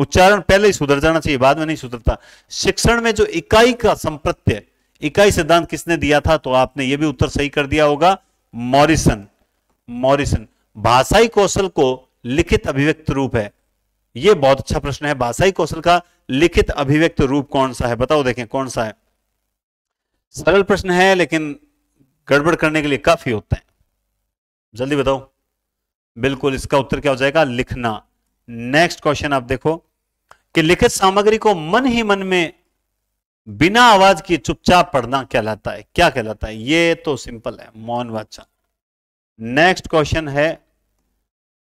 उच्चारण पहले ही सुधर जाना चाहिए बाद में नहीं सुधरता शिक्षण में जो इकाई का संप्रत्य इकाई सिद्धांत किसने दिया था तो आपने ये भी उत्तर सही कर दिया होगा मॉरिसन मॉरिसन भाषाई कौशल को लिखित अभिव्यक्त रूप है यह बहुत अच्छा प्रश्न है भाषाई कौशल का लिखित अभिव्यक्त रूप कौन सा है बताओ देखें कौन सा है सरल प्रश्न है लेकिन गड़बड़ करने के लिए काफी होते हैं जल्दी बताओ बिल्कुल इसका उत्तर क्या हो जाएगा लिखना नेक्स्ट क्वेश्चन आप देखो कि लिखित सामग्री को मन ही मन में बिना आवाज की चुपचाप पढ़ना कहलाता है क्या कहलाता है ये तो सिंपल है मौन वाचन नेक्स्ट क्वेश्चन है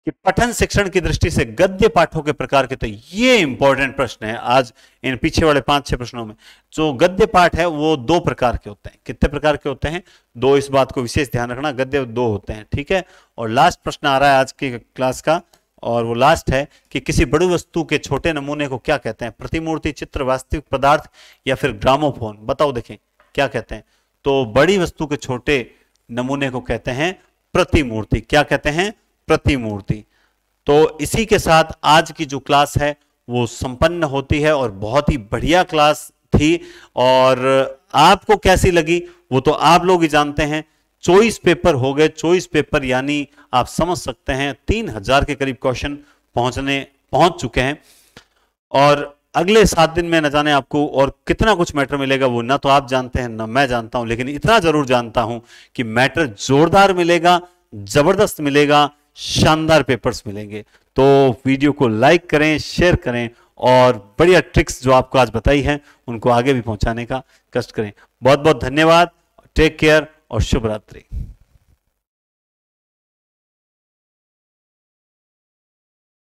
कि पठन शिक्षण की दृष्टि से गद्य पाठों के प्रकार के तो ये इंपॉर्टेंट प्रश्न है आज इन पीछे वाले पांच छह प्रश्नों में जो गद्य पाठ है वो दो प्रकार के होते हैं कितने प्रकार के होते हैं दो इस बात को विशेष ध्यान रखना गद्य दो होते हैं ठीक है और लास्ट प्रश्न आ रहा है आज की क्लास का और वो लास्ट है कि किसी बड़ी वस्तु के छोटे नमूने को क्या कहते हैं प्रतिमूर्ति चित्र वास्तविक पदार्थ या फिर ग्रामोफोन बताओ देखें क्या कहते हैं तो बड़ी वस्तु के छोटे नमूने को कहते हैं प्रतिमूर्ति क्या कहते हैं प्रतिमूर्ति तो इसी के साथ आज की जो क्लास है वो संपन्न होती है और बहुत ही बढ़िया क्लास थी और आपको कैसी लगी वो तो आप लोग ही जानते हैं चोइस पेपर हो गए चॉइस पेपर यानी आप समझ सकते हैं तीन हजार के करीब क्वेश्चन पहुंचने पहुंच चुके हैं और अगले सात दिन में न जाने आपको और कितना कुछ मैटर मिलेगा वो ना तो आप जानते हैं ना मैं जानता हूं लेकिन इतना जरूर जानता हूं कि मैटर जोरदार मिलेगा जबरदस्त मिलेगा शानदार पेपर्स मिलेंगे तो वीडियो को लाइक करें शेयर करें और बढ़िया ट्रिक्स जो आपको आज बताई हैं उनको आगे भी पहुंचाने का कष्ट करें बहुत बहुत धन्यवाद टेक केयर और शुभ रात्रि